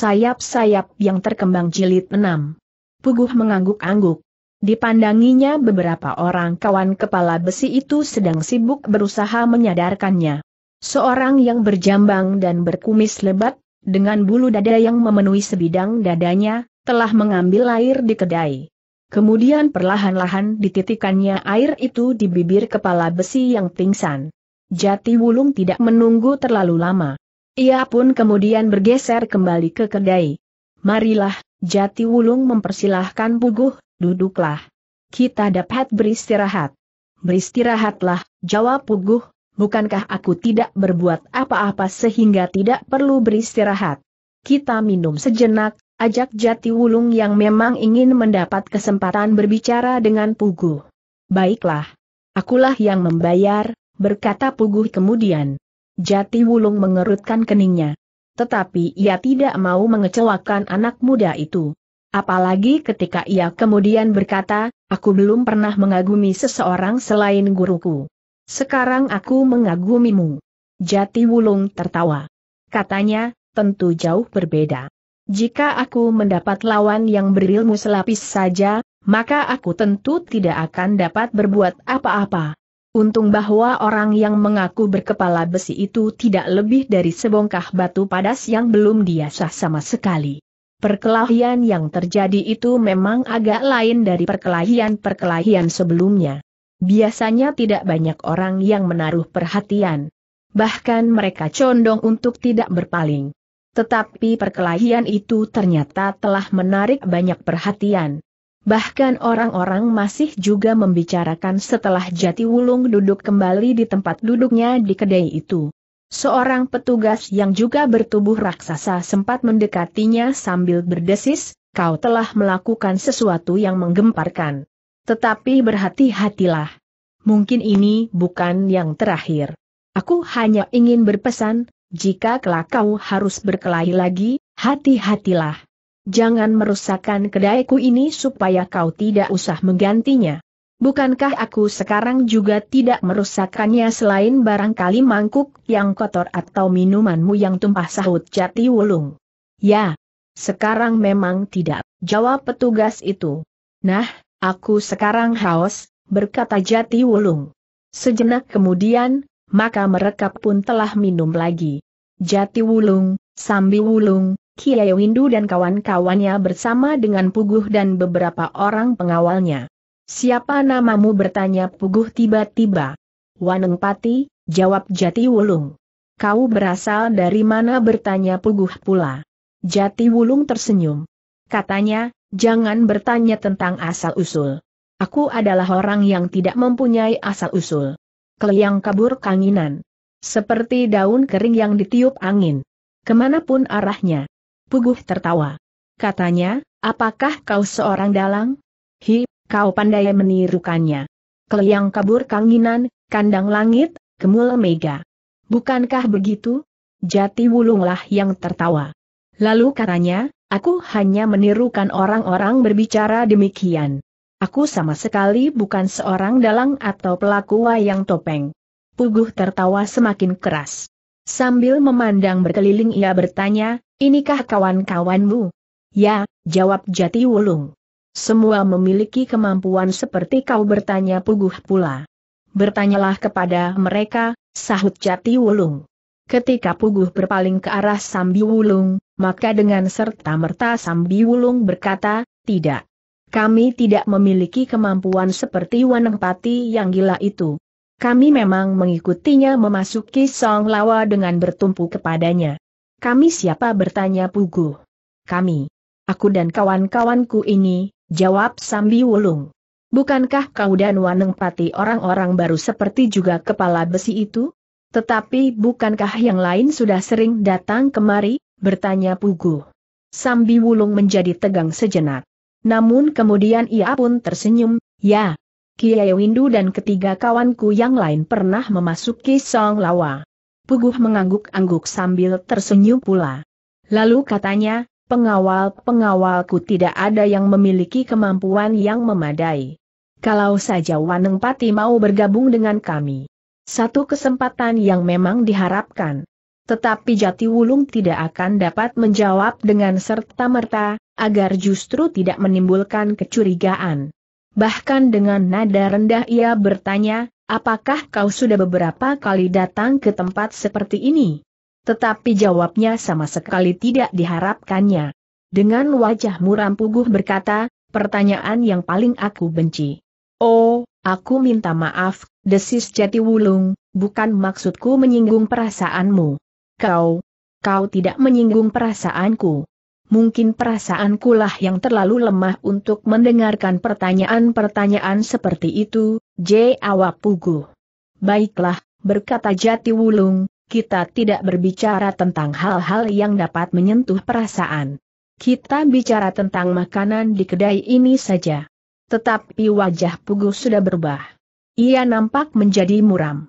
sayap-sayap yang terkembang jilid enam. Puguh mengangguk-angguk. Dipandanginya beberapa orang kawan kepala besi itu sedang sibuk berusaha menyadarkannya. Seorang yang berjambang dan berkumis lebat, dengan bulu dada yang memenuhi sebidang dadanya, telah mengambil air di kedai. Kemudian perlahan-lahan dititikannya air itu di bibir kepala besi yang pingsan. Jati Wulung tidak menunggu terlalu lama. Ia pun kemudian bergeser kembali ke kedai. Marilah, Jati Wulung mempersilahkan Puguh, duduklah. Kita dapat beristirahat. Beristirahatlah, jawab Puguh, bukankah aku tidak berbuat apa-apa sehingga tidak perlu beristirahat. Kita minum sejenak, ajak Jati Wulung yang memang ingin mendapat kesempatan berbicara dengan Puguh. Baiklah. Akulah yang membayar, berkata Puguh kemudian. Jati Wulung mengerutkan keningnya. Tetapi ia tidak mau mengecewakan anak muda itu. Apalagi ketika ia kemudian berkata, aku belum pernah mengagumi seseorang selain guruku. Sekarang aku mengagumimu. Jati Wulung tertawa. Katanya, tentu jauh berbeda. Jika aku mendapat lawan yang berilmu selapis saja, maka aku tentu tidak akan dapat berbuat apa-apa. Untung bahwa orang yang mengaku berkepala besi itu tidak lebih dari sebongkah batu padas yang belum diasah sama sekali. Perkelahian yang terjadi itu memang agak lain dari perkelahian-perkelahian sebelumnya. Biasanya tidak banyak orang yang menaruh perhatian. Bahkan mereka condong untuk tidak berpaling. Tetapi perkelahian itu ternyata telah menarik banyak perhatian. Bahkan orang-orang masih juga membicarakan setelah Jati Wulung duduk kembali di tempat duduknya di kedai itu. Seorang petugas yang juga bertubuh raksasa sempat mendekatinya sambil berdesis, kau telah melakukan sesuatu yang menggemparkan. Tetapi berhati-hatilah. Mungkin ini bukan yang terakhir. Aku hanya ingin berpesan, jika kelak kau harus berkelahi lagi, hati-hatilah jangan merusakkan kedaiku ini supaya kau tidak usah menggantinya. Bukankah aku sekarang juga tidak merusakkannya selain barangkali mangkuk yang kotor atau minumanmu yang tumpah sahut jati wulung? Ya, sekarang memang tidak, jawab petugas itu. Nah, aku sekarang haus, berkata jati wulung. Sejenak kemudian, maka mereka pun telah minum lagi. Jati wulung, sambil wulung, Kiai Windu dan kawan-kawannya bersama dengan Puguh dan beberapa orang pengawalnya. Siapa namamu bertanya Puguh tiba-tiba. Waneng Pati, jawab Jati Wulung. Kau berasal dari mana bertanya Puguh pula. Jati Wulung tersenyum. Katanya, jangan bertanya tentang asal-usul. Aku adalah orang yang tidak mempunyai asal-usul. Keliang kabur kanginan. Seperti daun kering yang ditiup angin. Kemanapun arahnya Puguh tertawa. Katanya, apakah kau seorang dalang? Hi, kau pandai menirukannya. Keliang kabur kanginan, kandang langit, kemul mega. Bukankah begitu? Jati wulunglah yang tertawa. Lalu katanya, aku hanya menirukan orang-orang berbicara demikian. Aku sama sekali bukan seorang dalang atau pelaku wayang topeng. Puguh tertawa semakin keras. Sambil memandang berkeliling ia bertanya, inikah kawan-kawanmu? Ya, jawab Jati Wulung. Semua memiliki kemampuan seperti kau bertanya puguh pula. Bertanyalah kepada mereka, sahut Jati Wulung. Ketika Puguh berpaling ke arah Sambi Wulung, maka dengan serta-merta Sambi Wulung berkata, tidak. Kami tidak memiliki kemampuan seperti Wanengpati yang gila itu. Kami memang mengikutinya memasuki Song Lawa dengan bertumpu kepadanya. Kami siapa bertanya Pugu? Kami. Aku dan kawan-kawanku ini, jawab Sambi Wulung. Bukankah kau dan Waneng Pati orang-orang baru seperti juga kepala besi itu? Tetapi bukankah yang lain sudah sering datang kemari, bertanya Pugu. Sambi Wulung menjadi tegang sejenak. Namun kemudian ia pun tersenyum, ya, Kiai Windu dan ketiga kawanku yang lain pernah memasuki Song Lawa. Puguh mengangguk-angguk sambil tersenyum pula. Lalu katanya, pengawal-pengawalku tidak ada yang memiliki kemampuan yang memadai. Kalau saja Waneng Pati mau bergabung dengan kami. Satu kesempatan yang memang diharapkan. Tetapi Jati Wulung tidak akan dapat menjawab dengan serta-merta, agar justru tidak menimbulkan kecurigaan. Bahkan dengan nada rendah ia bertanya, apakah kau sudah beberapa kali datang ke tempat seperti ini? Tetapi jawabnya sama sekali tidak diharapkannya. Dengan wajah muram puguh berkata, pertanyaan yang paling aku benci. Oh, aku minta maaf, desis jati wulung, bukan maksudku menyinggung perasaanmu. Kau, kau tidak menyinggung perasaanku mungkin perasaan kulah yang terlalu lemah untuk mendengarkan pertanyaan-pertanyaan seperti itu, J. Awapugu. Baiklah, berkata Jati Wulung, kita tidak berbicara tentang hal-hal yang dapat menyentuh perasaan. Kita bicara tentang makanan di kedai ini saja. Tetapi wajah Pugu sudah berubah. Ia nampak menjadi muram.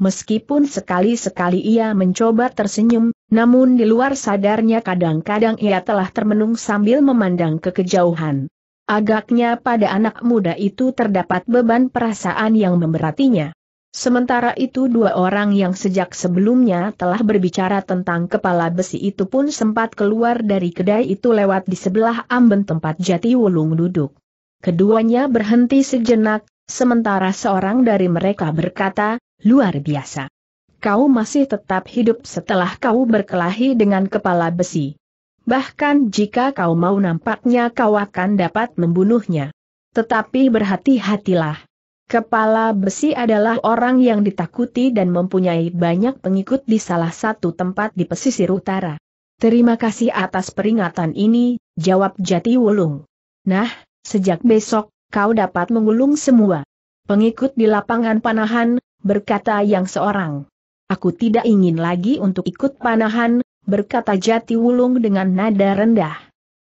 Meskipun sekali-sekali ia mencoba tersenyum, namun di luar sadarnya kadang-kadang ia telah termenung sambil memandang ke kejauhan. Agaknya pada anak muda itu terdapat beban perasaan yang memberatinya. Sementara itu dua orang yang sejak sebelumnya telah berbicara tentang kepala besi itu pun sempat keluar dari kedai itu lewat di sebelah amben tempat jati wulung duduk. Keduanya berhenti sejenak, sementara seorang dari mereka berkata, Luar biasa. Kau masih tetap hidup setelah kau berkelahi dengan kepala besi. Bahkan jika kau mau nampaknya kau akan dapat membunuhnya. Tetapi berhati-hatilah. Kepala besi adalah orang yang ditakuti dan mempunyai banyak pengikut di salah satu tempat di pesisir utara. Terima kasih atas peringatan ini, jawab Jati Wulung. Nah, sejak besok, kau dapat mengulung semua pengikut di lapangan panahan, berkata yang seorang. Aku tidak ingin lagi untuk ikut panahan, berkata Jati Wulung dengan nada rendah.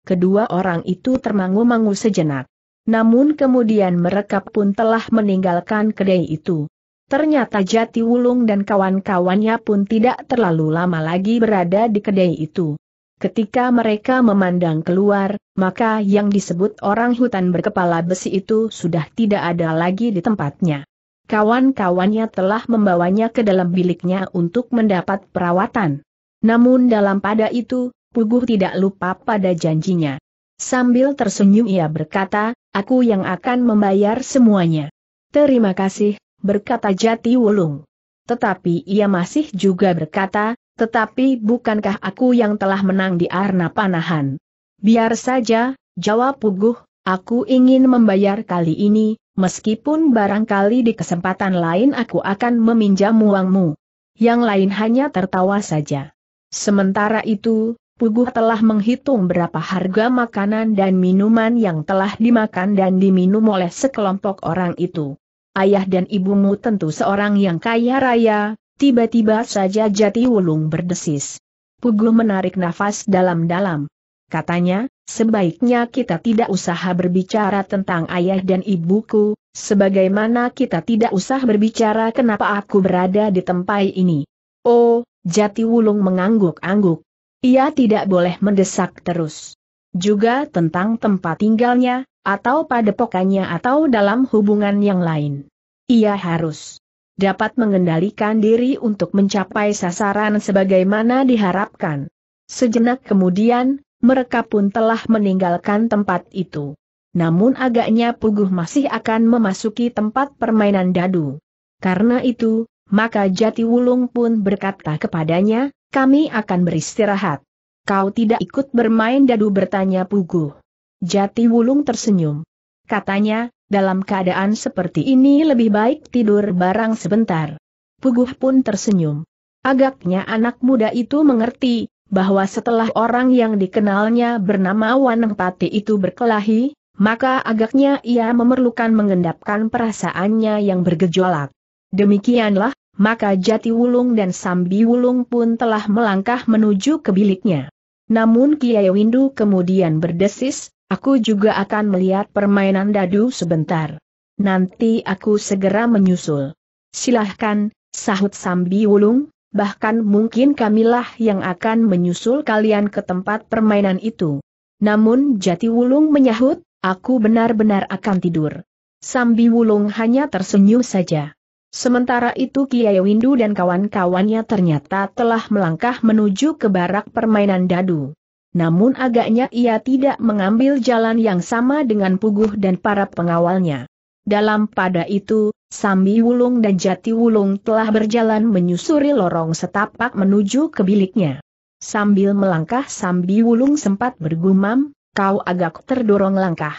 Kedua orang itu termangu-mangu sejenak. Namun kemudian mereka pun telah meninggalkan kedai itu. Ternyata Jati Wulung dan kawan-kawannya pun tidak terlalu lama lagi berada di kedai itu. Ketika mereka memandang keluar, maka yang disebut orang hutan berkepala besi itu sudah tidak ada lagi di tempatnya kawan-kawannya telah membawanya ke dalam biliknya untuk mendapat perawatan. Namun dalam pada itu, Puguh tidak lupa pada janjinya. Sambil tersenyum ia berkata, aku yang akan membayar semuanya. Terima kasih, berkata Jati Wulung. Tetapi ia masih juga berkata, tetapi bukankah aku yang telah menang di arna panahan? Biar saja, jawab Puguh, aku ingin membayar kali ini, meskipun barangkali di kesempatan lain aku akan meminjam uangmu. Yang lain hanya tertawa saja. Sementara itu, Puguh telah menghitung berapa harga makanan dan minuman yang telah dimakan dan diminum oleh sekelompok orang itu. Ayah dan ibumu tentu seorang yang kaya raya, tiba-tiba saja jati wulung berdesis. Puguh menarik nafas dalam-dalam katanya, sebaiknya kita tidak usah berbicara tentang ayah dan ibuku, sebagaimana kita tidak usah berbicara kenapa aku berada di tempat ini. Oh, Jati Wulung mengangguk-angguk. Ia tidak boleh mendesak terus. Juga tentang tempat tinggalnya, atau padepokannya atau dalam hubungan yang lain. Ia harus dapat mengendalikan diri untuk mencapai sasaran sebagaimana diharapkan. Sejenak kemudian, mereka pun telah meninggalkan tempat itu. Namun agaknya Puguh masih akan memasuki tempat permainan dadu. Karena itu, maka Jati Wulung pun berkata kepadanya, kami akan beristirahat. Kau tidak ikut bermain dadu bertanya Puguh. Jati Wulung tersenyum. Katanya, dalam keadaan seperti ini lebih baik tidur barang sebentar. Puguh pun tersenyum. Agaknya anak muda itu mengerti, bahwa setelah orang yang dikenalnya bernama Waneng Pati itu berkelahi, maka agaknya ia memerlukan mengendapkan perasaannya yang bergejolak. Demikianlah, maka Jati Wulung dan Sambi Wulung pun telah melangkah menuju ke biliknya. Namun Kiai Windu kemudian berdesis, aku juga akan melihat permainan dadu sebentar. Nanti aku segera menyusul. Silahkan, sahut Sambi Wulung, bahkan mungkin kamilah yang akan menyusul kalian ke tempat permainan itu. Namun Jati Wulung menyahut, aku benar-benar akan tidur. Sambi Wulung hanya tersenyum saja. Sementara itu Kiai Windu dan kawan-kawannya ternyata telah melangkah menuju ke barak permainan dadu. Namun agaknya ia tidak mengambil jalan yang sama dengan Puguh dan para pengawalnya. Dalam pada itu, Sambi Wulung dan Jati Wulung telah berjalan menyusuri lorong setapak menuju ke biliknya. Sambil melangkah Sambi Wulung sempat bergumam, kau agak terdorong langkah.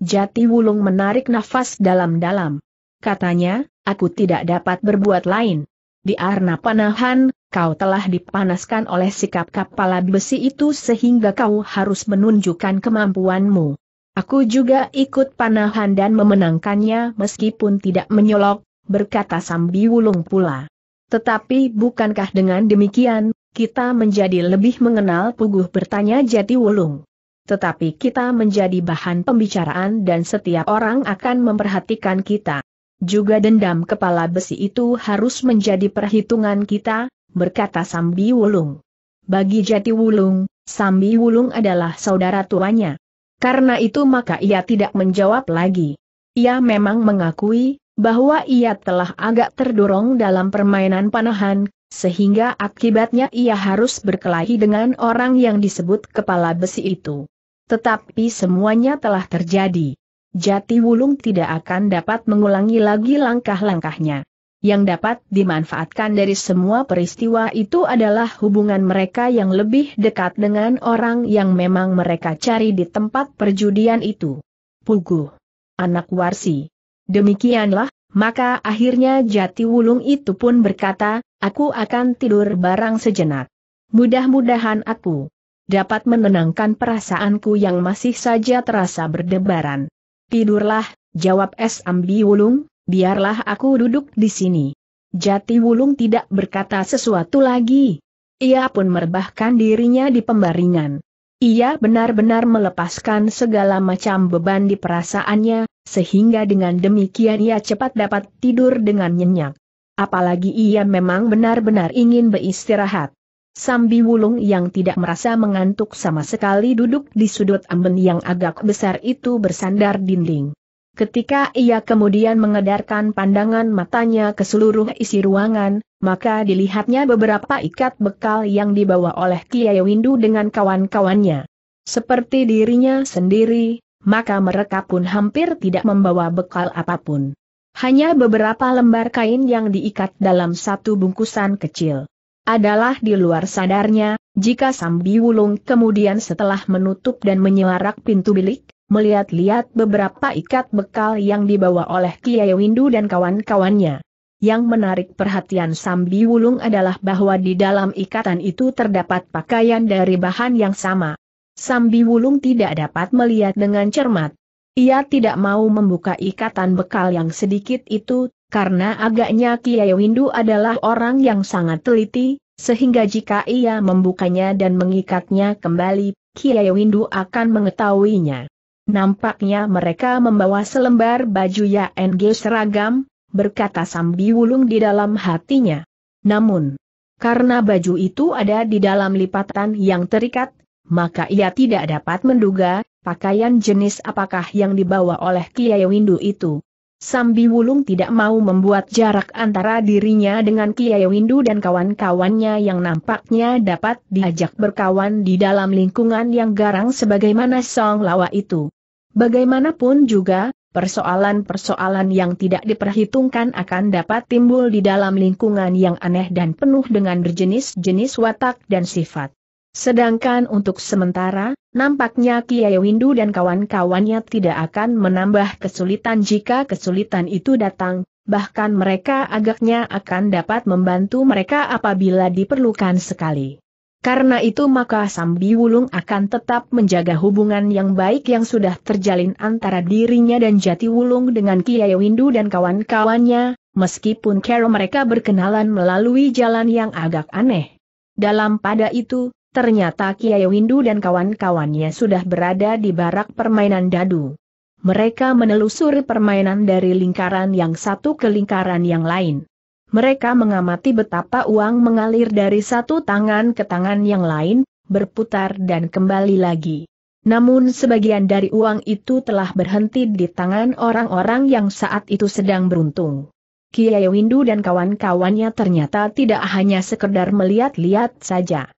Jati Wulung menarik nafas dalam-dalam. Katanya, aku tidak dapat berbuat lain. Di arna panahan, kau telah dipanaskan oleh sikap kapal besi itu sehingga kau harus menunjukkan kemampuanmu. Aku juga ikut panahan dan memenangkannya meskipun tidak menyolok, berkata Sambi Wulung pula. Tetapi bukankah dengan demikian, kita menjadi lebih mengenal Puguh bertanya Jati Wulung. Tetapi kita menjadi bahan pembicaraan dan setiap orang akan memperhatikan kita. Juga dendam kepala besi itu harus menjadi perhitungan kita, berkata Sambi Wulung. Bagi Jati Wulung, Sambi Wulung adalah saudara tuanya. Karena itu maka ia tidak menjawab lagi. Ia memang mengakui, bahwa ia telah agak terdorong dalam permainan panahan, sehingga akibatnya ia harus berkelahi dengan orang yang disebut kepala besi itu. Tetapi semuanya telah terjadi. Jati Wulung tidak akan dapat mengulangi lagi langkah-langkahnya. Yang dapat dimanfaatkan dari semua peristiwa itu adalah hubungan mereka yang lebih dekat dengan orang yang memang mereka cari di tempat perjudian itu. Pugu. Anak Warsi. Demikianlah, maka akhirnya jati wulung itu pun berkata, aku akan tidur barang sejenak. Mudah-mudahan aku dapat menenangkan perasaanku yang masih saja terasa berdebaran. Tidurlah, jawab S. Ambi Wulung, biarlah aku duduk di sini. Jati Wulung tidak berkata sesuatu lagi. Ia pun merebahkan dirinya di pembaringan. Ia benar-benar melepaskan segala macam beban di perasaannya, sehingga dengan demikian ia cepat dapat tidur dengan nyenyak. Apalagi ia memang benar-benar ingin beristirahat. Sambi Wulung yang tidak merasa mengantuk sama sekali duduk di sudut amben yang agak besar itu bersandar dinding. Ketika ia kemudian mengedarkan pandangan matanya ke seluruh isi ruangan, maka dilihatnya beberapa ikat bekal yang dibawa oleh Kiai Windu dengan kawan-kawannya. Seperti dirinya sendiri, maka mereka pun hampir tidak membawa bekal apapun. Hanya beberapa lembar kain yang diikat dalam satu bungkusan kecil. Adalah di luar sadarnya, jika Sambi Wulung kemudian setelah menutup dan menyelarak pintu bilik, melihat-lihat beberapa ikat bekal yang dibawa oleh Kiai Windu dan kawan-kawannya. Yang menarik perhatian Sambi Wulung adalah bahwa di dalam ikatan itu terdapat pakaian dari bahan yang sama. Sambi Wulung tidak dapat melihat dengan cermat. Ia tidak mau membuka ikatan bekal yang sedikit itu, karena agaknya Kiai Windu adalah orang yang sangat teliti, sehingga jika ia membukanya dan mengikatnya kembali, Kiai Windu akan mengetahuinya. Nampaknya mereka membawa selembar baju ya NG seragam, berkata Wulung di dalam hatinya. Namun, karena baju itu ada di dalam lipatan yang terikat, maka ia tidak dapat menduga pakaian jenis apakah yang dibawa oleh Kiai Windu itu. Sambi Wulung tidak mau membuat jarak antara dirinya dengan Kiai Windu dan kawan-kawannya yang nampaknya dapat diajak berkawan di dalam lingkungan yang garang sebagaimana Song Lawa itu. Bagaimanapun juga, persoalan-persoalan yang tidak diperhitungkan akan dapat timbul di dalam lingkungan yang aneh dan penuh dengan berjenis-jenis watak dan sifat. Sedangkan untuk sementara, nampaknya Kiai Windu dan kawan-kawannya tidak akan menambah kesulitan jika kesulitan itu datang, bahkan mereka agaknya akan dapat membantu mereka apabila diperlukan sekali. Karena itu maka Sambi Wulung akan tetap menjaga hubungan yang baik yang sudah terjalin antara dirinya dan Jati Wulung dengan Kiai Windu dan kawan-kawannya, meskipun kero mereka berkenalan melalui jalan yang agak aneh. Dalam pada itu, ternyata Kiai Windu dan kawan-kawannya sudah berada di barak permainan dadu. Mereka menelusuri permainan dari lingkaran yang satu ke lingkaran yang lain mereka mengamati betapa uang mengalir dari satu tangan ke tangan yang lain, berputar dan kembali lagi. Namun sebagian dari uang itu telah berhenti di tangan orang-orang yang saat itu sedang beruntung. Kiai Windu dan kawan-kawannya ternyata tidak hanya sekedar melihat-lihat saja.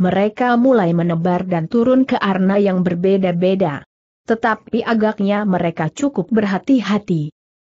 Mereka mulai menebar dan turun ke arna yang berbeda-beda. Tetapi agaknya mereka cukup berhati-hati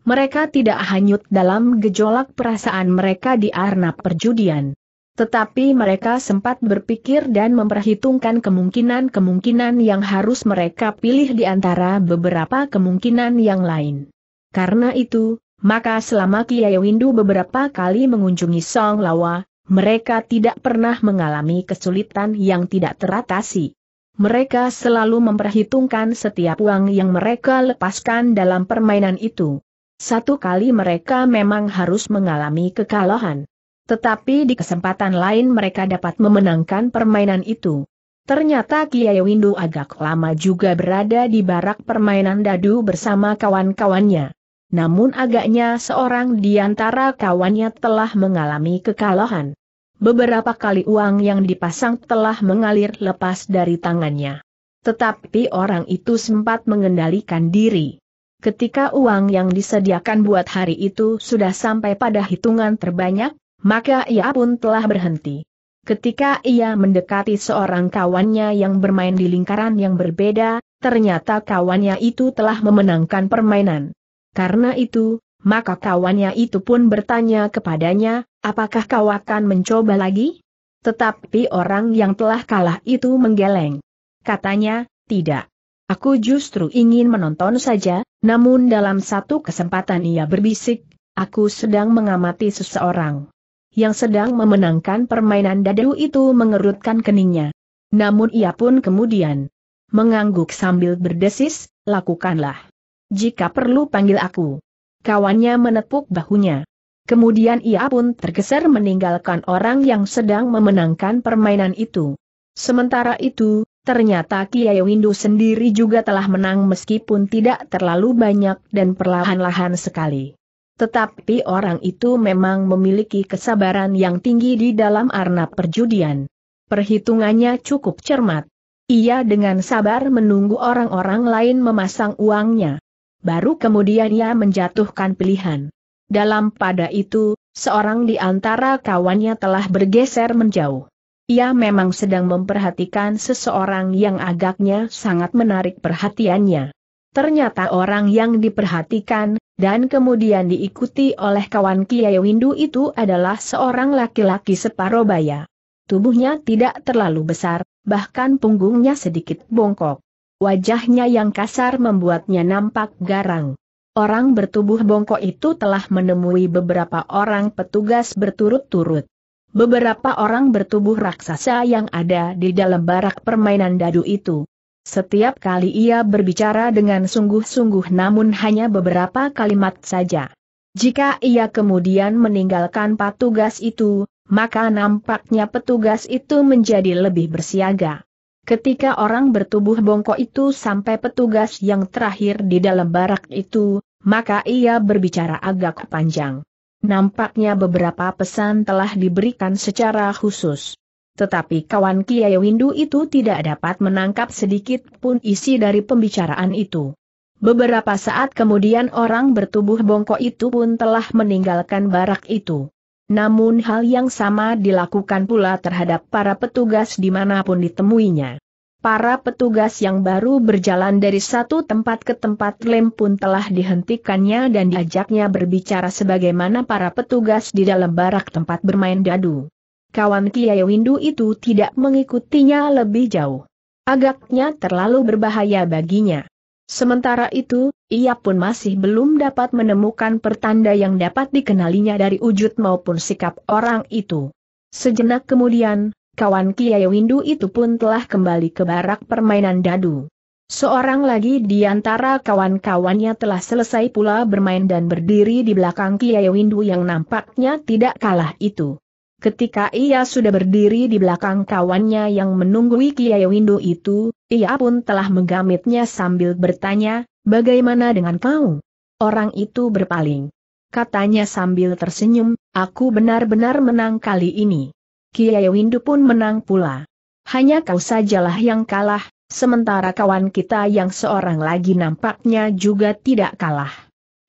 mereka tidak hanyut dalam gejolak perasaan mereka di arnab perjudian. Tetapi mereka sempat berpikir dan memperhitungkan kemungkinan-kemungkinan yang harus mereka pilih di antara beberapa kemungkinan yang lain. Karena itu, maka selama Kiai Windu beberapa kali mengunjungi Song Lawa, mereka tidak pernah mengalami kesulitan yang tidak teratasi. Mereka selalu memperhitungkan setiap uang yang mereka lepaskan dalam permainan itu. Satu kali mereka memang harus mengalami kekalahan. Tetapi di kesempatan lain mereka dapat memenangkan permainan itu. Ternyata Kiai Windu agak lama juga berada di barak permainan dadu bersama kawan-kawannya. Namun agaknya seorang di antara kawannya telah mengalami kekalahan. Beberapa kali uang yang dipasang telah mengalir lepas dari tangannya. Tetapi orang itu sempat mengendalikan diri. Ketika uang yang disediakan buat hari itu sudah sampai pada hitungan terbanyak, maka ia pun telah berhenti. Ketika ia mendekati seorang kawannya yang bermain di lingkaran yang berbeda, ternyata kawannya itu telah memenangkan permainan. Karena itu, maka kawannya itu pun bertanya kepadanya, apakah kau akan mencoba lagi? Tetapi orang yang telah kalah itu menggeleng. Katanya, tidak. Aku justru ingin menonton saja, namun dalam satu kesempatan ia berbisik, aku sedang mengamati seseorang yang sedang memenangkan permainan dadu itu mengerutkan keningnya. Namun ia pun kemudian mengangguk sambil berdesis, lakukanlah. Jika perlu panggil aku. Kawannya menepuk bahunya. Kemudian ia pun tergeser meninggalkan orang yang sedang memenangkan permainan itu. Sementara itu, Ternyata Kiai Windu sendiri juga telah menang meskipun tidak terlalu banyak dan perlahan-lahan sekali. Tetapi orang itu memang memiliki kesabaran yang tinggi di dalam arna perjudian. Perhitungannya cukup cermat. Ia dengan sabar menunggu orang-orang lain memasang uangnya. Baru kemudian ia menjatuhkan pilihan. Dalam pada itu, seorang di antara kawannya telah bergeser menjauh. Ia memang sedang memperhatikan seseorang yang agaknya sangat menarik perhatiannya. Ternyata orang yang diperhatikan, dan kemudian diikuti oleh kawan Kiai Windu itu adalah seorang laki-laki baya. Tubuhnya tidak terlalu besar, bahkan punggungnya sedikit bongkok. Wajahnya yang kasar membuatnya nampak garang. Orang bertubuh bongkok itu telah menemui beberapa orang petugas berturut-turut beberapa orang bertubuh raksasa yang ada di dalam barak permainan dadu itu. Setiap kali ia berbicara dengan sungguh-sungguh namun hanya beberapa kalimat saja. Jika ia kemudian meninggalkan petugas itu, maka nampaknya petugas itu menjadi lebih bersiaga. Ketika orang bertubuh bongkok itu sampai petugas yang terakhir di dalam barak itu, maka ia berbicara agak panjang. Nampaknya beberapa pesan telah diberikan secara khusus. Tetapi kawan Kiai Windu itu tidak dapat menangkap sedikit pun isi dari pembicaraan itu. Beberapa saat kemudian orang bertubuh bongkok itu pun telah meninggalkan barak itu. Namun hal yang sama dilakukan pula terhadap para petugas dimanapun ditemuinya. Para petugas yang baru berjalan dari satu tempat ke tempat lem pun telah dihentikannya dan diajaknya berbicara sebagaimana para petugas di dalam barak tempat bermain dadu. Kawan Kiai Windu itu tidak mengikutinya lebih jauh. Agaknya terlalu berbahaya baginya. Sementara itu, ia pun masih belum dapat menemukan pertanda yang dapat dikenalinya dari wujud maupun sikap orang itu. Sejenak kemudian, kawan Kiai Windu itu pun telah kembali ke barak permainan dadu. Seorang lagi di antara kawan-kawannya telah selesai pula bermain dan berdiri di belakang Kiai Windu yang nampaknya tidak kalah itu. Ketika ia sudah berdiri di belakang kawannya yang menunggui Kiai Windu itu, ia pun telah menggamitnya sambil bertanya, bagaimana dengan kau? Orang itu berpaling. Katanya sambil tersenyum, aku benar-benar menang kali ini. Kiai Windu pun menang pula. Hanya kau sajalah yang kalah, sementara kawan kita yang seorang lagi nampaknya juga tidak kalah.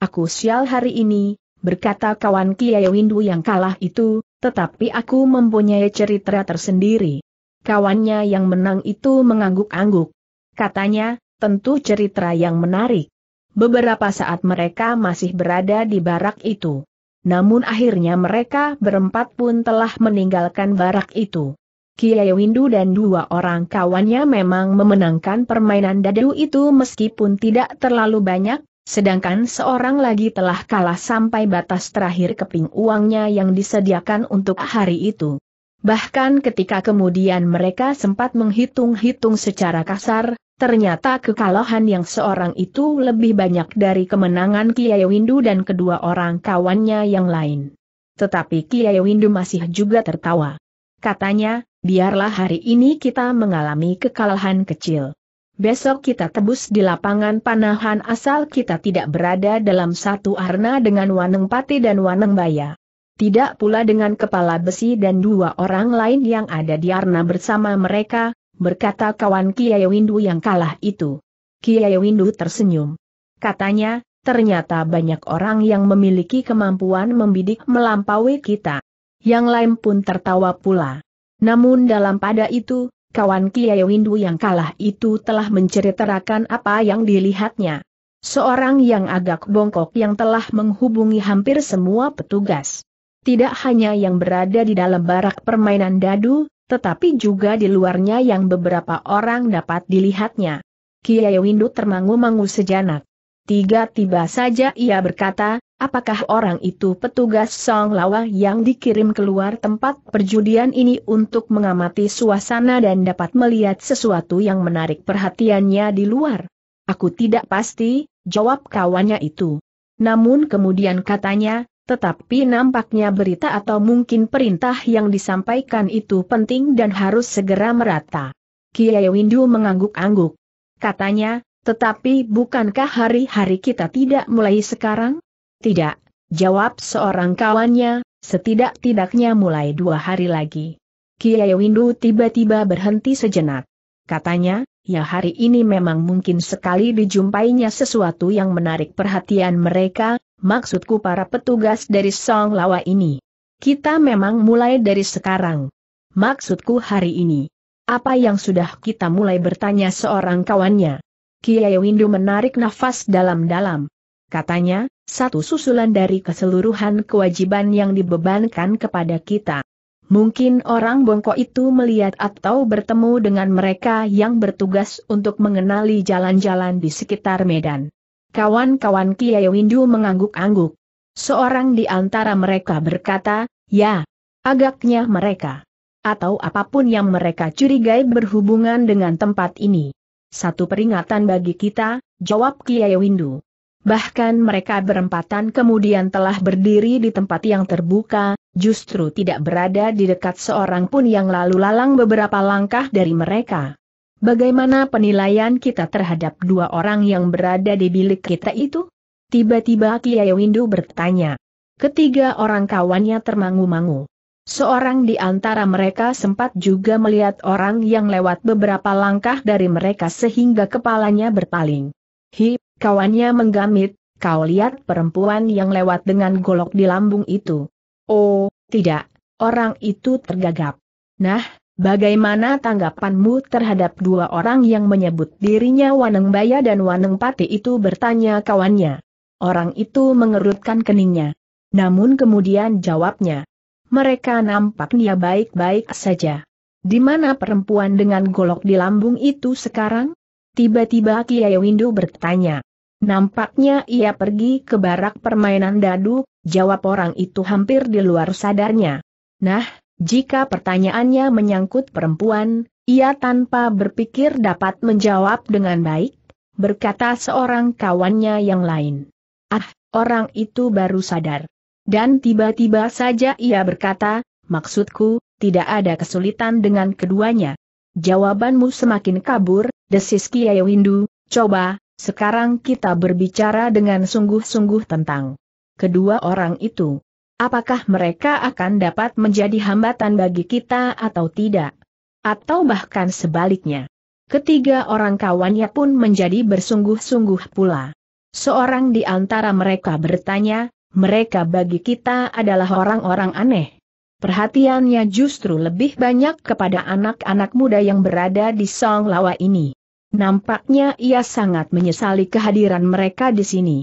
Aku sial hari ini, berkata kawan Kiai Windu yang kalah itu, tetapi aku mempunyai cerita tersendiri. Kawannya yang menang itu mengangguk-angguk. Katanya, tentu cerita yang menarik. Beberapa saat mereka masih berada di barak itu namun akhirnya mereka berempat pun telah meninggalkan barak itu. Kiai Windu dan dua orang kawannya memang memenangkan permainan dadu itu meskipun tidak terlalu banyak, sedangkan seorang lagi telah kalah sampai batas terakhir keping uangnya yang disediakan untuk hari itu. Bahkan ketika kemudian mereka sempat menghitung-hitung secara kasar, Ternyata kekalahan yang seorang itu lebih banyak dari kemenangan Kiai Windu dan kedua orang kawannya yang lain. Tetapi Kiai Windu masih juga tertawa. Katanya, biarlah hari ini kita mengalami kekalahan kecil. Besok kita tebus di lapangan panahan asal kita tidak berada dalam satu arna dengan Waneng Pati dan Waneng Baya. Tidak pula dengan kepala besi dan dua orang lain yang ada di arna bersama mereka, berkata kawan Kiai Windu yang kalah itu. Kiai Windu tersenyum. Katanya, ternyata banyak orang yang memiliki kemampuan membidik melampaui kita. Yang lain pun tertawa pula. Namun dalam pada itu, kawan Kiai Windu yang kalah itu telah menceritakan apa yang dilihatnya. Seorang yang agak bongkok yang telah menghubungi hampir semua petugas. Tidak hanya yang berada di dalam barak permainan dadu, tetapi juga di luarnya yang beberapa orang dapat dilihatnya. Kiai Windu termangu-mangu sejanak. Tiba-tiba saja ia berkata, apakah orang itu petugas Song Lawa yang dikirim keluar tempat perjudian ini untuk mengamati suasana dan dapat melihat sesuatu yang menarik perhatiannya di luar? Aku tidak pasti, jawab kawannya itu. Namun kemudian katanya, tetapi nampaknya berita atau mungkin perintah yang disampaikan itu penting dan harus segera merata. Kiai Windu mengangguk-angguk. Katanya, tetapi bukankah hari-hari kita tidak mulai sekarang? Tidak, jawab seorang kawannya, setidak-tidaknya mulai dua hari lagi. Kiai Windu tiba-tiba berhenti sejenak. Katanya, ya hari ini memang mungkin sekali dijumpainya sesuatu yang menarik perhatian mereka, maksudku para petugas dari Song Lawa ini. Kita memang mulai dari sekarang. Maksudku hari ini. Apa yang sudah kita mulai bertanya seorang kawannya. Kiai Windu menarik nafas dalam-dalam. Katanya, satu susulan dari keseluruhan kewajiban yang dibebankan kepada kita. Mungkin orang bongkok itu melihat atau bertemu dengan mereka yang bertugas untuk mengenali jalan-jalan di sekitar Medan. Kawan-kawan Kiai Windu mengangguk-angguk. Seorang di antara mereka berkata, ya, agaknya mereka. Atau apapun yang mereka curigai berhubungan dengan tempat ini. Satu peringatan bagi kita, jawab Kiai Windu. Bahkan mereka berempatan kemudian telah berdiri di tempat yang terbuka, justru tidak berada di dekat seorang pun yang lalu lalang beberapa langkah dari mereka. Bagaimana penilaian kita terhadap dua orang yang berada di bilik kita itu? Tiba-tiba Kiai Windu bertanya. Ketiga orang kawannya termangu-mangu. Seorang di antara mereka sempat juga melihat orang yang lewat beberapa langkah dari mereka sehingga kepalanya berpaling. Hi, kawannya menggamit, kau lihat perempuan yang lewat dengan golok di lambung itu. Oh, tidak, orang itu tergagap. Nah, Bagaimana tanggapanmu terhadap dua orang yang menyebut dirinya Waneng Baya dan Waneng Pati itu bertanya kawannya. Orang itu mengerutkan keningnya. Namun kemudian jawabnya. Mereka nampaknya baik-baik saja. Di mana perempuan dengan golok di lambung itu sekarang? Tiba-tiba Kiai Windu bertanya. Nampaknya ia pergi ke barak permainan dadu, jawab orang itu hampir di luar sadarnya. Nah, jika pertanyaannya menyangkut perempuan, ia tanpa berpikir dapat menjawab dengan baik, berkata seorang kawannya yang lain. Ah, orang itu baru sadar. Dan tiba-tiba saja ia berkata, maksudku, tidak ada kesulitan dengan keduanya. Jawabanmu semakin kabur, desis Kiai Windu, coba, sekarang kita berbicara dengan sungguh-sungguh tentang kedua orang itu. Apakah mereka akan dapat menjadi hambatan bagi kita atau tidak? Atau bahkan sebaliknya. Ketiga orang kawannya pun menjadi bersungguh-sungguh pula. Seorang di antara mereka bertanya, mereka bagi kita adalah orang-orang aneh. Perhatiannya justru lebih banyak kepada anak-anak muda yang berada di Song Lawa ini. Nampaknya ia sangat menyesali kehadiran mereka di sini.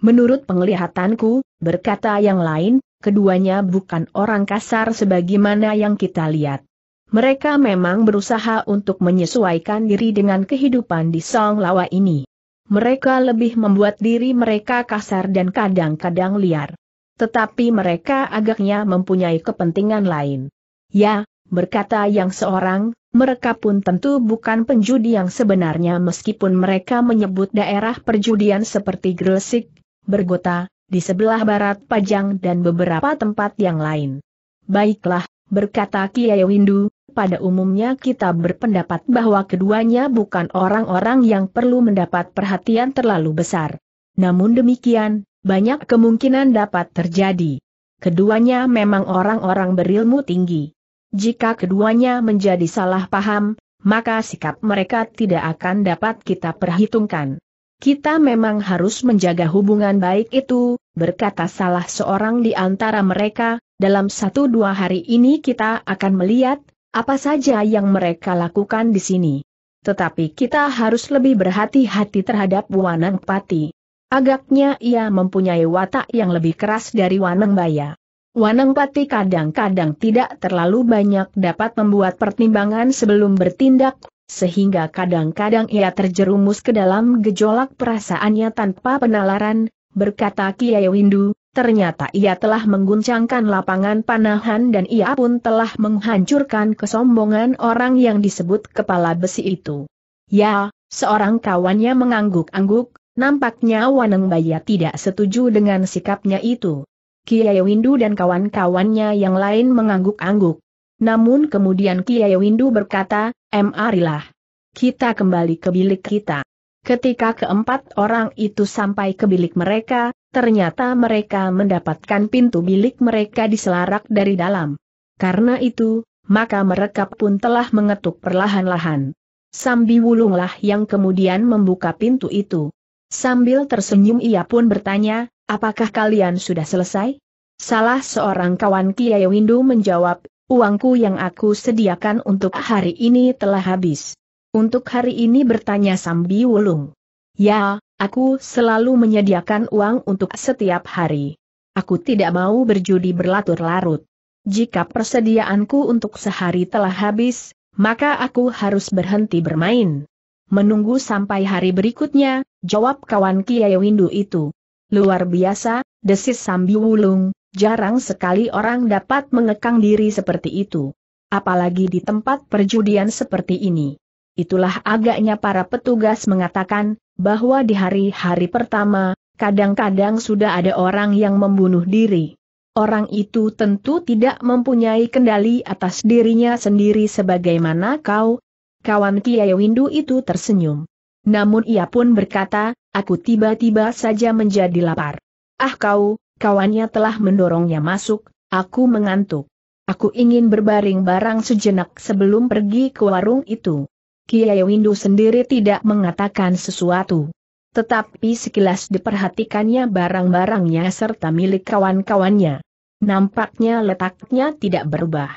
Menurut penglihatanku, berkata yang lain, keduanya bukan orang kasar sebagaimana yang kita lihat. Mereka memang berusaha untuk menyesuaikan diri dengan kehidupan di Song Lawa ini. Mereka lebih membuat diri mereka kasar dan kadang-kadang liar. Tetapi mereka agaknya mempunyai kepentingan lain. Ya, berkata yang seorang, mereka pun tentu bukan penjudi yang sebenarnya meskipun mereka menyebut daerah perjudian seperti Gresik, Bergota, di sebelah barat Pajang dan beberapa tempat yang lain. Baiklah, berkata Kiai Windu, pada umumnya kita berpendapat bahwa keduanya bukan orang-orang yang perlu mendapat perhatian terlalu besar. Namun demikian, banyak kemungkinan dapat terjadi. Keduanya memang orang-orang berilmu tinggi. Jika keduanya menjadi salah paham, maka sikap mereka tidak akan dapat kita perhitungkan. Kita memang harus menjaga hubungan baik itu, berkata salah seorang di antara mereka, dalam satu dua hari ini kita akan melihat, apa saja yang mereka lakukan di sini. Tetapi kita harus lebih berhati-hati terhadap Wanang Pati. Agaknya ia mempunyai watak yang lebih keras dari Wanang Baya. Wanang Pati kadang-kadang tidak terlalu banyak dapat membuat pertimbangan sebelum bertindak, sehingga kadang-kadang ia terjerumus ke dalam gejolak perasaannya tanpa penalaran, berkata Kiai Windu, ternyata ia telah mengguncangkan lapangan panahan dan ia pun telah menghancurkan kesombongan orang yang disebut kepala besi itu. Ya, seorang kawannya mengangguk-angguk, nampaknya Waneng Baya tidak setuju dengan sikapnya itu. Kiai Windu dan kawan-kawannya yang lain mengangguk-angguk. Namun kemudian Kiai Windu berkata, marilah. Kita kembali ke bilik kita. Ketika keempat orang itu sampai ke bilik mereka, ternyata mereka mendapatkan pintu bilik mereka diselarak dari dalam. Karena itu, maka mereka pun telah mengetuk perlahan-lahan. Sambi Wulunglah yang kemudian membuka pintu itu. Sambil tersenyum ia pun bertanya, apakah kalian sudah selesai? Salah seorang kawan Kiai Windu menjawab, uangku yang aku sediakan untuk hari ini telah habis. Untuk hari ini bertanya Sambi Wulung. Ya, aku selalu menyediakan uang untuk setiap hari. Aku tidak mau berjudi berlatur larut Jika persediaanku untuk sehari telah habis, maka aku harus berhenti bermain. Menunggu sampai hari berikutnya, jawab kawan Kiai Windu itu. Luar biasa, desis Sambi Wulung, Jarang sekali orang dapat mengekang diri seperti itu. Apalagi di tempat perjudian seperti ini. Itulah agaknya para petugas mengatakan, bahwa di hari-hari pertama, kadang-kadang sudah ada orang yang membunuh diri. Orang itu tentu tidak mempunyai kendali atas dirinya sendiri sebagaimana kau. Kawan Kiai Windu itu tersenyum. Namun ia pun berkata, aku tiba-tiba saja menjadi lapar. Ah kau, kawannya telah mendorongnya masuk, aku mengantuk. Aku ingin berbaring barang sejenak sebelum pergi ke warung itu. Kiai Windu sendiri tidak mengatakan sesuatu. Tetapi sekilas diperhatikannya barang-barangnya serta milik kawan-kawannya. Nampaknya letaknya tidak berubah.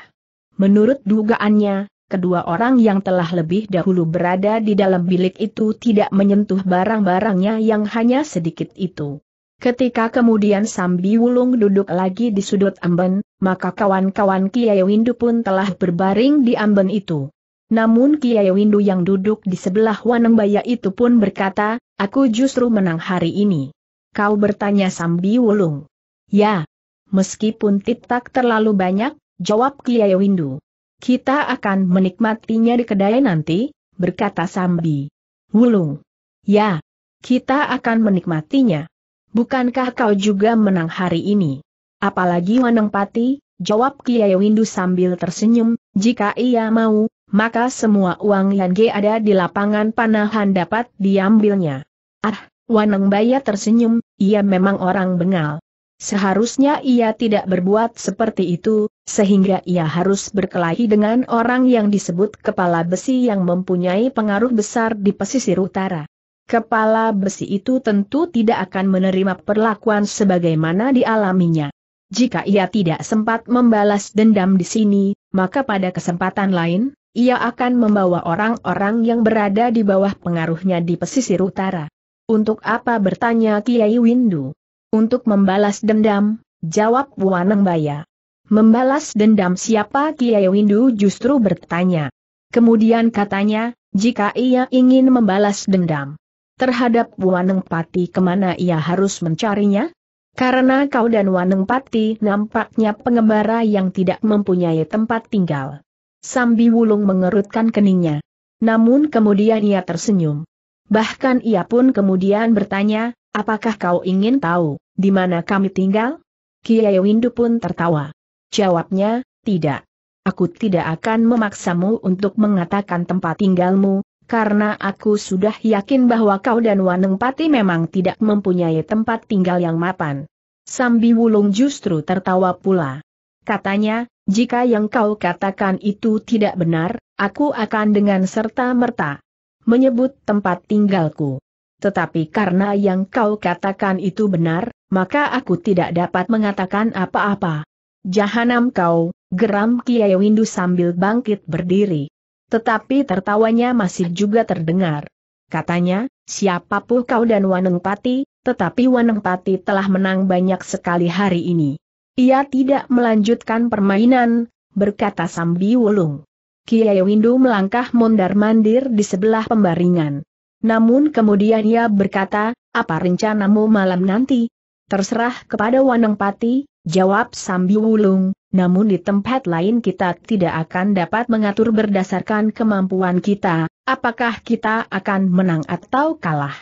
Menurut dugaannya, kedua orang yang telah lebih dahulu berada di dalam bilik itu tidak menyentuh barang-barangnya yang hanya sedikit itu. Ketika kemudian Sambi Wulung duduk lagi di sudut amben, maka kawan-kawan Kiai Windu pun telah berbaring di amben itu. Namun Kiai Windu yang duduk di sebelah Wanembaya itu pun berkata, aku justru menang hari ini. Kau bertanya Sambi Wulung. Ya. Meskipun titak terlalu banyak, jawab Kiai Windu. Kita akan menikmatinya di kedai nanti, berkata Sambi. Wulung. Ya. Kita akan menikmatinya. Bukankah kau juga menang hari ini? Apalagi Waneng Pati, jawab Kiai Windu sambil tersenyum, jika ia mau, maka semua uang yang G ada di lapangan panahan dapat diambilnya. Ah, Waneng Baya tersenyum, ia memang orang bengal. Seharusnya ia tidak berbuat seperti itu, sehingga ia harus berkelahi dengan orang yang disebut kepala besi yang mempunyai pengaruh besar di pesisir utara kepala besi itu tentu tidak akan menerima perlakuan sebagaimana dialaminya. Jika ia tidak sempat membalas dendam di sini, maka pada kesempatan lain, ia akan membawa orang-orang yang berada di bawah pengaruhnya di pesisir utara. Untuk apa bertanya Kiai Windu? Untuk membalas dendam, jawab Baya. Membalas dendam siapa Kiai Windu justru bertanya. Kemudian katanya, jika ia ingin membalas dendam, Terhadap Waneng Pati kemana ia harus mencarinya? Karena kau dan Waneng Pati nampaknya pengembara yang tidak mempunyai tempat tinggal. Sambi Wulung mengerutkan keningnya. Namun kemudian ia tersenyum. Bahkan ia pun kemudian bertanya, apakah kau ingin tahu, di mana kami tinggal? Kiai Windu pun tertawa. Jawabnya, tidak. Aku tidak akan memaksamu untuk mengatakan tempat tinggalmu, karena aku sudah yakin bahwa kau dan Waneng Pati memang tidak mempunyai tempat tinggal yang mapan. Sambi Wulung justru tertawa pula. Katanya, jika yang kau katakan itu tidak benar, aku akan dengan serta-merta menyebut tempat tinggalku. Tetapi karena yang kau katakan itu benar, maka aku tidak dapat mengatakan apa-apa. Jahanam kau, geram Kiai Windu sambil bangkit berdiri. Tetapi tertawanya masih juga terdengar. Katanya, siapapun kau dan Wanengpati, tetapi Wanengpati telah menang banyak sekali hari ini. Ia tidak melanjutkan permainan, berkata Sambi Wulung. Kiai Windu melangkah mondar-mandir di sebelah pembaringan. Namun kemudian ia berkata, apa rencanamu malam nanti? Terserah kepada Wanengpati, Jawab Sambi Wulung, namun di tempat lain kita tidak akan dapat mengatur berdasarkan kemampuan kita, apakah kita akan menang atau kalah.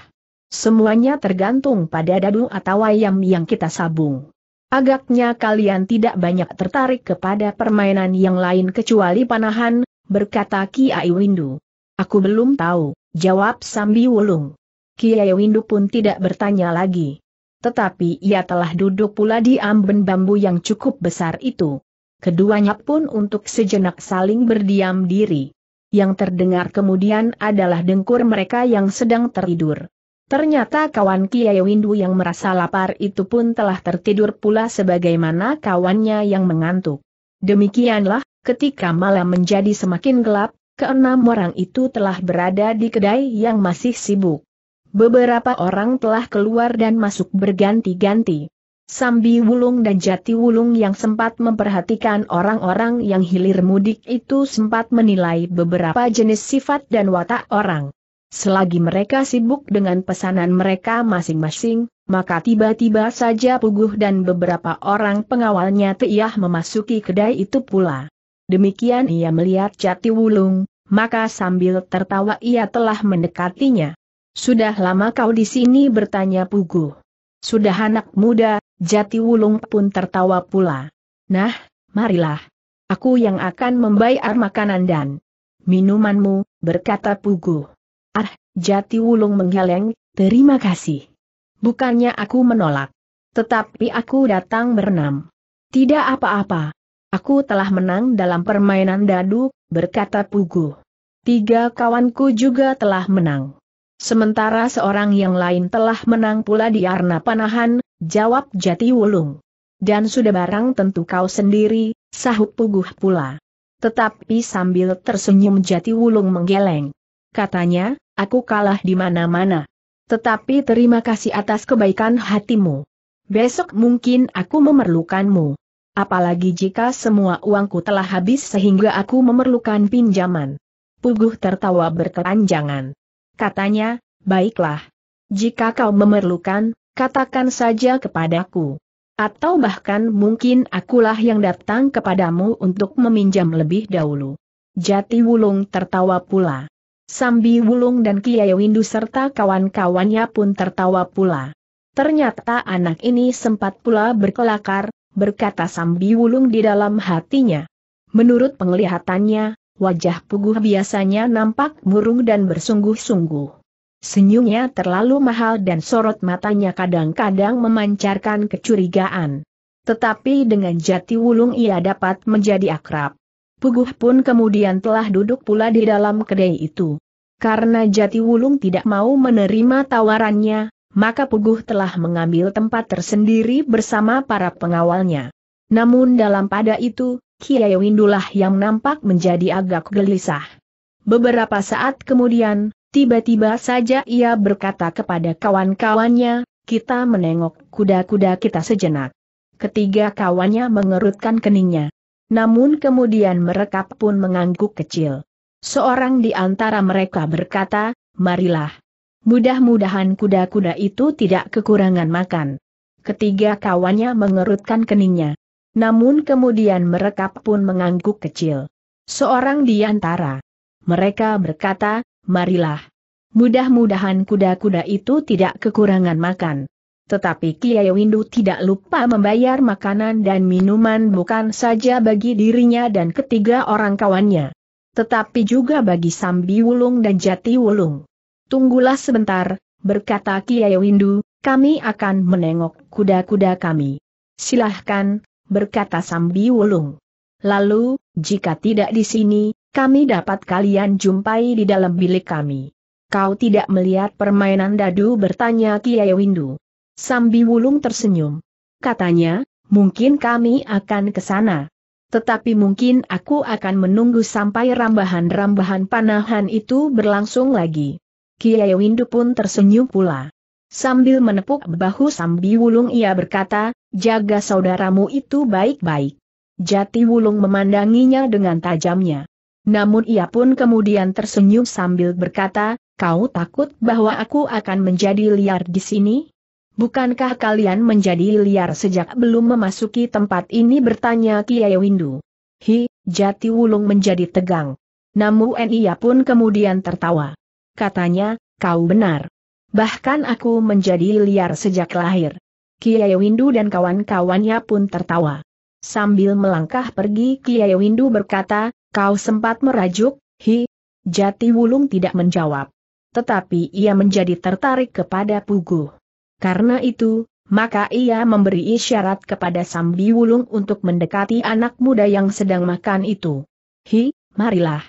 Semuanya tergantung pada dadu atau ayam yang kita sabung. Agaknya kalian tidak banyak tertarik kepada permainan yang lain kecuali panahan, berkata Kiai Windu. Aku belum tahu, jawab Sambi Wulung. Kiai Windu pun tidak bertanya lagi tetapi ia telah duduk pula di amben bambu yang cukup besar itu. Keduanya pun untuk sejenak saling berdiam diri. Yang terdengar kemudian adalah dengkur mereka yang sedang tertidur. Ternyata kawan Kiai Windu yang merasa lapar itu pun telah tertidur pula sebagaimana kawannya yang mengantuk. Demikianlah, ketika malam menjadi semakin gelap, keenam orang itu telah berada di kedai yang masih sibuk. Beberapa orang telah keluar dan masuk berganti-ganti. Sambi Wulung dan Jati Wulung yang sempat memperhatikan orang-orang yang hilir mudik itu sempat menilai beberapa jenis sifat dan watak orang. Selagi mereka sibuk dengan pesanan mereka masing-masing, maka tiba-tiba saja Puguh dan beberapa orang pengawalnya teyah memasuki kedai itu pula. Demikian ia melihat Jati Wulung, maka sambil tertawa ia telah mendekatinya. Sudah lama kau di sini bertanya Pugu. Sudah anak muda, Jati Wulung pun tertawa pula. Nah, marilah. Aku yang akan membayar makanan dan minumanmu, berkata Pugu. Ah, Jati Wulung menggeleng, terima kasih. Bukannya aku menolak. Tetapi aku datang berenam. Tidak apa-apa. Aku telah menang dalam permainan dadu, berkata Pugu. Tiga kawanku juga telah menang. Sementara seorang yang lain telah menang pula di Arna Panahan, jawab Jati Wulung. Dan sudah barang tentu kau sendiri, sahut Puguh pula. Tetapi sambil tersenyum Jati Wulung menggeleng. Katanya, aku kalah di mana-mana. Tetapi terima kasih atas kebaikan hatimu. Besok mungkin aku memerlukanmu. Apalagi jika semua uangku telah habis sehingga aku memerlukan pinjaman. Puguh tertawa berkeranjangan katanya, baiklah. Jika kau memerlukan, katakan saja kepadaku. Atau bahkan mungkin akulah yang datang kepadamu untuk meminjam lebih dahulu. Jati Wulung tertawa pula. Sambi Wulung dan Kiai Windu serta kawan-kawannya pun tertawa pula. Ternyata anak ini sempat pula berkelakar, berkata Sambi Wulung di dalam hatinya. Menurut penglihatannya, wajah Puguh biasanya nampak murung dan bersungguh-sungguh. Senyumnya terlalu mahal dan sorot matanya kadang-kadang memancarkan kecurigaan. Tetapi dengan jati wulung ia dapat menjadi akrab. Puguh pun kemudian telah duduk pula di dalam kedai itu. Karena jati wulung tidak mau menerima tawarannya, maka Puguh telah mengambil tempat tersendiri bersama para pengawalnya. Namun dalam pada itu, Kiai Windulah yang nampak menjadi agak gelisah. Beberapa saat kemudian, tiba-tiba saja ia berkata kepada kawan-kawannya, kita menengok kuda-kuda kita sejenak. Ketiga kawannya mengerutkan keningnya. Namun kemudian mereka pun mengangguk kecil. Seorang di antara mereka berkata, marilah. Mudah-mudahan kuda-kuda itu tidak kekurangan makan. Ketiga kawannya mengerutkan keningnya. Namun kemudian mereka pun mengangguk kecil. Seorang di antara mereka berkata, marilah. Mudah-mudahan kuda-kuda itu tidak kekurangan makan. Tetapi Kiai Windu tidak lupa membayar makanan dan minuman bukan saja bagi dirinya dan ketiga orang kawannya. Tetapi juga bagi Sambi Wulung dan Jati Wulung. Tunggulah sebentar, berkata Kiai Windu, kami akan menengok kuda-kuda kami. Silahkan, berkata Sambi Wulung. Lalu, jika tidak di sini, kami dapat kalian jumpai di dalam bilik kami. Kau tidak melihat permainan dadu bertanya Kiai Windu. Sambi Wulung tersenyum. Katanya, mungkin kami akan ke sana. Tetapi mungkin aku akan menunggu sampai rambahan-rambahan panahan itu berlangsung lagi. Kiai Windu pun tersenyum pula. Sambil menepuk bahu Sambi Wulung ia berkata, jaga saudaramu itu baik-baik. Jati Wulung memandanginya dengan tajamnya. Namun ia pun kemudian tersenyum sambil berkata, kau takut bahwa aku akan menjadi liar di sini? Bukankah kalian menjadi liar sejak belum memasuki tempat ini bertanya Kiai Windu. Hi, Jati Wulung menjadi tegang. Namun ia pun kemudian tertawa. Katanya, kau benar. Bahkan aku menjadi liar sejak lahir. Kiai Windu dan kawan-kawannya pun tertawa. Sambil melangkah pergi Kiai Windu berkata, kau sempat merajuk, hi. Jati Wulung tidak menjawab. Tetapi ia menjadi tertarik kepada Puguh. Karena itu, maka ia memberi isyarat kepada Sambi Wulung untuk mendekati anak muda yang sedang makan itu. Hi, marilah.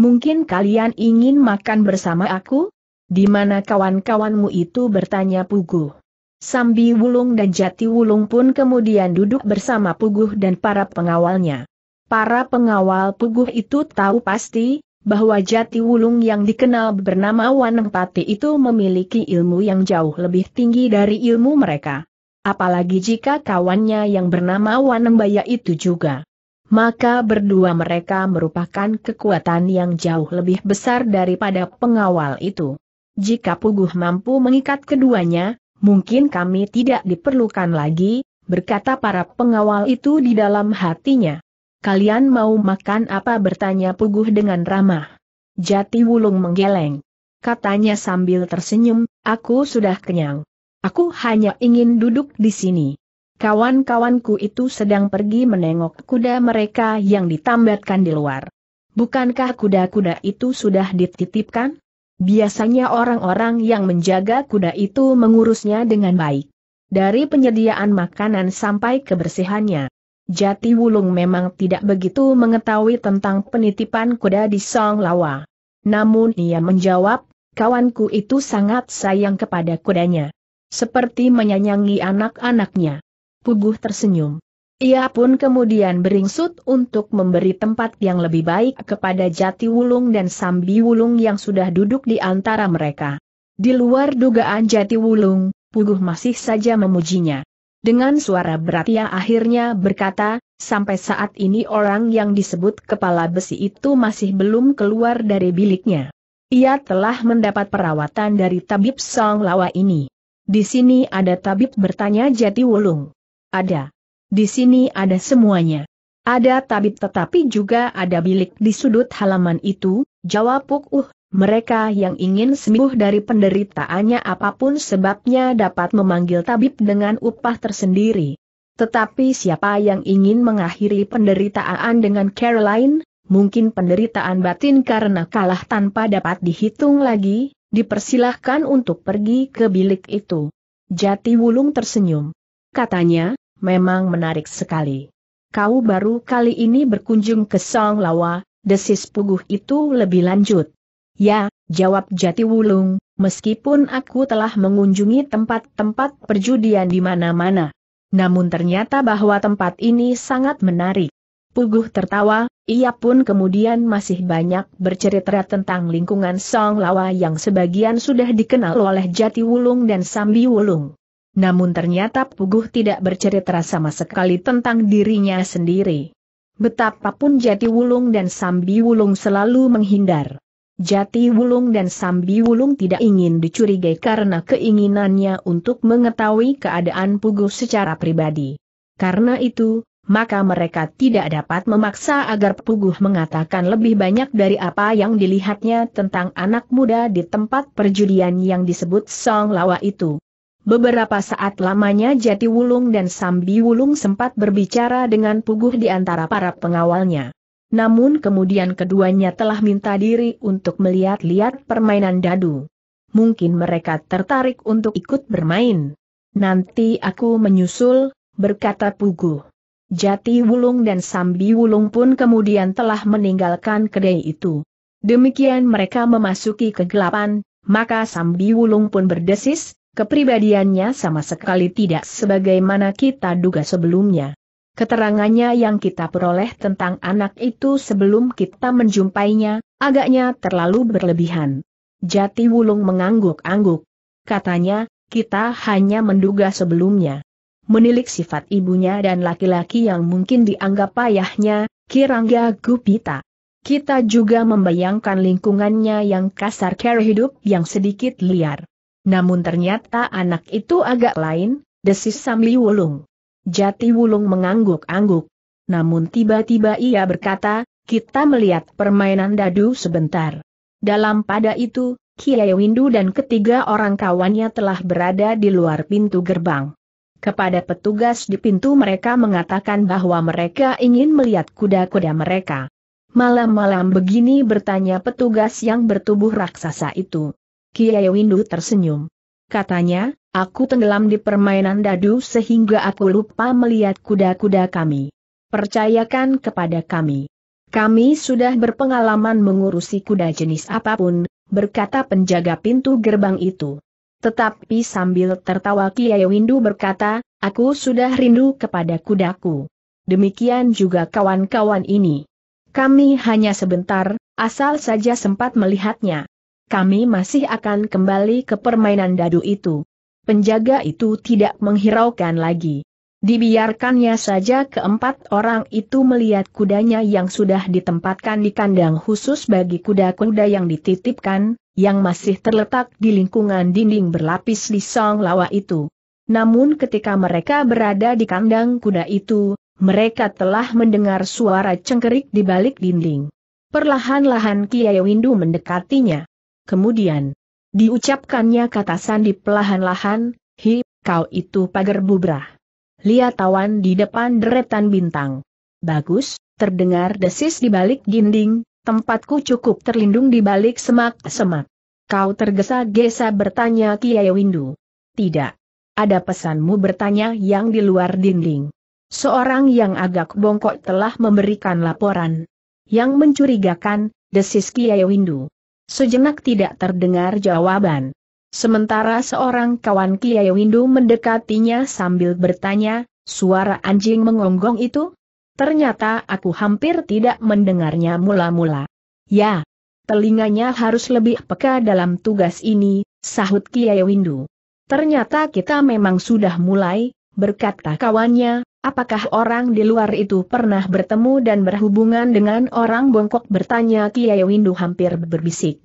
Mungkin kalian ingin makan bersama aku? Di mana kawan-kawanmu itu bertanya Puguh. Sambi Wulung dan Jati Wulung pun kemudian duduk bersama Puguh dan para pengawalnya. Para pengawal Puguh itu tahu pasti, bahwa Jati Wulung yang dikenal bernama Wanengpati itu memiliki ilmu yang jauh lebih tinggi dari ilmu mereka. Apalagi jika kawannya yang bernama Wanengbaya itu juga. Maka berdua mereka merupakan kekuatan yang jauh lebih besar daripada pengawal itu. Jika Puguh mampu mengikat keduanya, mungkin kami tidak diperlukan lagi, berkata para pengawal itu di dalam hatinya. Kalian mau makan apa bertanya Puguh dengan ramah. Jati Wulung menggeleng. Katanya sambil tersenyum, aku sudah kenyang. Aku hanya ingin duduk di sini. Kawan-kawanku itu sedang pergi menengok kuda mereka yang ditambatkan di luar. Bukankah kuda-kuda itu sudah dititipkan? Biasanya orang-orang yang menjaga kuda itu mengurusnya dengan baik. Dari penyediaan makanan sampai kebersihannya. Jati Wulung memang tidak begitu mengetahui tentang penitipan kuda di Song Lawa. Namun ia menjawab, kawanku itu sangat sayang kepada kudanya. Seperti menyayangi anak-anaknya. Puguh tersenyum. Ia pun kemudian beringsut untuk memberi tempat yang lebih baik kepada Jati Wulung dan Sambi Wulung yang sudah duduk di antara mereka. Di luar dugaan Jati Wulung, Puguh masih saja memujinya. Dengan suara berat ia akhirnya berkata, sampai saat ini orang yang disebut kepala besi itu masih belum keluar dari biliknya. Ia telah mendapat perawatan dari tabib Song Lawa ini. Di sini ada tabib bertanya Jati Wulung. Ada, di sini ada semuanya. Ada tabib tetapi juga ada bilik di sudut halaman itu, jawab Puk Uh, mereka yang ingin sembuh dari penderitaannya apapun sebabnya dapat memanggil tabib dengan upah tersendiri. Tetapi siapa yang ingin mengakhiri penderitaan dengan Caroline, mungkin penderitaan batin karena kalah tanpa dapat dihitung lagi, dipersilahkan untuk pergi ke bilik itu. Jati Wulung tersenyum. Katanya, memang menarik sekali. Kau baru kali ini berkunjung ke Song Lawa, desis puguh itu lebih lanjut. Ya, jawab Jati Wulung, meskipun aku telah mengunjungi tempat-tempat perjudian di mana-mana. Namun ternyata bahwa tempat ini sangat menarik. Puguh tertawa, ia pun kemudian masih banyak bercerita tentang lingkungan Song Lawa yang sebagian sudah dikenal oleh Jati Wulung dan Sambi Wulung. Namun ternyata Puguh tidak bercerita sama sekali tentang dirinya sendiri. Betapapun Jati Wulung dan Sambi Wulung selalu menghindar. Jati Wulung dan Sambi Wulung tidak ingin dicurigai karena keinginannya untuk mengetahui keadaan Puguh secara pribadi. Karena itu, maka mereka tidak dapat memaksa agar Puguh mengatakan lebih banyak dari apa yang dilihatnya tentang anak muda di tempat perjudian yang disebut Song Lawa itu. Beberapa saat lamanya Jati Wulung dan Sambi Wulung sempat berbicara dengan puguh di antara para pengawalnya. Namun kemudian keduanya telah minta diri untuk melihat-lihat permainan dadu. Mungkin mereka tertarik untuk ikut bermain. Nanti aku menyusul, berkata Puguh. Jati Wulung dan Sambi Wulung pun kemudian telah meninggalkan kedai itu. Demikian mereka memasuki kegelapan, maka Sambi Wulung pun berdesis, Kepribadiannya sama sekali tidak sebagaimana kita duga sebelumnya. Keterangannya yang kita peroleh tentang anak itu sebelum kita menjumpainya, agaknya terlalu berlebihan. Jati Wulung mengangguk-angguk. Katanya, kita hanya menduga sebelumnya. Menilik sifat ibunya dan laki-laki yang mungkin dianggap ayahnya, Kirangga Gupita. Kita juga membayangkan lingkungannya yang kasar cara hidup yang sedikit liar. Namun ternyata anak itu agak lain, desis Samli Wulung. Jati Wulung mengangguk-angguk. Namun tiba-tiba ia berkata, kita melihat permainan dadu sebentar. Dalam pada itu, Kiai Windu dan ketiga orang kawannya telah berada di luar pintu gerbang. Kepada petugas di pintu mereka mengatakan bahwa mereka ingin melihat kuda-kuda mereka. Malam-malam begini bertanya petugas yang bertubuh raksasa itu. Kiai Windu tersenyum. Katanya, aku tenggelam di permainan dadu sehingga aku lupa melihat kuda-kuda kami. Percayakan kepada kami. Kami sudah berpengalaman mengurusi kuda jenis apapun, berkata penjaga pintu gerbang itu. Tetapi sambil tertawa Kiai Windu berkata, aku sudah rindu kepada kudaku. Demikian juga kawan-kawan ini. Kami hanya sebentar, asal saja sempat melihatnya kami masih akan kembali ke permainan dadu itu. Penjaga itu tidak menghiraukan lagi. Dibiarkannya saja keempat orang itu melihat kudanya yang sudah ditempatkan di kandang khusus bagi kuda-kuda yang dititipkan, yang masih terletak di lingkungan dinding berlapis di Song Lawa itu. Namun ketika mereka berada di kandang kuda itu, mereka telah mendengar suara cengkerik di balik dinding. Perlahan-lahan Kiai Windu mendekatinya. Kemudian, diucapkannya kata Sandi pelahan-lahan, hi, kau itu pagar bubrah. Lihat tawan di depan deretan bintang. Bagus, terdengar desis di balik dinding, tempatku cukup terlindung di balik semak-semak. Kau tergesa-gesa bertanya Kiai Windu. Tidak. Ada pesanmu bertanya yang di luar dinding. Seorang yang agak bongkok telah memberikan laporan. Yang mencurigakan, desis Kiai Windu. Sejenak tidak terdengar jawaban. Sementara seorang kawan Kiai Windu mendekatinya sambil bertanya, suara anjing mengonggong itu? Ternyata aku hampir tidak mendengarnya mula-mula. Ya, telinganya harus lebih peka dalam tugas ini, sahut Kiai Windu. Ternyata kita memang sudah mulai, berkata kawannya, apakah orang di luar itu pernah bertemu dan berhubungan dengan orang bongkok bertanya Kiai Windu hampir berbisik.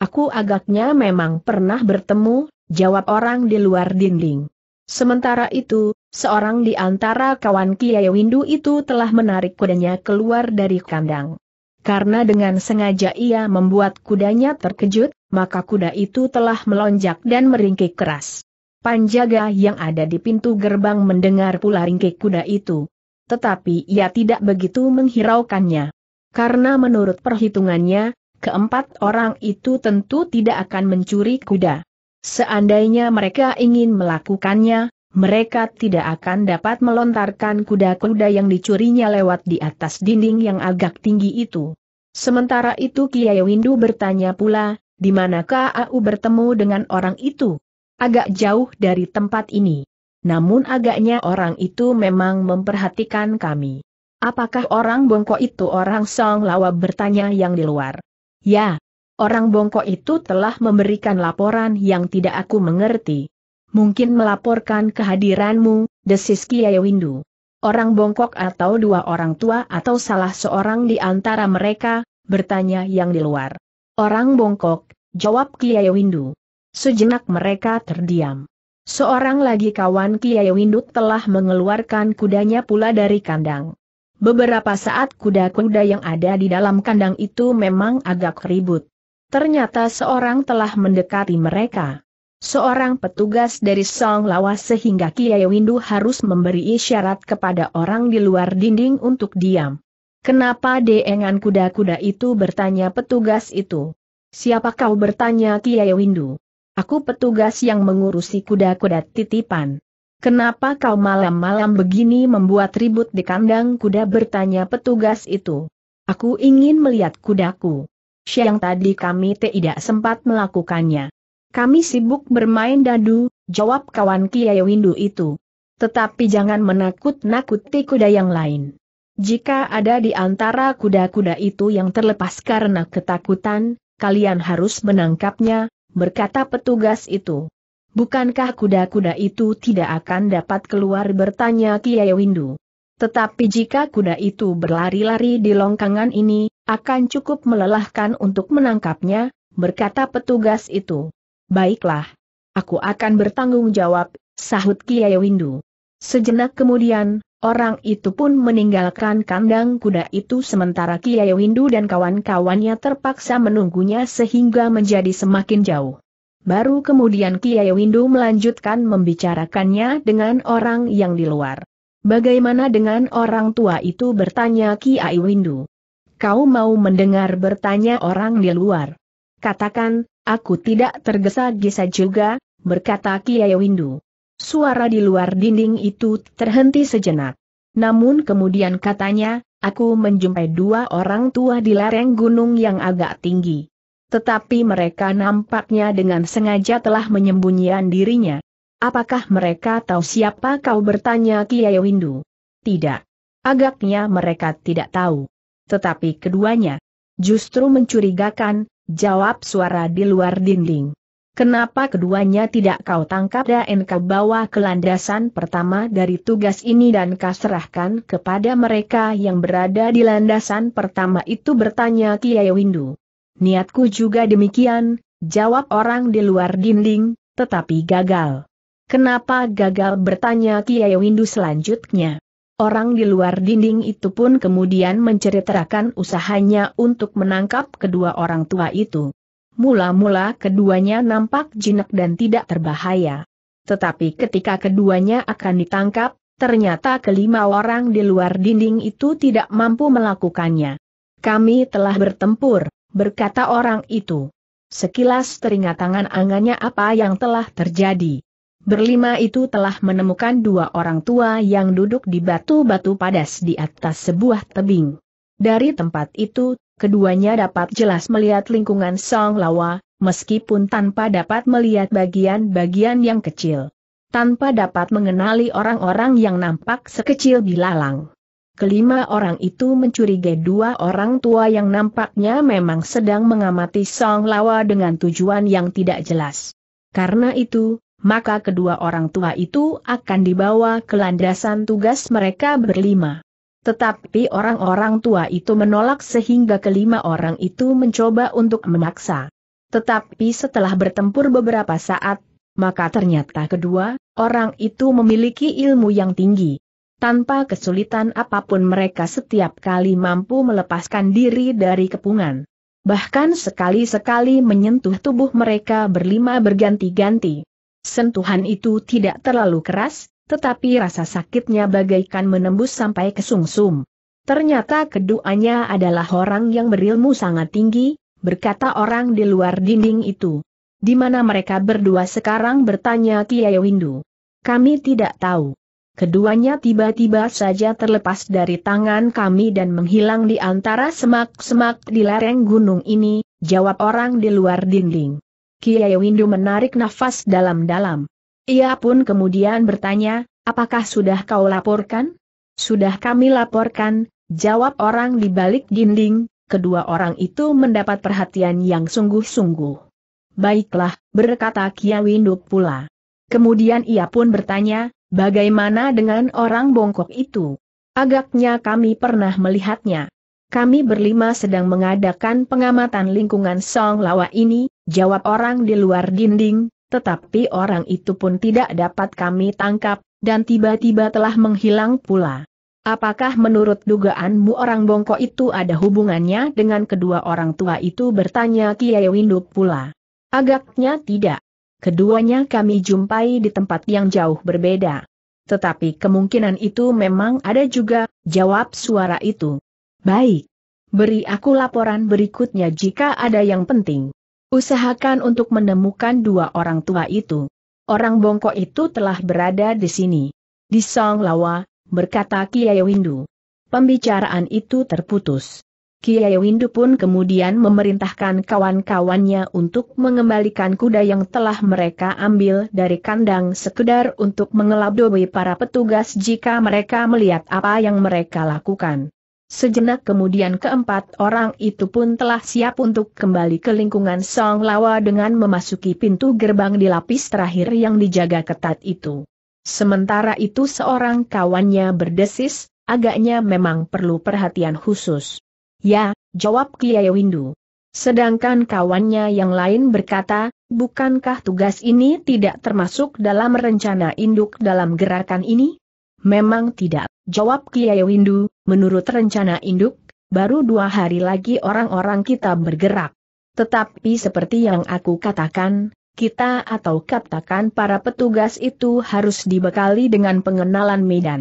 Aku agaknya memang pernah bertemu, jawab orang di luar dinding. Sementara itu, seorang di antara kawan Kiai Windu itu telah menarik kudanya keluar dari kandang. Karena dengan sengaja ia membuat kudanya terkejut, maka kuda itu telah melonjak dan meringkik keras. Panjaga yang ada di pintu gerbang mendengar pula ringkik kuda itu. Tetapi ia tidak begitu menghiraukannya. Karena menurut perhitungannya, keempat orang itu tentu tidak akan mencuri kuda. Seandainya mereka ingin melakukannya, mereka tidak akan dapat melontarkan kuda-kuda yang dicurinya lewat di atas dinding yang agak tinggi itu. Sementara itu Kiai Windu bertanya pula, di manakah AU bertemu dengan orang itu? agak jauh dari tempat ini. Namun agaknya orang itu memang memperhatikan kami. Apakah orang bongkok itu orang Song Lawa bertanya yang di luar? Ya, orang bongkok itu telah memberikan laporan yang tidak aku mengerti. Mungkin melaporkan kehadiranmu, desis Kiai Windu. Orang bongkok atau dua orang tua atau salah seorang di antara mereka, bertanya yang di luar. Orang bongkok, jawab Kiai Windu. Sejenak mereka terdiam. Seorang lagi kawan Kiai Windu telah mengeluarkan kudanya pula dari kandang. Beberapa saat kuda-kuda yang ada di dalam kandang itu memang agak ribut. Ternyata seorang telah mendekati mereka. Seorang petugas dari Song Lawas sehingga Kiai Windu harus memberi isyarat kepada orang di luar dinding untuk diam. Kenapa deengan kuda-kuda itu bertanya petugas itu? Siapa kau bertanya Kiai Windu? Aku petugas yang mengurusi kuda-kuda titipan. Kenapa kau malam-malam begini membuat ribut di kandang kuda bertanya petugas itu. Aku ingin melihat kudaku. Siang tadi kami tidak sempat melakukannya. Kami sibuk bermain dadu, jawab kawan Kiai Windu itu. Tetapi jangan menakut-nakuti kuda yang lain. Jika ada di antara kuda-kuda itu yang terlepas karena ketakutan, kalian harus menangkapnya, berkata petugas itu. Bukankah kuda-kuda itu tidak akan dapat keluar bertanya Kiai Windu? Tetapi jika kuda itu berlari-lari di longkangan ini, akan cukup melelahkan untuk menangkapnya, berkata petugas itu. Baiklah. Aku akan bertanggung jawab, sahut Kiai Windu. Sejenak kemudian, orang itu pun meninggalkan kandang kuda itu sementara Kiai Windu dan kawan-kawannya terpaksa menunggunya sehingga menjadi semakin jauh. Baru kemudian Kiai Windu melanjutkan membicarakannya dengan orang yang di luar. Bagaimana dengan orang tua itu bertanya Kiai Windu. Kau mau mendengar bertanya orang di luar. Katakan, aku tidak tergesa-gesa juga, berkata Kiai Windu. Suara di luar dinding itu terhenti sejenak. Namun kemudian katanya, aku menjumpai dua orang tua di lereng gunung yang agak tinggi. Tetapi mereka nampaknya dengan sengaja telah menyembunyikan dirinya. Apakah mereka tahu siapa kau bertanya Kiai Windu? Tidak. Agaknya mereka tidak tahu. Tetapi keduanya justru mencurigakan, jawab suara di luar dinding. Kenapa keduanya tidak kau tangkap dan kau bawa ke landasan pertama dari tugas ini dan kau serahkan kepada mereka yang berada di landasan pertama itu bertanya Kiai Windu. Niatku juga demikian, jawab orang di luar dinding, tetapi gagal. Kenapa gagal bertanya Kiai Windu selanjutnya? Orang di luar dinding itu pun kemudian menceritakan usahanya untuk menangkap kedua orang tua itu. Mula-mula keduanya nampak jinak dan tidak terbahaya. Tetapi ketika keduanya akan ditangkap, ternyata kelima orang di luar dinding itu tidak mampu melakukannya. Kami telah bertempur, berkata orang itu. Sekilas teringat tangan angannya apa yang telah terjadi. Berlima itu telah menemukan dua orang tua yang duduk di batu-batu padas di atas sebuah tebing. Dari tempat itu, Keduanya dapat jelas melihat lingkungan Song Lawa, meskipun tanpa dapat melihat bagian-bagian yang kecil. Tanpa dapat mengenali orang-orang yang nampak sekecil bilalang. Kelima orang itu mencurigai dua orang tua yang nampaknya memang sedang mengamati Song Lawa dengan tujuan yang tidak jelas. Karena itu, maka kedua orang tua itu akan dibawa ke landasan tugas mereka berlima. Tetapi orang-orang tua itu menolak sehingga kelima orang itu mencoba untuk memaksa. Tetapi setelah bertempur beberapa saat, maka ternyata kedua, orang itu memiliki ilmu yang tinggi. Tanpa kesulitan apapun mereka setiap kali mampu melepaskan diri dari kepungan. Bahkan sekali-sekali menyentuh tubuh mereka berlima berganti-ganti. Sentuhan itu tidak terlalu keras, tetapi rasa sakitnya bagaikan menembus sampai ke sungsum. Ternyata keduanya adalah orang yang berilmu sangat tinggi, berkata orang di luar dinding itu. Di mana mereka berdua sekarang bertanya Kiai Windu. Kami tidak tahu. Keduanya tiba-tiba saja terlepas dari tangan kami dan menghilang di antara semak-semak di lereng gunung ini, jawab orang di luar dinding. Kiai Windu menarik nafas dalam-dalam. Ia pun kemudian bertanya, apakah sudah kau laporkan? Sudah kami laporkan, jawab orang di balik dinding, kedua orang itu mendapat perhatian yang sungguh-sungguh. Baiklah, berkata Kia Winduk pula. Kemudian ia pun bertanya, bagaimana dengan orang bongkok itu? Agaknya kami pernah melihatnya. Kami berlima sedang mengadakan pengamatan lingkungan Song Lawa ini, jawab orang di luar dinding, tetapi orang itu pun tidak dapat kami tangkap, dan tiba-tiba telah menghilang pula. Apakah menurut dugaanmu orang bongkok itu ada hubungannya dengan kedua orang tua itu bertanya Kiai Windu pula. Agaknya tidak. Keduanya kami jumpai di tempat yang jauh berbeda. Tetapi kemungkinan itu memang ada juga, jawab suara itu. Baik. Beri aku laporan berikutnya jika ada yang penting. Usahakan untuk menemukan dua orang tua itu. Orang bongkok itu telah berada di sini. Di Song Lawa, berkata Kiai Windu. Pembicaraan itu terputus. Kiai Windu pun kemudian memerintahkan kawan-kawannya untuk mengembalikan kuda yang telah mereka ambil dari kandang sekedar untuk mengelabui para petugas jika mereka melihat apa yang mereka lakukan. Sejenak kemudian keempat orang itu pun telah siap untuk kembali ke lingkungan Song Lawa dengan memasuki pintu gerbang di lapis terakhir yang dijaga ketat itu. Sementara itu seorang kawannya berdesis, agaknya memang perlu perhatian khusus. Ya, jawab Kiai Windu. Sedangkan kawannya yang lain berkata, bukankah tugas ini tidak termasuk dalam rencana induk dalam gerakan ini? Memang tidak. Jawab Kiai Windu, menurut rencana induk, baru dua hari lagi orang-orang kita bergerak. Tetapi seperti yang aku katakan, kita atau katakan para petugas itu harus dibekali dengan pengenalan medan.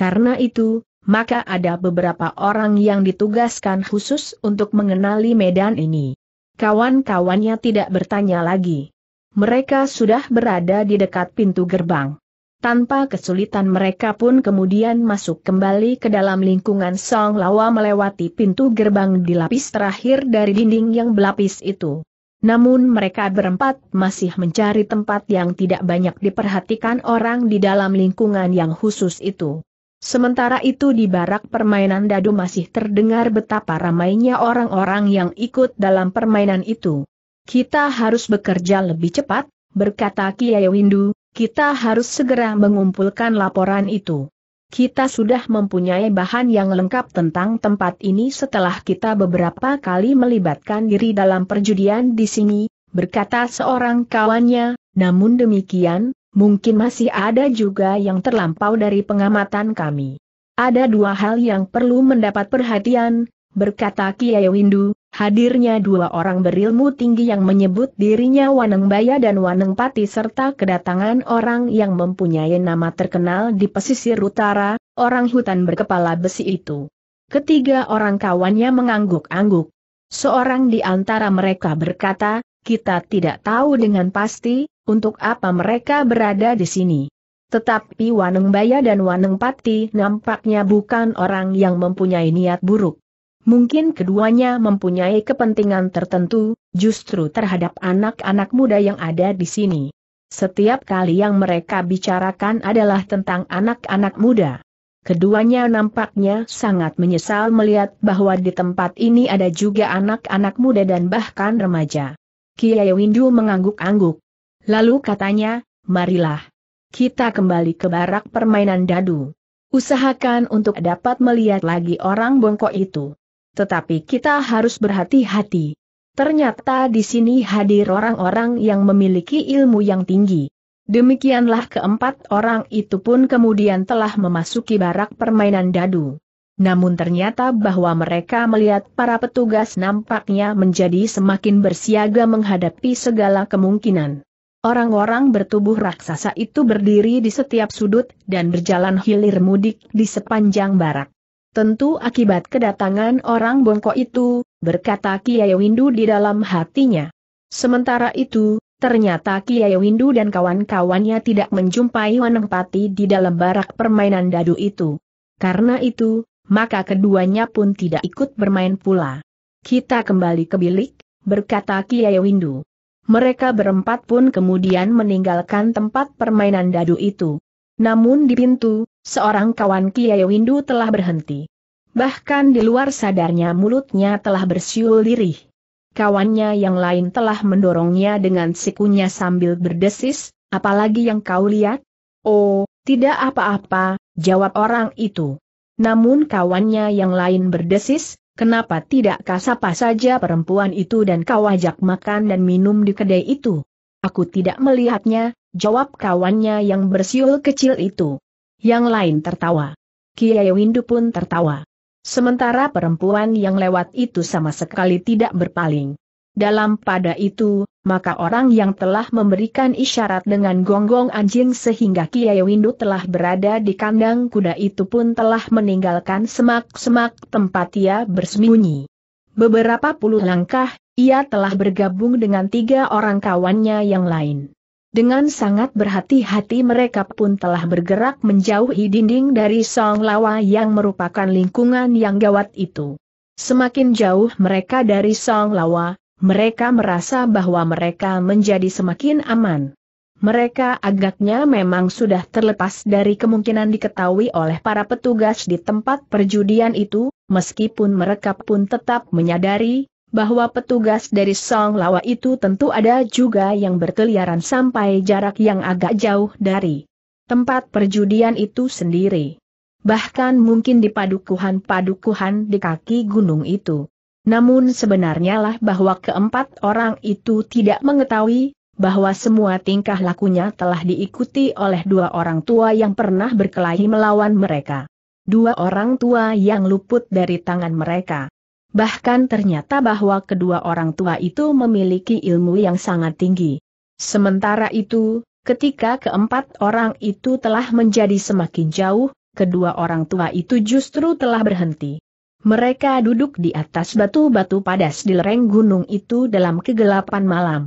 Karena itu, maka ada beberapa orang yang ditugaskan khusus untuk mengenali medan ini. Kawan-kawannya tidak bertanya lagi. Mereka sudah berada di dekat pintu gerbang. Tanpa kesulitan mereka pun kemudian masuk kembali ke dalam lingkungan Song Lawa melewati pintu gerbang di lapis terakhir dari dinding yang berlapis itu. Namun mereka berempat masih mencari tempat yang tidak banyak diperhatikan orang di dalam lingkungan yang khusus itu. Sementara itu di barak permainan dadu masih terdengar betapa ramainya orang-orang yang ikut dalam permainan itu. Kita harus bekerja lebih cepat, berkata Kiai Windu, kita harus segera mengumpulkan laporan itu. Kita sudah mempunyai bahan yang lengkap tentang tempat ini setelah kita beberapa kali melibatkan diri dalam perjudian di sini, berkata seorang kawannya, namun demikian, mungkin masih ada juga yang terlampau dari pengamatan kami. Ada dua hal yang perlu mendapat perhatian, berkata Kiai Windu, hadirnya dua orang berilmu tinggi yang menyebut dirinya Waneng Baya dan Waneng Pati serta kedatangan orang yang mempunyai nama terkenal di pesisir utara, orang hutan berkepala besi itu. Ketiga orang kawannya mengangguk-angguk. Seorang di antara mereka berkata, kita tidak tahu dengan pasti, untuk apa mereka berada di sini. Tetapi Waneng Baya dan Waneng Pati nampaknya bukan orang yang mempunyai niat buruk. Mungkin keduanya mempunyai kepentingan tertentu, justru terhadap anak-anak muda yang ada di sini. Setiap kali yang mereka bicarakan adalah tentang anak-anak muda. Keduanya nampaknya sangat menyesal melihat bahwa di tempat ini ada juga anak-anak muda dan bahkan remaja. Kiai Windu mengangguk-angguk. Lalu katanya, marilah. Kita kembali ke barak permainan dadu. Usahakan untuk dapat melihat lagi orang bongkok itu. Tetapi kita harus berhati-hati. Ternyata di sini hadir orang-orang yang memiliki ilmu yang tinggi. Demikianlah keempat orang itu pun kemudian telah memasuki barak permainan dadu. Namun ternyata bahwa mereka melihat para petugas nampaknya menjadi semakin bersiaga menghadapi segala kemungkinan. Orang-orang bertubuh raksasa itu berdiri di setiap sudut dan berjalan hilir mudik di sepanjang barak. Tentu akibat kedatangan orang bongkok itu, berkata Kiai Windu di dalam hatinya. Sementara itu, ternyata Kiai Windu dan kawan-kawannya tidak menjumpai Wanengpati di dalam barak permainan dadu itu. Karena itu, maka keduanya pun tidak ikut bermain pula. Kita kembali ke bilik, berkata Kiai Windu. Mereka berempat pun kemudian meninggalkan tempat permainan dadu itu. Namun di pintu, seorang kawan Kiai Windu telah berhenti. Bahkan di luar sadarnya mulutnya telah bersiul lirih. Kawannya yang lain telah mendorongnya dengan sikunya sambil berdesis, apalagi yang kau lihat? Oh, tidak apa-apa, jawab orang itu. Namun kawannya yang lain berdesis, kenapa tidak kasapa saja perempuan itu dan kau ajak makan dan minum di kedai itu? Aku tidak melihatnya, jawab kawannya yang bersiul kecil itu. Yang lain tertawa. Kiai Windu pun tertawa. Sementara perempuan yang lewat itu sama sekali tidak berpaling. Dalam pada itu, maka orang yang telah memberikan isyarat dengan gonggong anjing sehingga Kiai Windu telah berada di kandang kuda itu pun telah meninggalkan semak-semak tempat ia bersembunyi. Beberapa puluh langkah, ia telah bergabung dengan tiga orang kawannya yang lain. Dengan sangat berhati-hati mereka pun telah bergerak menjauhi dinding dari Song Lawa yang merupakan lingkungan yang gawat itu. Semakin jauh mereka dari Song Lawa, mereka merasa bahwa mereka menjadi semakin aman. Mereka agaknya memang sudah terlepas dari kemungkinan diketahui oleh para petugas di tempat perjudian itu, meskipun mereka pun tetap menyadari bahwa petugas dari Song Lawa itu tentu ada juga yang berkeliaran sampai jarak yang agak jauh dari tempat perjudian itu sendiri. Bahkan mungkin di padukuhan-padukuhan di kaki gunung itu. Namun sebenarnya lah bahwa keempat orang itu tidak mengetahui, bahwa semua tingkah lakunya telah diikuti oleh dua orang tua yang pernah berkelahi melawan mereka. Dua orang tua yang luput dari tangan mereka. Bahkan ternyata bahwa kedua orang tua itu memiliki ilmu yang sangat tinggi. Sementara itu, ketika keempat orang itu telah menjadi semakin jauh, kedua orang tua itu justru telah berhenti. Mereka duduk di atas batu-batu padas di lereng gunung itu dalam kegelapan malam.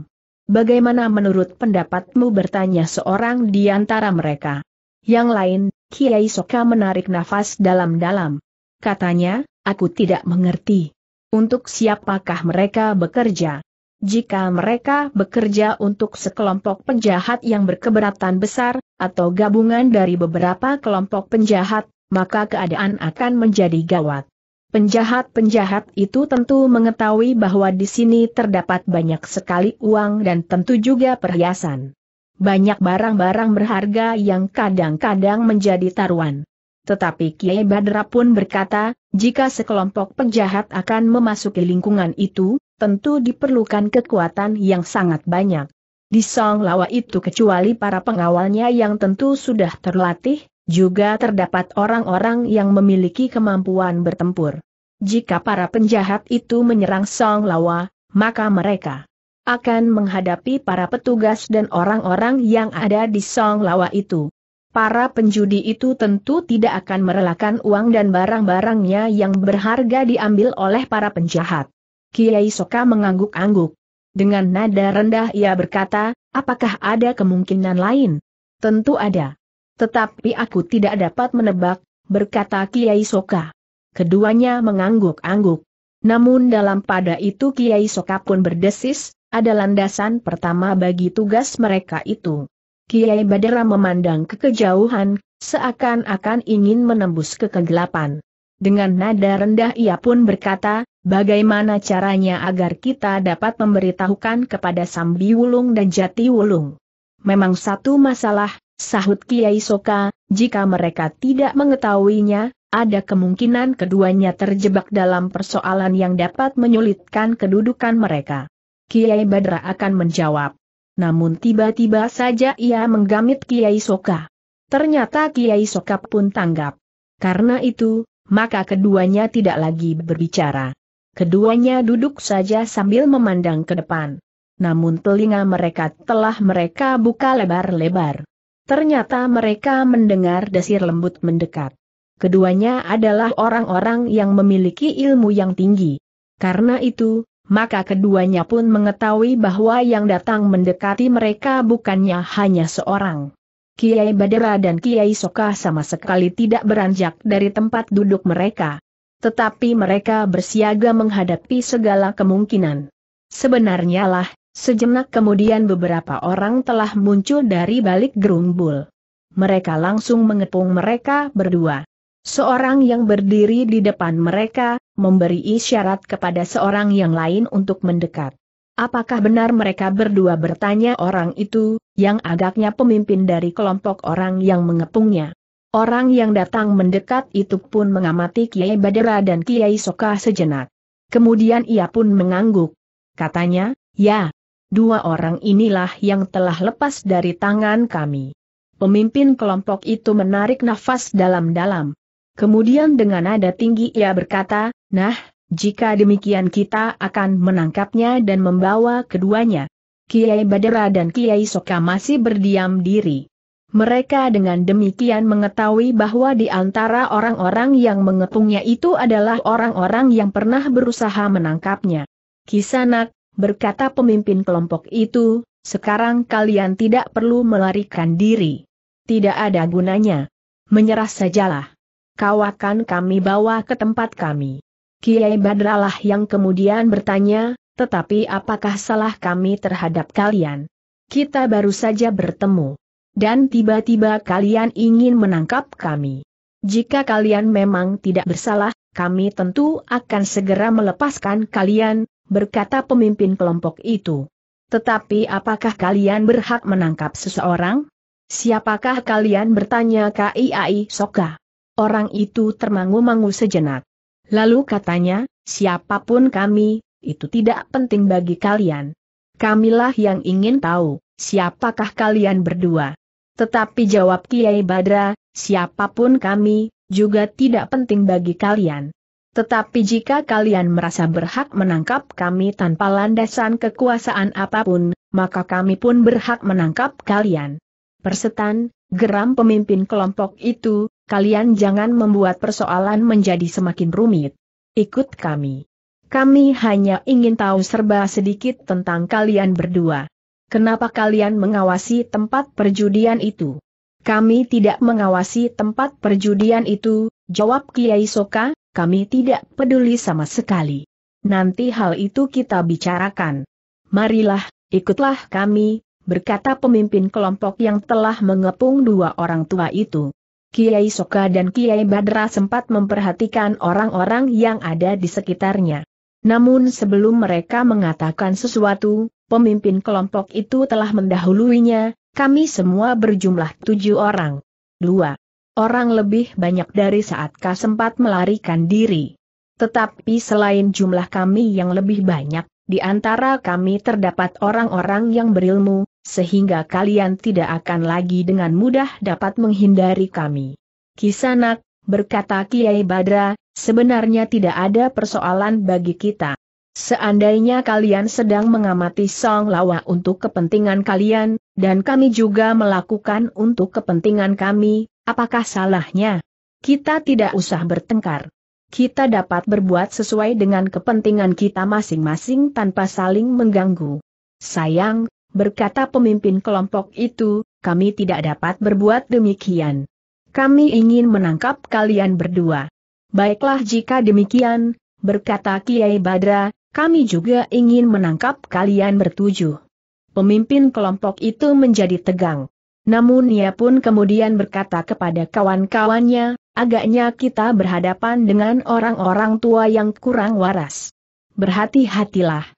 Bagaimana menurut pendapatmu bertanya seorang di antara mereka? Yang lain, Kiai Soka menarik nafas dalam-dalam. Katanya, aku tidak mengerti. Untuk siapakah mereka bekerja? Jika mereka bekerja untuk sekelompok penjahat yang berkeberatan besar, atau gabungan dari beberapa kelompok penjahat, maka keadaan akan menjadi gawat. Penjahat-penjahat itu tentu mengetahui bahwa di sini terdapat banyak sekali uang dan tentu juga perhiasan. Banyak barang-barang berharga yang kadang-kadang menjadi taruhan. Tetapi Kiai Badra pun berkata, jika sekelompok penjahat akan memasuki lingkungan itu, tentu diperlukan kekuatan yang sangat banyak. Di Song Lawa itu kecuali para pengawalnya yang tentu sudah terlatih, juga terdapat orang-orang yang memiliki kemampuan bertempur. Jika para penjahat itu menyerang Song Lawa, maka mereka akan menghadapi para petugas dan orang-orang yang ada di Song Lawa itu. Para penjudi itu tentu tidak akan merelakan uang dan barang-barangnya yang berharga diambil oleh para penjahat. Kiai Soka mengangguk-angguk. Dengan nada rendah ia berkata, apakah ada kemungkinan lain? Tentu ada. Tetapi aku tidak dapat menebak, berkata Kiai Soka. Keduanya mengangguk-angguk. Namun dalam pada itu Kiai Soka pun berdesis, ada landasan pertama bagi tugas mereka itu. Kiai Badera memandang ke kejauhan, seakan-akan ingin menembus ke kegelapan. Dengan nada rendah ia pun berkata, bagaimana caranya agar kita dapat memberitahukan kepada Sambi Wulung dan Jati Wulung. Memang satu masalah, sahut Kiai Soka, jika mereka tidak mengetahuinya, ada kemungkinan keduanya terjebak dalam persoalan yang dapat menyulitkan kedudukan mereka. Kiai Badra akan menjawab, namun tiba-tiba saja ia menggamit Kiai Soka. Ternyata Kiai Soka pun tanggap. Karena itu, maka keduanya tidak lagi berbicara. Keduanya duduk saja sambil memandang ke depan. Namun telinga mereka telah mereka buka lebar-lebar. Ternyata mereka mendengar desir lembut mendekat. Keduanya adalah orang-orang yang memiliki ilmu yang tinggi. Karena itu, maka keduanya pun mengetahui bahwa yang datang mendekati mereka bukannya hanya seorang. Kiai Badera dan Kiai Soka sama sekali tidak beranjak dari tempat duduk mereka. Tetapi mereka bersiaga menghadapi segala kemungkinan. Sebenarnya lah, sejenak kemudian beberapa orang telah muncul dari balik gerumbul. Mereka langsung mengepung mereka berdua. Seorang yang berdiri di depan mereka, memberi isyarat kepada seorang yang lain untuk mendekat. Apakah benar mereka berdua bertanya orang itu, yang agaknya pemimpin dari kelompok orang yang mengepungnya. Orang yang datang mendekat itu pun mengamati Kiai Badera dan Kiai Soka sejenak. Kemudian ia pun mengangguk. Katanya, ya, dua orang inilah yang telah lepas dari tangan kami. Pemimpin kelompok itu menarik nafas dalam-dalam. Kemudian dengan nada tinggi ia berkata, Nah, jika demikian kita akan menangkapnya dan membawa keduanya. Kiai Badera dan Kiai Soka masih berdiam diri. Mereka dengan demikian mengetahui bahwa di antara orang-orang yang mengepungnya itu adalah orang-orang yang pernah berusaha menangkapnya. Kisanak, berkata pemimpin kelompok itu, sekarang kalian tidak perlu melarikan diri. Tidak ada gunanya. Menyerah sajalah kau akan kami bawa ke tempat kami. Kiai Badralah yang kemudian bertanya, tetapi apakah salah kami terhadap kalian? Kita baru saja bertemu. Dan tiba-tiba kalian ingin menangkap kami. Jika kalian memang tidak bersalah, kami tentu akan segera melepaskan kalian, berkata pemimpin kelompok itu. Tetapi apakah kalian berhak menangkap seseorang? Siapakah kalian bertanya KIAI Soka? Orang itu termangu-mangu sejenak. Lalu katanya, siapapun kami, itu tidak penting bagi kalian. Kamilah yang ingin tahu, siapakah kalian berdua. Tetapi jawab Kiai Badra, siapapun kami, juga tidak penting bagi kalian. Tetapi jika kalian merasa berhak menangkap kami tanpa landasan kekuasaan apapun, maka kami pun berhak menangkap kalian. Persetan, geram pemimpin kelompok itu, kalian jangan membuat persoalan menjadi semakin rumit. Ikut kami. Kami hanya ingin tahu serba sedikit tentang kalian berdua. Kenapa kalian mengawasi tempat perjudian itu? Kami tidak mengawasi tempat perjudian itu, jawab Kiai Soka, kami tidak peduli sama sekali. Nanti hal itu kita bicarakan. Marilah, ikutlah kami, berkata pemimpin kelompok yang telah mengepung dua orang tua itu. Kiai Soka dan Kiai Badra sempat memperhatikan orang-orang yang ada di sekitarnya. Namun sebelum mereka mengatakan sesuatu, pemimpin kelompok itu telah mendahuluinya, kami semua berjumlah tujuh orang. Dua orang lebih banyak dari saat K sempat melarikan diri. Tetapi selain jumlah kami yang lebih banyak, di antara kami terdapat orang-orang yang berilmu, sehingga kalian tidak akan lagi dengan mudah dapat menghindari kami. Kisanak, berkata Kiai Badra, sebenarnya tidak ada persoalan bagi kita. Seandainya kalian sedang mengamati Song Lawa untuk kepentingan kalian, dan kami juga melakukan untuk kepentingan kami, apakah salahnya? Kita tidak usah bertengkar. Kita dapat berbuat sesuai dengan kepentingan kita masing-masing tanpa saling mengganggu. Sayang, berkata pemimpin kelompok itu, kami tidak dapat berbuat demikian. Kami ingin menangkap kalian berdua. Baiklah jika demikian, berkata Kiai Badra, kami juga ingin menangkap kalian bertujuh. Pemimpin kelompok itu menjadi tegang. Namun ia pun kemudian berkata kepada kawan-kawannya, agaknya kita berhadapan dengan orang-orang tua yang kurang waras. Berhati-hatilah.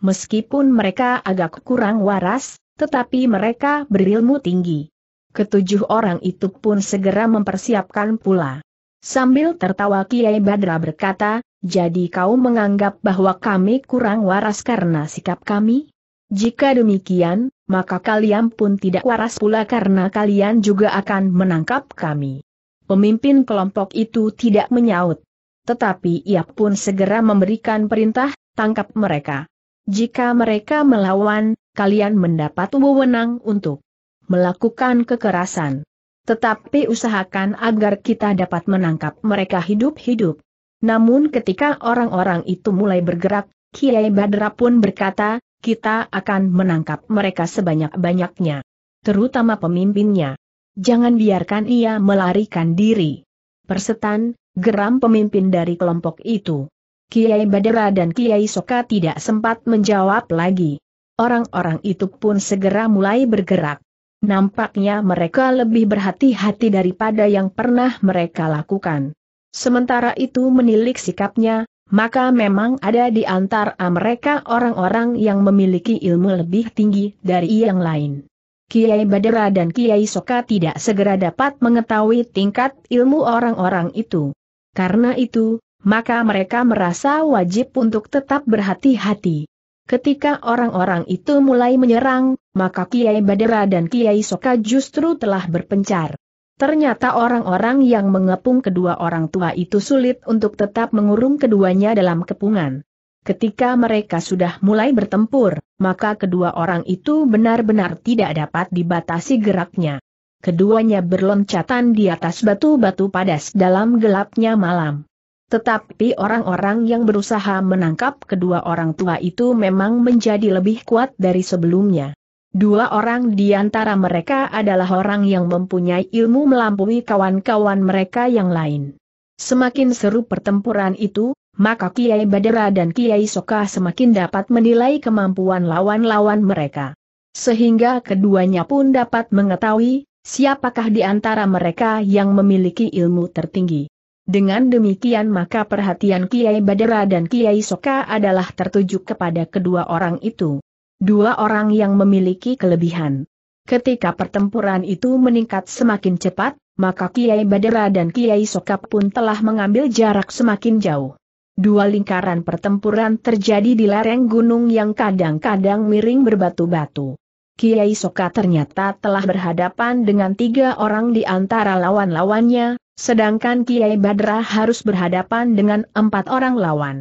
Meskipun mereka agak kurang waras, tetapi mereka berilmu tinggi. Ketujuh orang itu pun segera mempersiapkan pula. Sambil tertawa Kiai Badra berkata, jadi kau menganggap bahwa kami kurang waras karena sikap kami? Jika demikian, maka kalian pun tidak waras pula karena kalian juga akan menangkap kami. Pemimpin kelompok itu tidak menyaut. Tetapi ia pun segera memberikan perintah, tangkap mereka. Jika mereka melawan, kalian mendapat wewenang untuk melakukan kekerasan. Tetapi usahakan agar kita dapat menangkap mereka hidup-hidup. Namun ketika orang-orang itu mulai bergerak, Kiai Badra pun berkata, kita akan menangkap mereka sebanyak-banyaknya. Terutama pemimpinnya. Jangan biarkan ia melarikan diri. Persetan, geram pemimpin dari kelompok itu. Kiai Badera dan Kiai Soka tidak sempat menjawab lagi. Orang-orang itu pun segera mulai bergerak. Nampaknya mereka lebih berhati-hati daripada yang pernah mereka lakukan. Sementara itu menilik sikapnya, maka memang ada di antara mereka orang-orang yang memiliki ilmu lebih tinggi dari yang lain. Kiai Badera dan Kiai Soka tidak segera dapat mengetahui tingkat ilmu orang-orang itu. Karena itu, maka mereka merasa wajib untuk tetap berhati-hati. Ketika orang-orang itu mulai menyerang, maka Kiai Badera dan Kiai Soka justru telah berpencar. Ternyata orang-orang yang mengepung kedua orang tua itu sulit untuk tetap mengurung keduanya dalam kepungan. Ketika mereka sudah mulai bertempur, maka kedua orang itu benar-benar tidak dapat dibatasi geraknya. Keduanya berloncatan di atas batu-batu padas dalam gelapnya malam. Tetapi orang-orang yang berusaha menangkap kedua orang tua itu memang menjadi lebih kuat dari sebelumnya. Dua orang di antara mereka adalah orang yang mempunyai ilmu melampaui kawan-kawan mereka yang lain. Semakin seru pertempuran itu, maka Kiai Badera dan Kiai Soka semakin dapat menilai kemampuan lawan-lawan mereka. Sehingga keduanya pun dapat mengetahui siapakah di antara mereka yang memiliki ilmu tertinggi. Dengan demikian maka perhatian Kiai Badera dan Kiai Soka adalah tertuju kepada kedua orang itu. Dua orang yang memiliki kelebihan. Ketika pertempuran itu meningkat semakin cepat, maka Kiai Badera dan Kiai Soka pun telah mengambil jarak semakin jauh. Dua lingkaran pertempuran terjadi di lereng gunung yang kadang-kadang miring berbatu-batu. Kiai Soka ternyata telah berhadapan dengan tiga orang di antara lawan-lawannya, Sedangkan Kiai Badra harus berhadapan dengan empat orang lawan.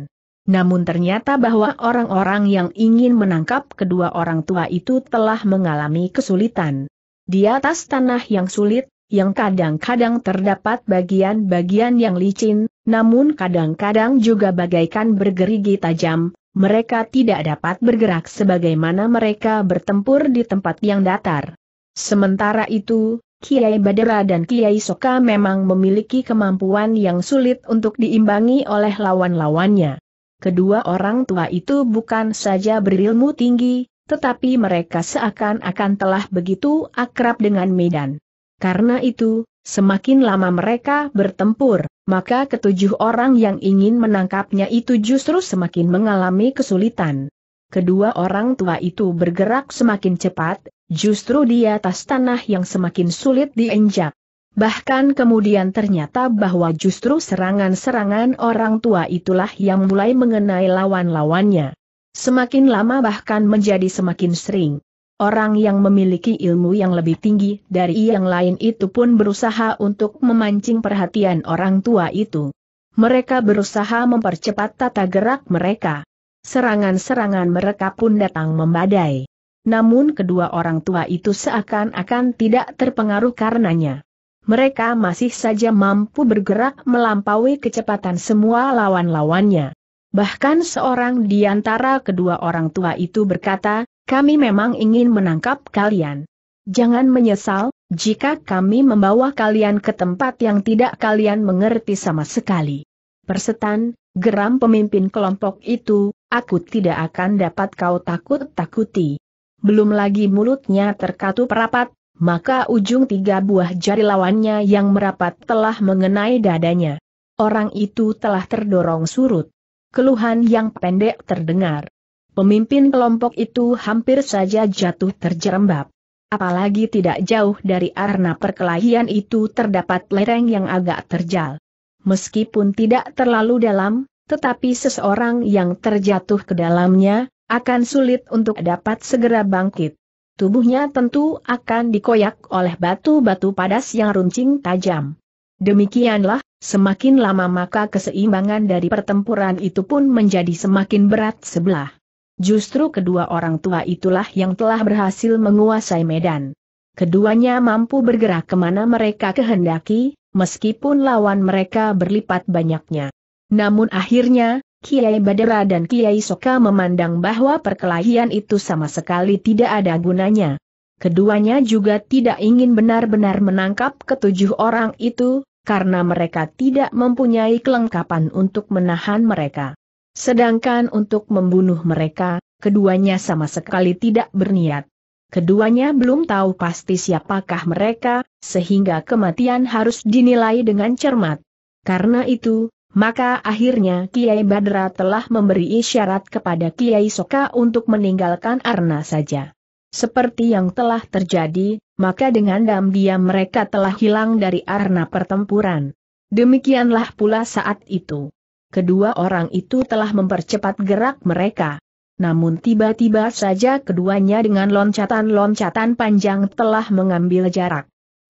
Namun ternyata bahwa orang-orang yang ingin menangkap kedua orang tua itu telah mengalami kesulitan. Di atas tanah yang sulit, yang kadang-kadang terdapat bagian-bagian yang licin, namun kadang-kadang juga bagaikan bergerigi tajam, mereka tidak dapat bergerak sebagaimana mereka bertempur di tempat yang datar. Sementara itu, Kiai Badera dan Kiai Soka memang memiliki kemampuan yang sulit untuk diimbangi oleh lawan-lawannya. Kedua orang tua itu bukan saja berilmu tinggi, tetapi mereka seakan-akan telah begitu akrab dengan medan. Karena itu, semakin lama mereka bertempur, maka ketujuh orang yang ingin menangkapnya itu justru semakin mengalami kesulitan. Kedua orang tua itu bergerak semakin cepat, justru di atas tanah yang semakin sulit diinjak. Bahkan kemudian ternyata bahwa justru serangan-serangan orang tua itulah yang mulai mengenai lawan-lawannya. Semakin lama bahkan menjadi semakin sering. Orang yang memiliki ilmu yang lebih tinggi dari yang lain itu pun berusaha untuk memancing perhatian orang tua itu. Mereka berusaha mempercepat tata gerak mereka. Serangan-serangan mereka pun datang membadai namun kedua orang tua itu seakan-akan tidak terpengaruh karenanya. Mereka masih saja mampu bergerak melampaui kecepatan semua lawan-lawannya. Bahkan seorang di antara kedua orang tua itu berkata, kami memang ingin menangkap kalian. Jangan menyesal, jika kami membawa kalian ke tempat yang tidak kalian mengerti sama sekali. Persetan, geram pemimpin kelompok itu, aku tidak akan dapat kau takut-takuti belum lagi mulutnya terkatup rapat, maka ujung tiga buah jari lawannya yang merapat telah mengenai dadanya. Orang itu telah terdorong surut. Keluhan yang pendek terdengar. Pemimpin kelompok itu hampir saja jatuh terjerembab. Apalagi tidak jauh dari arena perkelahian itu terdapat lereng yang agak terjal. Meskipun tidak terlalu dalam, tetapi seseorang yang terjatuh ke dalamnya, akan sulit untuk dapat segera bangkit. Tubuhnya tentu akan dikoyak oleh batu-batu padas yang runcing tajam. Demikianlah, semakin lama maka keseimbangan dari pertempuran itu pun menjadi semakin berat sebelah. Justru kedua orang tua itulah yang telah berhasil menguasai medan. Keduanya mampu bergerak kemana mereka kehendaki, meskipun lawan mereka berlipat banyaknya. Namun akhirnya, Kiai Badera dan Kiai Soka memandang bahwa perkelahian itu sama sekali tidak ada gunanya. Keduanya juga tidak ingin benar-benar menangkap ketujuh orang itu, karena mereka tidak mempunyai kelengkapan untuk menahan mereka. Sedangkan untuk membunuh mereka, keduanya sama sekali tidak berniat. Keduanya belum tahu pasti siapakah mereka, sehingga kematian harus dinilai dengan cermat. Karena itu, maka akhirnya Kiai Badra telah memberi isyarat kepada Kiai Soka untuk meninggalkan Arna saja. Seperti yang telah terjadi, maka dengan diam-diam mereka telah hilang dari Arna pertempuran. Demikianlah pula saat itu. Kedua orang itu telah mempercepat gerak mereka. Namun tiba-tiba saja keduanya dengan loncatan-loncatan panjang telah mengambil jarak.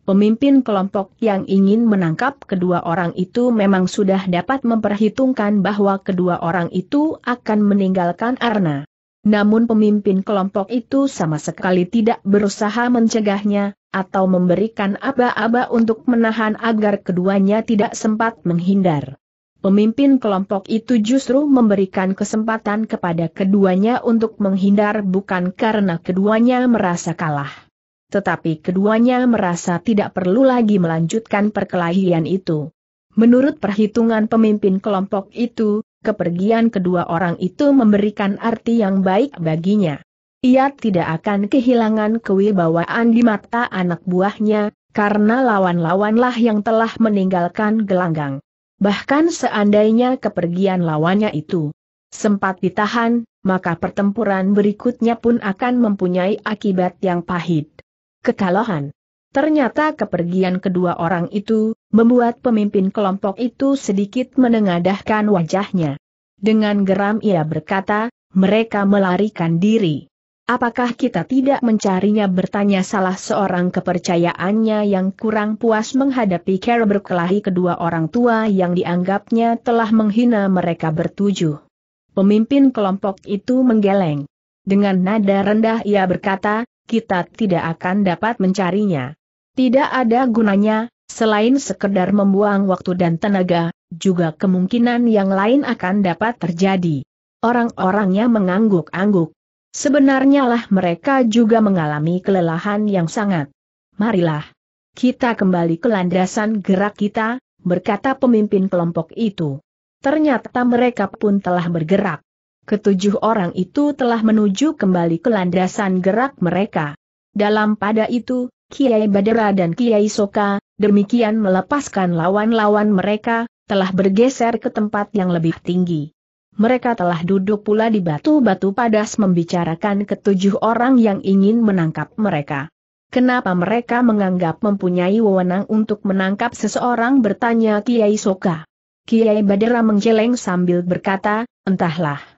Pemimpin kelompok yang ingin menangkap kedua orang itu memang sudah dapat memperhitungkan bahwa kedua orang itu akan meninggalkan Arna. Namun pemimpin kelompok itu sama sekali tidak berusaha mencegahnya, atau memberikan aba-aba untuk menahan agar keduanya tidak sempat menghindar. Pemimpin kelompok itu justru memberikan kesempatan kepada keduanya untuk menghindar bukan karena keduanya merasa kalah tetapi keduanya merasa tidak perlu lagi melanjutkan perkelahian itu. Menurut perhitungan pemimpin kelompok itu, kepergian kedua orang itu memberikan arti yang baik baginya. Ia tidak akan kehilangan kewibawaan di mata anak buahnya, karena lawan-lawanlah yang telah meninggalkan gelanggang. Bahkan seandainya kepergian lawannya itu sempat ditahan, maka pertempuran berikutnya pun akan mempunyai akibat yang pahit kekalahan. Ternyata kepergian kedua orang itu, membuat pemimpin kelompok itu sedikit menengadahkan wajahnya. Dengan geram ia berkata, mereka melarikan diri. Apakah kita tidak mencarinya bertanya salah seorang kepercayaannya yang kurang puas menghadapi cara berkelahi kedua orang tua yang dianggapnya telah menghina mereka bertujuh. Pemimpin kelompok itu menggeleng. Dengan nada rendah ia berkata, kita tidak akan dapat mencarinya. Tidak ada gunanya, selain sekedar membuang waktu dan tenaga, juga kemungkinan yang lain akan dapat terjadi. Orang-orangnya mengangguk-angguk. Sebenarnya lah mereka juga mengalami kelelahan yang sangat. Marilah. Kita kembali ke landasan gerak kita, berkata pemimpin kelompok itu. Ternyata mereka pun telah bergerak ketujuh orang itu telah menuju kembali ke landasan gerak mereka. Dalam pada itu, Kiai Badera dan Kiai Soka, demikian melepaskan lawan-lawan mereka, telah bergeser ke tempat yang lebih tinggi. Mereka telah duduk pula di batu-batu padas membicarakan ketujuh orang yang ingin menangkap mereka. Kenapa mereka menganggap mempunyai wewenang untuk menangkap seseorang bertanya Kiai Soka. Kiai Badera menjeleng sambil berkata, entahlah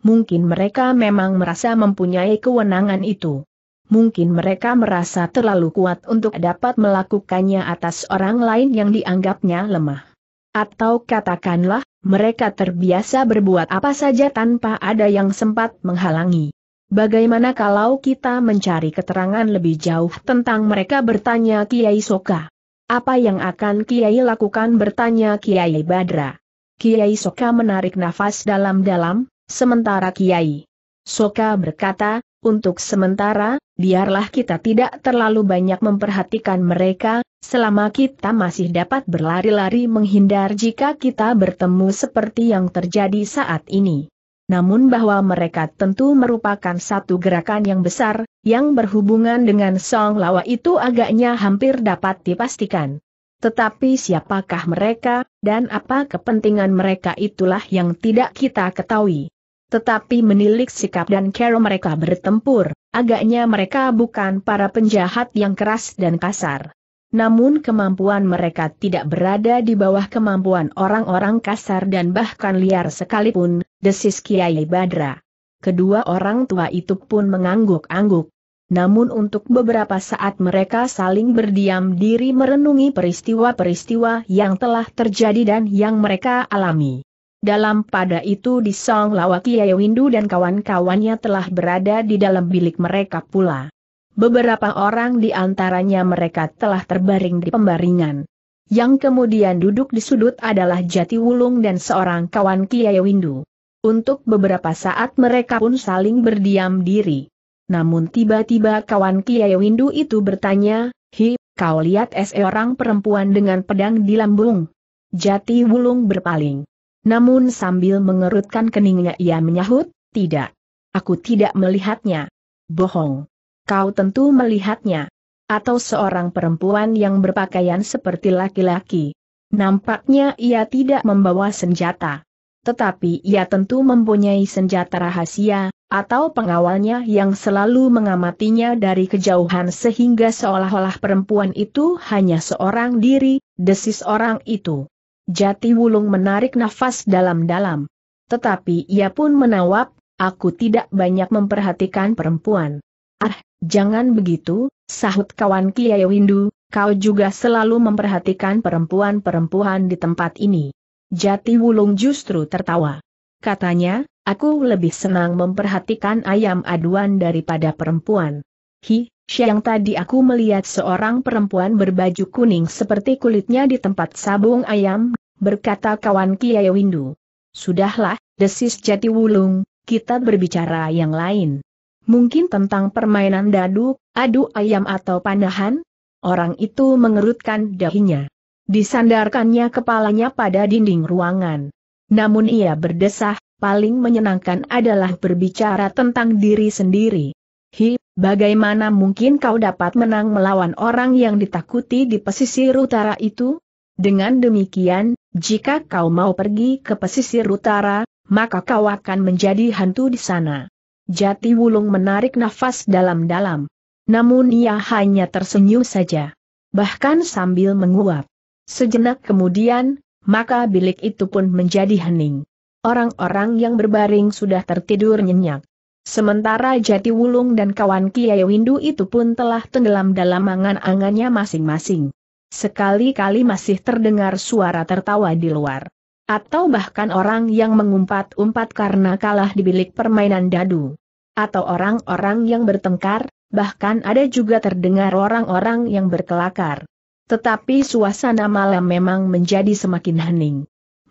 mungkin mereka memang merasa mempunyai kewenangan itu. Mungkin mereka merasa terlalu kuat untuk dapat melakukannya atas orang lain yang dianggapnya lemah. Atau katakanlah, mereka terbiasa berbuat apa saja tanpa ada yang sempat menghalangi. Bagaimana kalau kita mencari keterangan lebih jauh tentang mereka bertanya Kiai Soka? Apa yang akan Kiai lakukan bertanya Kiai Badra? Kiai Soka menarik nafas dalam-dalam, Sementara Kiai Soka berkata, untuk sementara, biarlah kita tidak terlalu banyak memperhatikan mereka, selama kita masih dapat berlari-lari menghindar jika kita bertemu seperti yang terjadi saat ini. Namun bahwa mereka tentu merupakan satu gerakan yang besar, yang berhubungan dengan Song Lawa itu agaknya hampir dapat dipastikan. Tetapi siapakah mereka, dan apa kepentingan mereka itulah yang tidak kita ketahui. Tetapi menilik sikap dan cara mereka bertempur, agaknya mereka bukan para penjahat yang keras dan kasar. Namun kemampuan mereka tidak berada di bawah kemampuan orang-orang kasar dan bahkan liar sekalipun, desis Kiai Badra. Kedua orang tua itu pun mengangguk-angguk. Namun untuk beberapa saat mereka saling berdiam diri merenungi peristiwa-peristiwa yang telah terjadi dan yang mereka alami. Dalam pada itu di Song Lawa Kiai Windu dan kawan-kawannya telah berada di dalam bilik mereka pula. Beberapa orang di antaranya mereka telah terbaring di pembaringan. Yang kemudian duduk di sudut adalah Jati Wulung dan seorang kawan Kiai Windu. Untuk beberapa saat mereka pun saling berdiam diri. Namun tiba-tiba kawan Kiai Windu itu bertanya, Hi, kau lihat seorang perempuan dengan pedang di lambung. Jati Wulung berpaling. Namun sambil mengerutkan keningnya ia menyahut, tidak. Aku tidak melihatnya. Bohong. Kau tentu melihatnya. Atau seorang perempuan yang berpakaian seperti laki-laki. Nampaknya ia tidak membawa senjata. Tetapi ia tentu mempunyai senjata rahasia, atau pengawalnya yang selalu mengamatinya dari kejauhan sehingga seolah-olah perempuan itu hanya seorang diri, desis orang itu. Jati Wulung menarik nafas dalam-dalam. Tetapi ia pun menawab, aku tidak banyak memperhatikan perempuan. Ah, jangan begitu, sahut kawan Kiai Windu, kau juga selalu memperhatikan perempuan-perempuan di tempat ini. Jati Wulung justru tertawa. Katanya, aku lebih senang memperhatikan ayam aduan daripada perempuan. Hi, siang tadi aku melihat seorang perempuan berbaju kuning seperti kulitnya di tempat sabung ayam berkata kawan Kiai Windu. Sudahlah, desis jati wulung, kita berbicara yang lain. Mungkin tentang permainan dadu, adu ayam atau panahan? Orang itu mengerutkan dahinya. Disandarkannya kepalanya pada dinding ruangan. Namun ia berdesah, paling menyenangkan adalah berbicara tentang diri sendiri. Hi, bagaimana mungkin kau dapat menang melawan orang yang ditakuti di pesisir utara itu? Dengan demikian, jika kau mau pergi ke pesisir utara, maka kau akan menjadi hantu di sana. Jati Wulung menarik nafas dalam-dalam. Namun ia hanya tersenyum saja. Bahkan sambil menguap. Sejenak kemudian, maka bilik itu pun menjadi hening. Orang-orang yang berbaring sudah tertidur nyenyak. Sementara Jati Wulung dan kawan Kiai Windu itu pun telah tenggelam dalam angan-angannya masing-masing. Sekali-kali masih terdengar suara tertawa di luar. Atau bahkan orang yang mengumpat-umpat karena kalah di bilik permainan dadu. Atau orang-orang yang bertengkar, bahkan ada juga terdengar orang-orang yang berkelakar. Tetapi suasana malam memang menjadi semakin hening.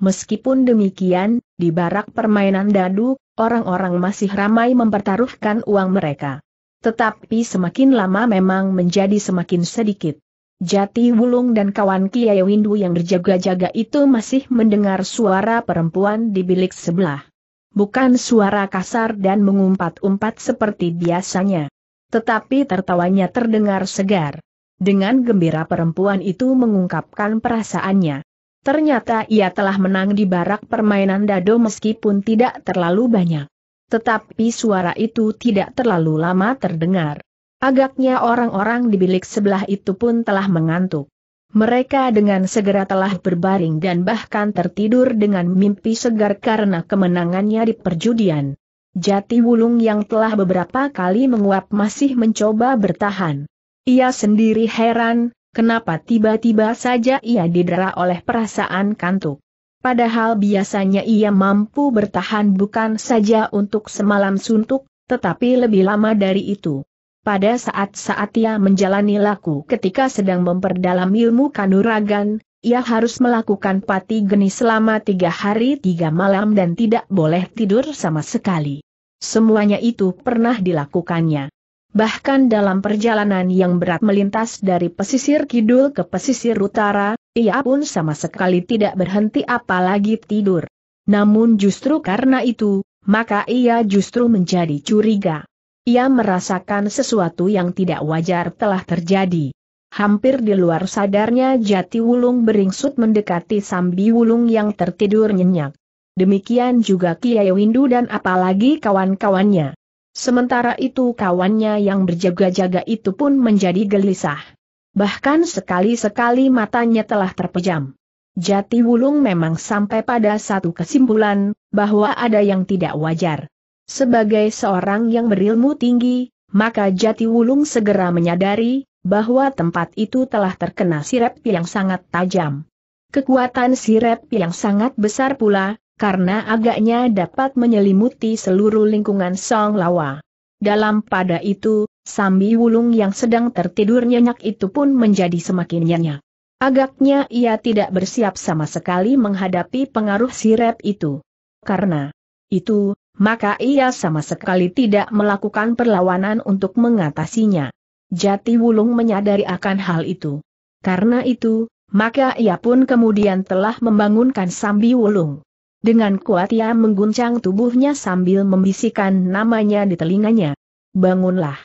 Meskipun demikian, di barak permainan dadu, orang-orang masih ramai mempertaruhkan uang mereka. Tetapi semakin lama memang menjadi semakin sedikit. Jati Wulung dan kawan Kiai Windu yang berjaga-jaga itu masih mendengar suara perempuan di bilik sebelah. Bukan suara kasar dan mengumpat-umpat seperti biasanya. Tetapi tertawanya terdengar segar. Dengan gembira perempuan itu mengungkapkan perasaannya. Ternyata ia telah menang di barak permainan dado meskipun tidak terlalu banyak. Tetapi suara itu tidak terlalu lama terdengar. Agaknya orang-orang di bilik sebelah itu pun telah mengantuk. Mereka dengan segera telah berbaring dan bahkan tertidur dengan mimpi segar karena kemenangannya di perjudian. Jati Wulung yang telah beberapa kali menguap masih mencoba bertahan. Ia sendiri heran, kenapa tiba-tiba saja ia didera oleh perasaan kantuk. Padahal biasanya ia mampu bertahan bukan saja untuk semalam suntuk, tetapi lebih lama dari itu pada saat-saat ia menjalani laku ketika sedang memperdalam ilmu kanuragan, ia harus melakukan pati geni selama tiga hari tiga malam dan tidak boleh tidur sama sekali. Semuanya itu pernah dilakukannya. Bahkan dalam perjalanan yang berat melintas dari pesisir kidul ke pesisir utara, ia pun sama sekali tidak berhenti apalagi tidur. Namun justru karena itu, maka ia justru menjadi curiga. Ia merasakan sesuatu yang tidak wajar telah terjadi. Hampir di luar sadarnya jati wulung beringsut mendekati sambi wulung yang tertidur nyenyak. Demikian juga Kiai Windu dan apalagi kawan-kawannya. Sementara itu kawannya yang berjaga-jaga itu pun menjadi gelisah. Bahkan sekali-sekali matanya telah terpejam. Jati Wulung memang sampai pada satu kesimpulan, bahwa ada yang tidak wajar. Sebagai seorang yang berilmu tinggi, maka Jati Wulung segera menyadari bahwa tempat itu telah terkena sirep yang sangat tajam. Kekuatan sirep yang sangat besar pula, karena agaknya dapat menyelimuti seluruh lingkungan Song Lawa. Dalam pada itu, Sambi Wulung yang sedang tertidur nyenyak itu pun menjadi semakin nyenyak. Agaknya ia tidak bersiap sama sekali menghadapi pengaruh sirep itu. Karena itu, maka ia sama sekali tidak melakukan perlawanan untuk mengatasinya. Jati Wulung menyadari akan hal itu. Karena itu, maka ia pun kemudian telah membangunkan Sambi Wulung. Dengan kuat ia mengguncang tubuhnya sambil membisikkan namanya di telinganya. Bangunlah.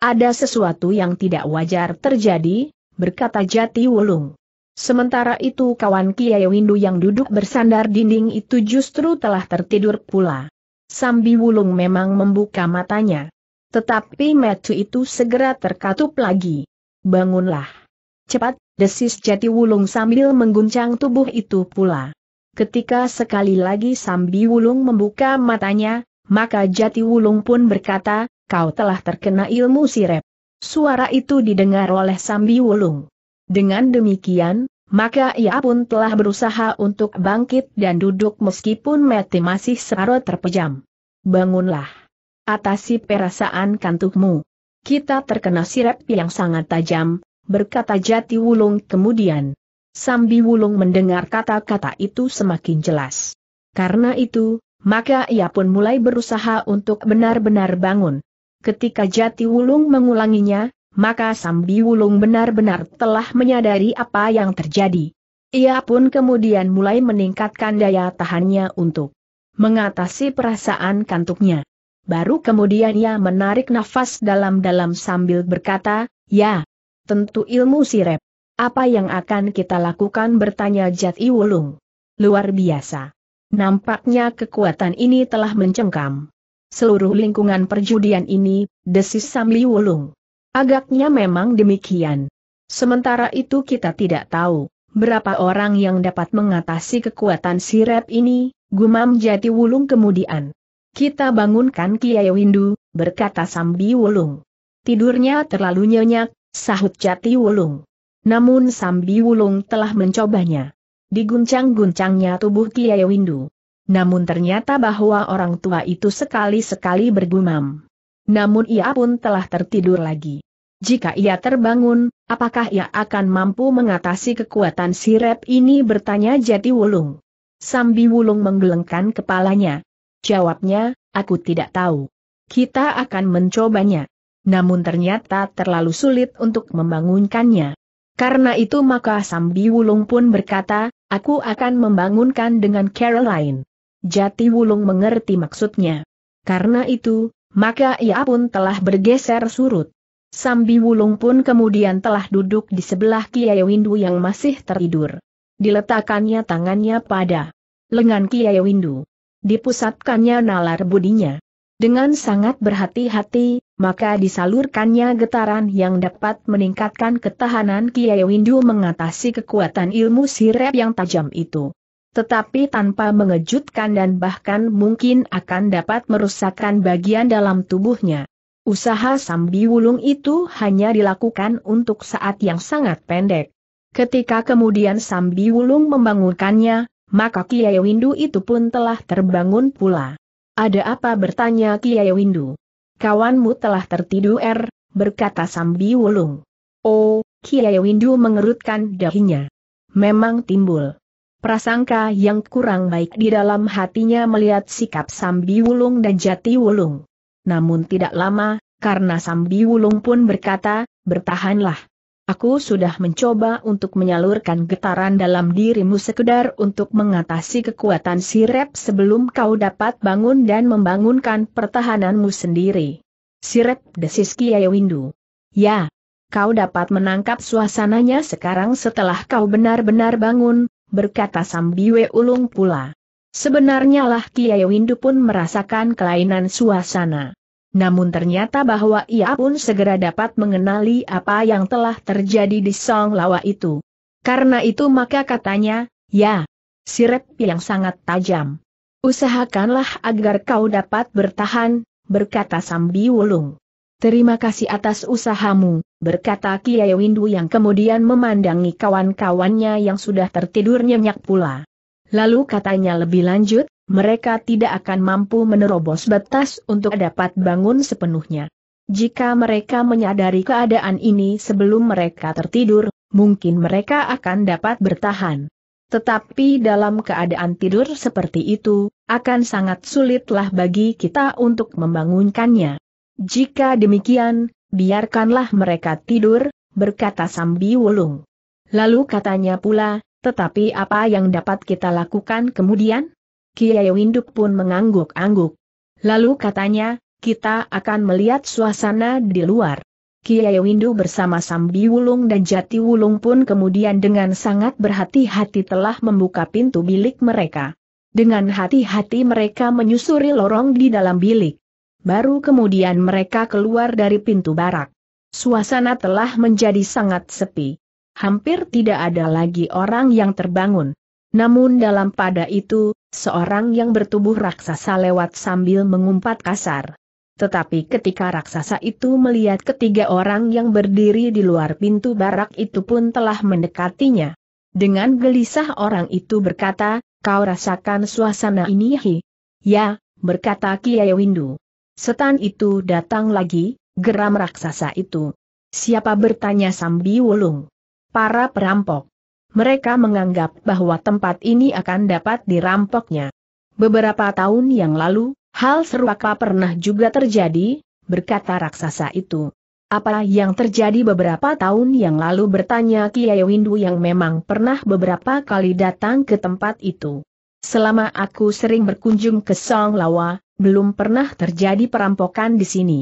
Ada sesuatu yang tidak wajar terjadi, berkata Jati Wulung. Sementara itu kawan Kiai Windu yang duduk bersandar dinding itu justru telah tertidur pula. Sambi Wulung memang membuka matanya. Tetapi metu itu segera terkatup lagi. Bangunlah. Cepat, desis jati wulung sambil mengguncang tubuh itu pula. Ketika sekali lagi Sambi Wulung membuka matanya, maka jati wulung pun berkata, kau telah terkena ilmu sirep. Suara itu didengar oleh Sambi Wulung. Dengan demikian, maka ia pun telah berusaha untuk bangkit dan duduk meskipun mati masih serarut terpejam. Bangunlah. Atasi perasaan kantukmu. Kita terkena sirep yang sangat tajam, berkata Jati Wulung kemudian. Sambi Wulung mendengar kata-kata itu semakin jelas. Karena itu, maka ia pun mulai berusaha untuk benar-benar bangun. Ketika Jati Wulung mengulanginya, maka Sambi Wulung benar-benar telah menyadari apa yang terjadi. Ia pun kemudian mulai meningkatkan daya tahannya untuk mengatasi perasaan kantuknya. Baru kemudian ia menarik nafas dalam-dalam sambil berkata, Ya, tentu ilmu sirep. Apa yang akan kita lakukan bertanya Jati Wulung. Luar biasa. Nampaknya kekuatan ini telah mencengkam. Seluruh lingkungan perjudian ini, desis Sambi Wulung. Agaknya memang demikian. Sementara itu kita tidak tahu, berapa orang yang dapat mengatasi kekuatan sirep ini, gumam jati wulung kemudian. Kita bangunkan Kiai Windu, berkata Sambi Wulung. Tidurnya terlalu nyenyak, sahut jati wulung. Namun Sambi Wulung telah mencobanya. Diguncang-guncangnya tubuh Kiai Windu. Namun ternyata bahwa orang tua itu sekali-sekali bergumam. Namun ia pun telah tertidur lagi. Jika ia terbangun, apakah ia akan mampu mengatasi kekuatan sirep ini bertanya Jati Wulung. Sambi Wulung menggelengkan kepalanya. Jawabnya, aku tidak tahu. Kita akan mencobanya. Namun ternyata terlalu sulit untuk membangunkannya. Karena itu maka Sambi Wulung pun berkata, aku akan membangunkan dengan Caroline. Jati Wulung mengerti maksudnya. Karena itu, maka ia pun telah bergeser surut. Sambi Wulung pun kemudian telah duduk di sebelah Kiai Windu yang masih tertidur. Diletakkannya tangannya pada lengan Kiai Windu. Dipusatkannya nalar budinya. Dengan sangat berhati-hati, maka disalurkannya getaran yang dapat meningkatkan ketahanan Kiai Windu mengatasi kekuatan ilmu sirep yang tajam itu tetapi tanpa mengejutkan dan bahkan mungkin akan dapat merusakkan bagian dalam tubuhnya. Usaha Sambi Wulung itu hanya dilakukan untuk saat yang sangat pendek. Ketika kemudian Sambi Wulung membangunkannya, maka Kiai Windu itu pun telah terbangun pula. Ada apa bertanya Kiai Windu? Kawanmu telah tertidur, er, berkata Sambi Wulung. Oh, Kiai Windu mengerutkan dahinya. Memang timbul prasangka yang kurang baik di dalam hatinya melihat sikap Sambi Wulung dan Jati Wulung. Namun tidak lama, karena Sambi Wulung pun berkata, bertahanlah. Aku sudah mencoba untuk menyalurkan getaran dalam dirimu sekedar untuk mengatasi kekuatan sirep sebelum kau dapat bangun dan membangunkan pertahananmu sendiri. Sirep desis Kiai Windu. Ya, kau dapat menangkap suasananya sekarang setelah kau benar-benar bangun, berkata Sambiwe Ulung pula. Sebenarnya lah Kiai Windu pun merasakan kelainan suasana. Namun ternyata bahwa ia pun segera dapat mengenali apa yang telah terjadi di Song Lawa itu. Karena itu maka katanya, ya, sirep yang sangat tajam. Usahakanlah agar kau dapat bertahan, berkata Sambi Wulung. Terima kasih atas usahamu, berkata Kiai Windu yang kemudian memandangi kawan-kawannya yang sudah tertidur nyenyak pula. Lalu katanya lebih lanjut, mereka tidak akan mampu menerobos batas untuk dapat bangun sepenuhnya. Jika mereka menyadari keadaan ini sebelum mereka tertidur, mungkin mereka akan dapat bertahan. Tetapi dalam keadaan tidur seperti itu, akan sangat sulitlah bagi kita untuk membangunkannya. Jika demikian, biarkanlah mereka tidur, berkata Sambi Wulung. Lalu katanya pula, tetapi apa yang dapat kita lakukan kemudian? Kiai Winduk pun mengangguk-angguk. Lalu katanya, kita akan melihat suasana di luar. Kiai Windu bersama Sambi Wulung dan Jati Wulung pun kemudian dengan sangat berhati-hati telah membuka pintu bilik mereka. Dengan hati-hati mereka menyusuri lorong di dalam bilik. Baru kemudian mereka keluar dari pintu barak. Suasana telah menjadi sangat sepi. Hampir tidak ada lagi orang yang terbangun. Namun dalam pada itu, seorang yang bertubuh raksasa lewat sambil mengumpat kasar. Tetapi ketika raksasa itu melihat ketiga orang yang berdiri di luar pintu barak itu pun telah mendekatinya. Dengan gelisah orang itu berkata, kau rasakan suasana ini hi? Ya, berkata Kiai Windu. Setan itu datang lagi, geram raksasa itu. Siapa bertanya Sambi Wulung? Para perampok. Mereka menganggap bahwa tempat ini akan dapat dirampoknya. Beberapa tahun yang lalu, hal serupa pernah juga terjadi, berkata raksasa itu. Apa yang terjadi beberapa tahun yang lalu bertanya Kiai Windu yang memang pernah beberapa kali datang ke tempat itu. Selama aku sering berkunjung ke Song Lawa, belum pernah terjadi perampokan di sini.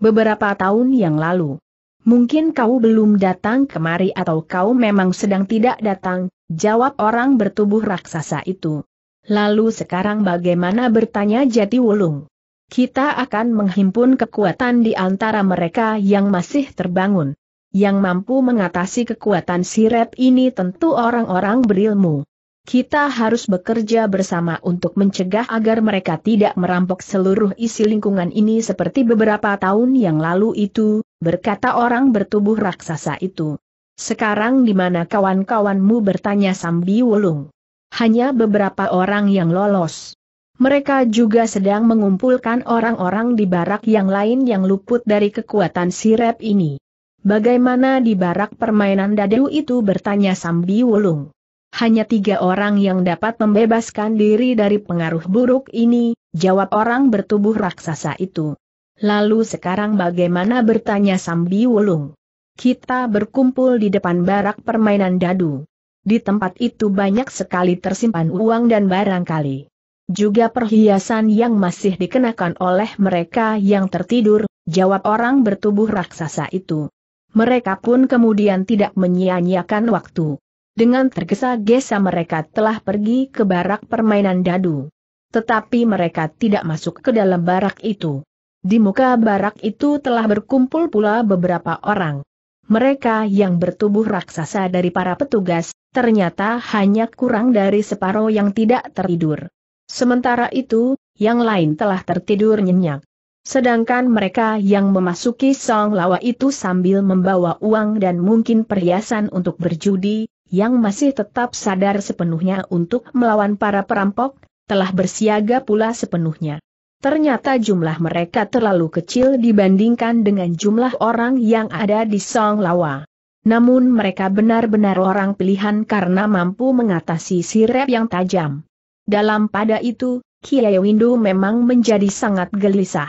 Beberapa tahun yang lalu. Mungkin kau belum datang kemari atau kau memang sedang tidak datang, jawab orang bertubuh raksasa itu. Lalu sekarang bagaimana bertanya Jati Wulung? Kita akan menghimpun kekuatan di antara mereka yang masih terbangun. Yang mampu mengatasi kekuatan siret ini tentu orang-orang berilmu. Kita harus bekerja bersama untuk mencegah agar mereka tidak merampok seluruh isi lingkungan ini seperti beberapa tahun yang lalu itu, berkata orang bertubuh raksasa itu. Sekarang di mana kawan-kawanmu bertanya Sambi Wulung? Hanya beberapa orang yang lolos. Mereka juga sedang mengumpulkan orang-orang di barak yang lain yang luput dari kekuatan sirep ini. Bagaimana di barak permainan dadu itu bertanya Sambi Wulung? Hanya tiga orang yang dapat membebaskan diri dari pengaruh buruk ini, jawab orang bertubuh raksasa itu. Lalu sekarang bagaimana bertanya Sambi Wulung? Kita berkumpul di depan barak permainan dadu. Di tempat itu banyak sekali tersimpan uang dan barangkali. Juga perhiasan yang masih dikenakan oleh mereka yang tertidur, jawab orang bertubuh raksasa itu. Mereka pun kemudian tidak menyia-nyiakan waktu. Dengan tergesa-gesa mereka telah pergi ke barak permainan dadu. Tetapi mereka tidak masuk ke dalam barak itu. Di muka barak itu telah berkumpul pula beberapa orang. Mereka yang bertubuh raksasa dari para petugas, ternyata hanya kurang dari separuh yang tidak tertidur. Sementara itu, yang lain telah tertidur nyenyak. Sedangkan mereka yang memasuki Song Lawa itu sambil membawa uang dan mungkin perhiasan untuk berjudi, yang masih tetap sadar sepenuhnya untuk melawan para perampok, telah bersiaga pula sepenuhnya. Ternyata jumlah mereka terlalu kecil dibandingkan dengan jumlah orang yang ada di Song Lawa. Namun mereka benar-benar orang pilihan karena mampu mengatasi sirep yang tajam. Dalam pada itu, Kiai Windu memang menjadi sangat gelisah.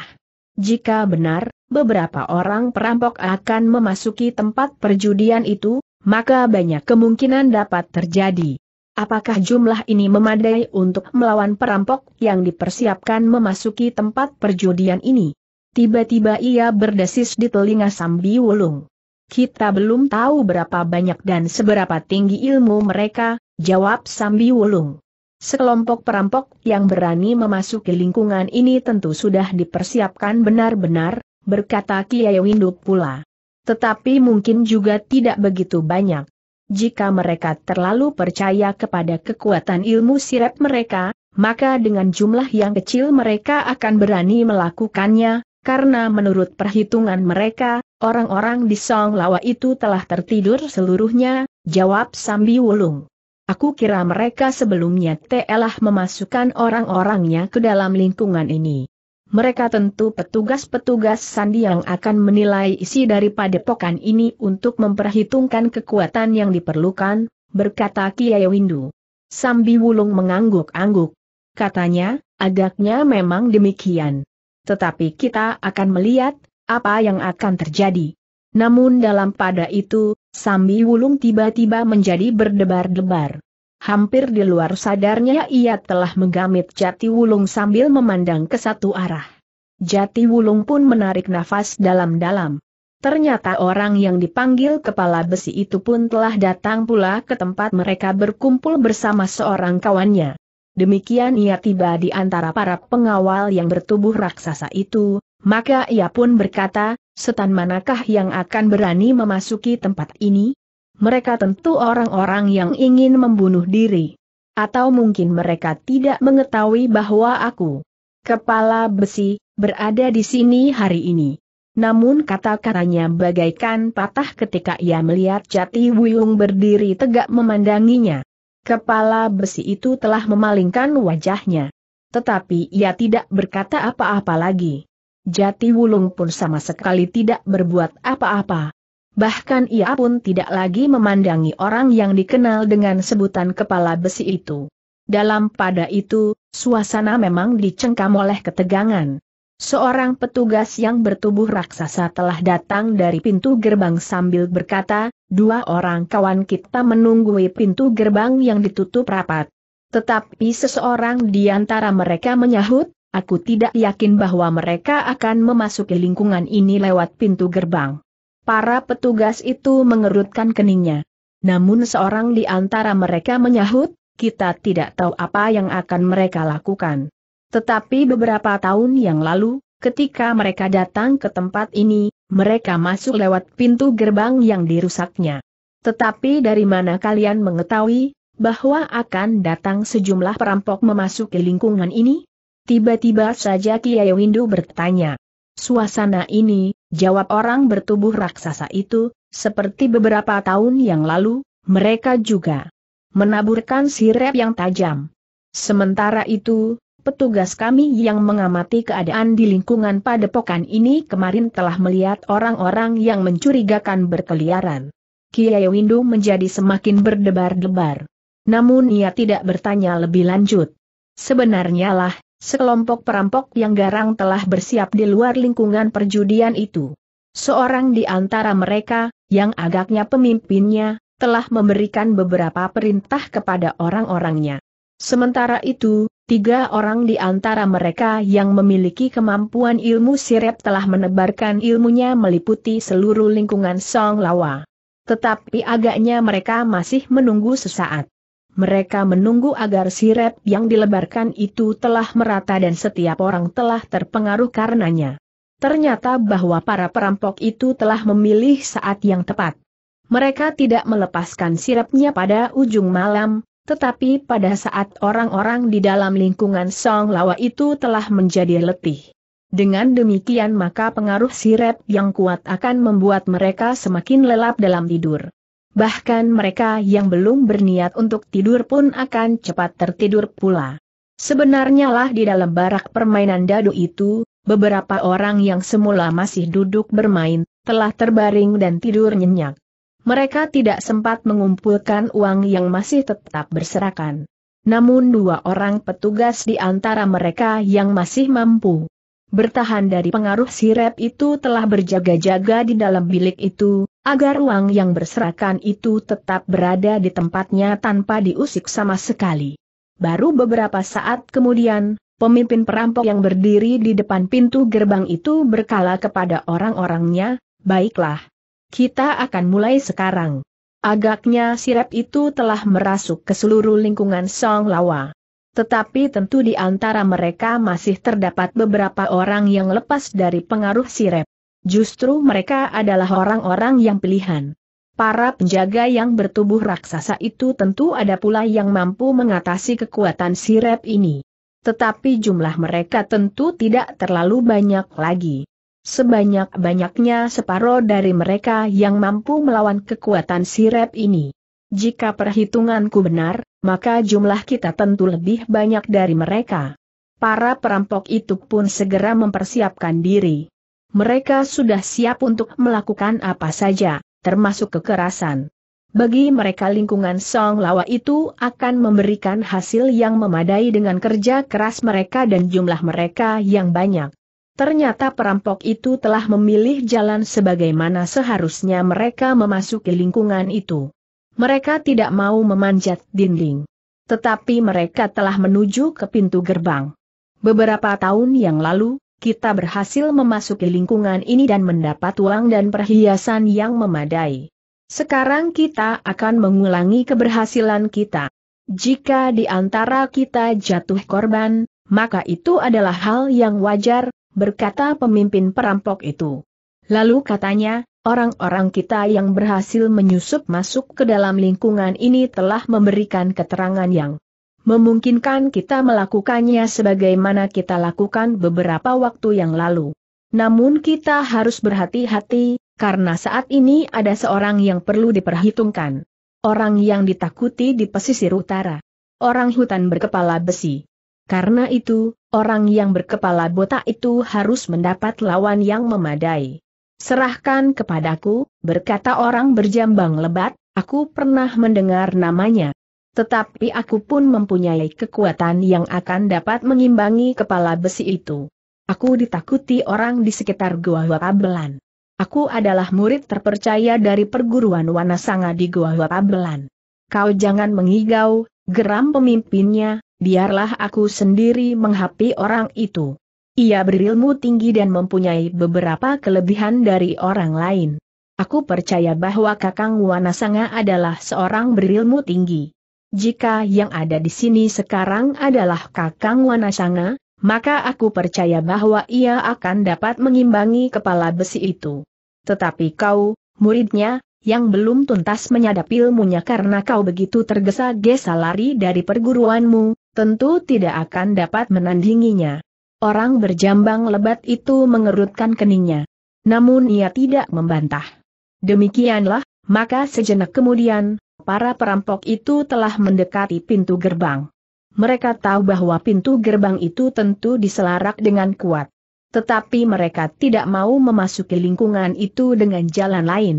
Jika benar, beberapa orang perampok akan memasuki tempat perjudian itu, maka banyak kemungkinan dapat terjadi. Apakah jumlah ini memadai untuk melawan perampok yang dipersiapkan memasuki tempat perjudian ini? Tiba-tiba ia berdesis di telinga Sambi Wulung. Kita belum tahu berapa banyak dan seberapa tinggi ilmu mereka, jawab Sambi Wulung. Sekelompok perampok yang berani memasuki lingkungan ini tentu sudah dipersiapkan benar-benar, berkata Kiai Windu pula. Tetapi mungkin juga tidak begitu banyak. Jika mereka terlalu percaya kepada kekuatan ilmu sirap mereka, maka dengan jumlah yang kecil mereka akan berani melakukannya, karena menurut perhitungan mereka, orang-orang di Song Lawa itu telah tertidur seluruhnya, jawab Sambi Wulung. Aku kira mereka sebelumnya telah memasukkan orang-orangnya ke dalam lingkungan ini mereka tentu petugas-petugas sandi yang akan menilai isi dari padepokan ini untuk memperhitungkan kekuatan yang diperlukan, berkata Kiai Windu. Sambi Wulung mengangguk-angguk. Katanya, agaknya memang demikian. Tetapi kita akan melihat, apa yang akan terjadi. Namun dalam pada itu, Sambi Wulung tiba-tiba menjadi berdebar-debar. Hampir di luar sadarnya ia telah menggamit jati wulung sambil memandang ke satu arah. Jati wulung pun menarik nafas dalam-dalam. Ternyata orang yang dipanggil kepala besi itu pun telah datang pula ke tempat mereka berkumpul bersama seorang kawannya. Demikian ia tiba di antara para pengawal yang bertubuh raksasa itu, maka ia pun berkata, setan manakah yang akan berani memasuki tempat ini? mereka tentu orang-orang yang ingin membunuh diri. Atau mungkin mereka tidak mengetahui bahwa aku, kepala besi, berada di sini hari ini. Namun kata-katanya bagaikan patah ketika ia melihat Jati Wuyung berdiri tegak memandanginya. Kepala besi itu telah memalingkan wajahnya. Tetapi ia tidak berkata apa-apa lagi. Jati Wulung pun sama sekali tidak berbuat apa-apa. Bahkan ia pun tidak lagi memandangi orang yang dikenal dengan sebutan kepala besi itu. Dalam pada itu, suasana memang dicengkam oleh ketegangan. Seorang petugas yang bertubuh raksasa telah datang dari pintu gerbang sambil berkata, dua orang kawan kita menunggui pintu gerbang yang ditutup rapat. Tetapi seseorang di antara mereka menyahut, aku tidak yakin bahwa mereka akan memasuki lingkungan ini lewat pintu gerbang. Para petugas itu mengerutkan keningnya. Namun seorang di antara mereka menyahut, kita tidak tahu apa yang akan mereka lakukan. Tetapi beberapa tahun yang lalu, ketika mereka datang ke tempat ini, mereka masuk lewat pintu gerbang yang dirusaknya. Tetapi dari mana kalian mengetahui bahwa akan datang sejumlah perampok memasuki lingkungan ini? Tiba-tiba saja Kiai Windu bertanya. Suasana ini Jawab orang bertubuh raksasa itu, seperti beberapa tahun yang lalu, mereka juga menaburkan sirep yang tajam. Sementara itu, petugas kami yang mengamati keadaan di lingkungan padepokan ini kemarin telah melihat orang-orang yang mencurigakan berkeliaran. Kiai Windu menjadi semakin berdebar-debar. Namun ia tidak bertanya lebih lanjut. Sebenarnya lah, Sekelompok perampok yang garang telah bersiap di luar lingkungan perjudian itu. Seorang di antara mereka, yang agaknya pemimpinnya, telah memberikan beberapa perintah kepada orang-orangnya. Sementara itu, tiga orang di antara mereka yang memiliki kemampuan ilmu sirep telah menebarkan ilmunya meliputi seluruh lingkungan Song Lawa. Tetapi agaknya mereka masih menunggu sesaat. Mereka menunggu agar sirep yang dilebarkan itu telah merata dan setiap orang telah terpengaruh karenanya. Ternyata bahwa para perampok itu telah memilih saat yang tepat. Mereka tidak melepaskan sirepnya pada ujung malam, tetapi pada saat orang-orang di dalam lingkungan Song Lawa itu telah menjadi letih. Dengan demikian maka pengaruh sirep yang kuat akan membuat mereka semakin lelap dalam tidur. Bahkan mereka yang belum berniat untuk tidur pun akan cepat tertidur pula. Sebenarnya lah di dalam barak permainan dadu itu, beberapa orang yang semula masih duduk bermain, telah terbaring dan tidur nyenyak. Mereka tidak sempat mengumpulkan uang yang masih tetap berserakan. Namun dua orang petugas di antara mereka yang masih mampu bertahan dari pengaruh sirep itu telah berjaga-jaga di dalam bilik itu, agar uang yang berserakan itu tetap berada di tempatnya tanpa diusik sama sekali. Baru beberapa saat kemudian, pemimpin perampok yang berdiri di depan pintu gerbang itu berkala kepada orang-orangnya, baiklah, kita akan mulai sekarang. Agaknya sirep itu telah merasuk ke seluruh lingkungan Song Lawa. Tetapi tentu di antara mereka masih terdapat beberapa orang yang lepas dari pengaruh sirep. Justru mereka adalah orang-orang yang pilihan. Para penjaga yang bertubuh raksasa itu tentu ada pula yang mampu mengatasi kekuatan sirep ini. Tetapi jumlah mereka tentu tidak terlalu banyak lagi. Sebanyak-banyaknya separuh dari mereka yang mampu melawan kekuatan sirep ini. Jika perhitunganku benar, maka jumlah kita tentu lebih banyak dari mereka. Para perampok itu pun segera mempersiapkan diri mereka sudah siap untuk melakukan apa saja, termasuk kekerasan. Bagi mereka lingkungan Song Lawa itu akan memberikan hasil yang memadai dengan kerja keras mereka dan jumlah mereka yang banyak. Ternyata perampok itu telah memilih jalan sebagaimana seharusnya mereka memasuki lingkungan itu. Mereka tidak mau memanjat dinding. Tetapi mereka telah menuju ke pintu gerbang. Beberapa tahun yang lalu, kita berhasil memasuki lingkungan ini dan mendapat uang dan perhiasan yang memadai. Sekarang kita akan mengulangi keberhasilan kita. Jika di antara kita jatuh korban, maka itu adalah hal yang wajar, berkata pemimpin perampok itu. Lalu katanya, orang-orang kita yang berhasil menyusup masuk ke dalam lingkungan ini telah memberikan keterangan yang memungkinkan kita melakukannya sebagaimana kita lakukan beberapa waktu yang lalu. Namun kita harus berhati-hati, karena saat ini ada seorang yang perlu diperhitungkan. Orang yang ditakuti di pesisir utara. Orang hutan berkepala besi. Karena itu, orang yang berkepala botak itu harus mendapat lawan yang memadai. Serahkan kepadaku, berkata orang berjambang lebat, aku pernah mendengar namanya. Tetapi aku pun mempunyai kekuatan yang akan dapat mengimbangi kepala besi itu. Aku ditakuti orang di sekitar gua Wapabelan. Aku adalah murid terpercaya dari perguruan Wanasanga di gua Wapabelan. Kau jangan mengigau, geram pemimpinnya, biarlah aku sendiri menghapi orang itu. Ia berilmu tinggi dan mempunyai beberapa kelebihan dari orang lain. Aku percaya bahwa Kakang Wanasanga adalah seorang berilmu tinggi. Jika yang ada di sini sekarang adalah Kakang Wanasanga, maka aku percaya bahwa ia akan dapat mengimbangi kepala besi itu. Tetapi kau, muridnya, yang belum tuntas menyadap ilmunya karena kau begitu tergesa-gesa lari dari perguruanmu, tentu tidak akan dapat menandinginya. Orang berjambang lebat itu mengerutkan keningnya. Namun ia tidak membantah. Demikianlah, maka sejenak kemudian, para perampok itu telah mendekati pintu gerbang. Mereka tahu bahwa pintu gerbang itu tentu diselarak dengan kuat. Tetapi mereka tidak mau memasuki lingkungan itu dengan jalan lain.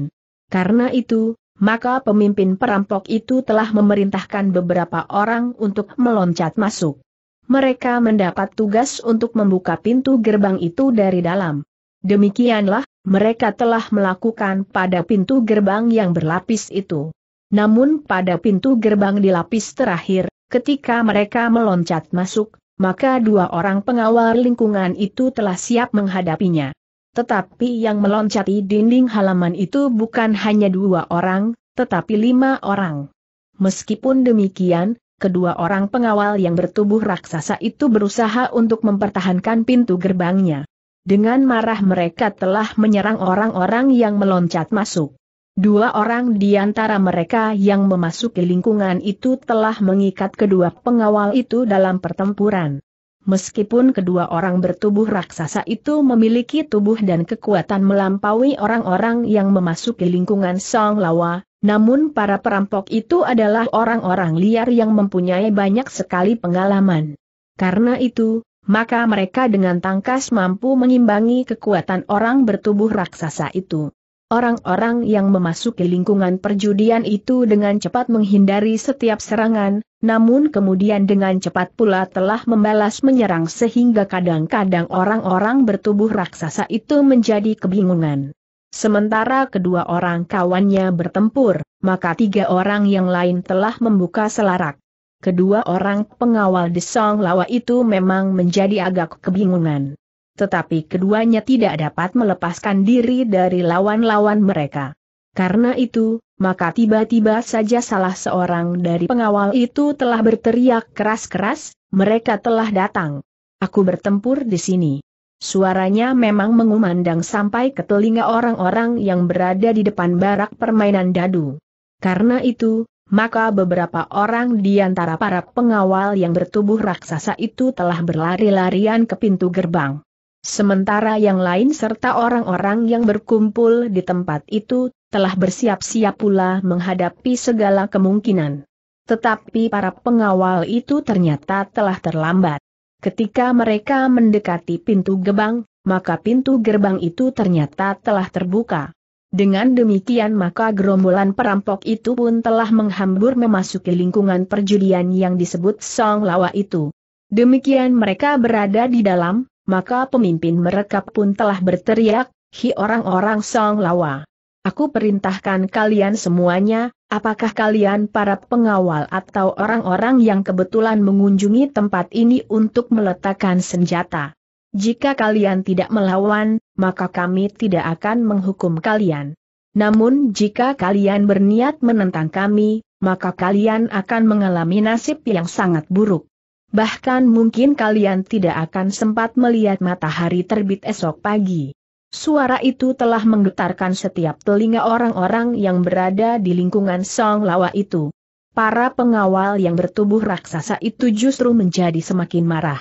Karena itu, maka pemimpin perampok itu telah memerintahkan beberapa orang untuk meloncat masuk. Mereka mendapat tugas untuk membuka pintu gerbang itu dari dalam. Demikianlah, mereka telah melakukan pada pintu gerbang yang berlapis itu. Namun pada pintu gerbang di lapis terakhir, ketika mereka meloncat masuk, maka dua orang pengawal lingkungan itu telah siap menghadapinya. Tetapi yang meloncati dinding halaman itu bukan hanya dua orang, tetapi lima orang. Meskipun demikian, kedua orang pengawal yang bertubuh raksasa itu berusaha untuk mempertahankan pintu gerbangnya. Dengan marah mereka telah menyerang orang-orang yang meloncat masuk. Dua orang di antara mereka yang memasuki lingkungan itu telah mengikat kedua pengawal itu dalam pertempuran. Meskipun kedua orang bertubuh raksasa itu memiliki tubuh dan kekuatan melampaui orang-orang yang memasuki lingkungan Song Lawa, namun para perampok itu adalah orang-orang liar yang mempunyai banyak sekali pengalaman. Karena itu, maka mereka dengan tangkas mampu mengimbangi kekuatan orang bertubuh raksasa itu. Orang-orang yang memasuki lingkungan perjudian itu dengan cepat menghindari setiap serangan, namun kemudian dengan cepat pula telah membalas menyerang sehingga kadang-kadang orang-orang bertubuh raksasa itu menjadi kebingungan. Sementara kedua orang kawannya bertempur, maka tiga orang yang lain telah membuka selarak. Kedua orang pengawal Desong Lawa itu memang menjadi agak kebingungan tetapi keduanya tidak dapat melepaskan diri dari lawan-lawan mereka. Karena itu, maka tiba-tiba saja salah seorang dari pengawal itu telah berteriak keras-keras, mereka telah datang. Aku bertempur di sini. Suaranya memang mengumandang sampai ke telinga orang-orang yang berada di depan barak permainan dadu. Karena itu, maka beberapa orang di antara para pengawal yang bertubuh raksasa itu telah berlari-larian ke pintu gerbang. Sementara yang lain serta orang-orang yang berkumpul di tempat itu, telah bersiap-siap pula menghadapi segala kemungkinan. Tetapi para pengawal itu ternyata telah terlambat. Ketika mereka mendekati pintu gerbang, maka pintu gerbang itu ternyata telah terbuka. Dengan demikian maka gerombolan perampok itu pun telah menghambur memasuki lingkungan perjudian yang disebut Song Lawa itu. Demikian mereka berada di dalam, maka pemimpin mereka pun telah berteriak, Hi orang-orang Song Lawa. Aku perintahkan kalian semuanya, apakah kalian para pengawal atau orang-orang yang kebetulan mengunjungi tempat ini untuk meletakkan senjata. Jika kalian tidak melawan, maka kami tidak akan menghukum kalian. Namun jika kalian berniat menentang kami, maka kalian akan mengalami nasib yang sangat buruk bahkan mungkin kalian tidak akan sempat melihat matahari terbit esok pagi. Suara itu telah menggetarkan setiap telinga orang-orang yang berada di lingkungan Song Lawa itu. Para pengawal yang bertubuh raksasa itu justru menjadi semakin marah.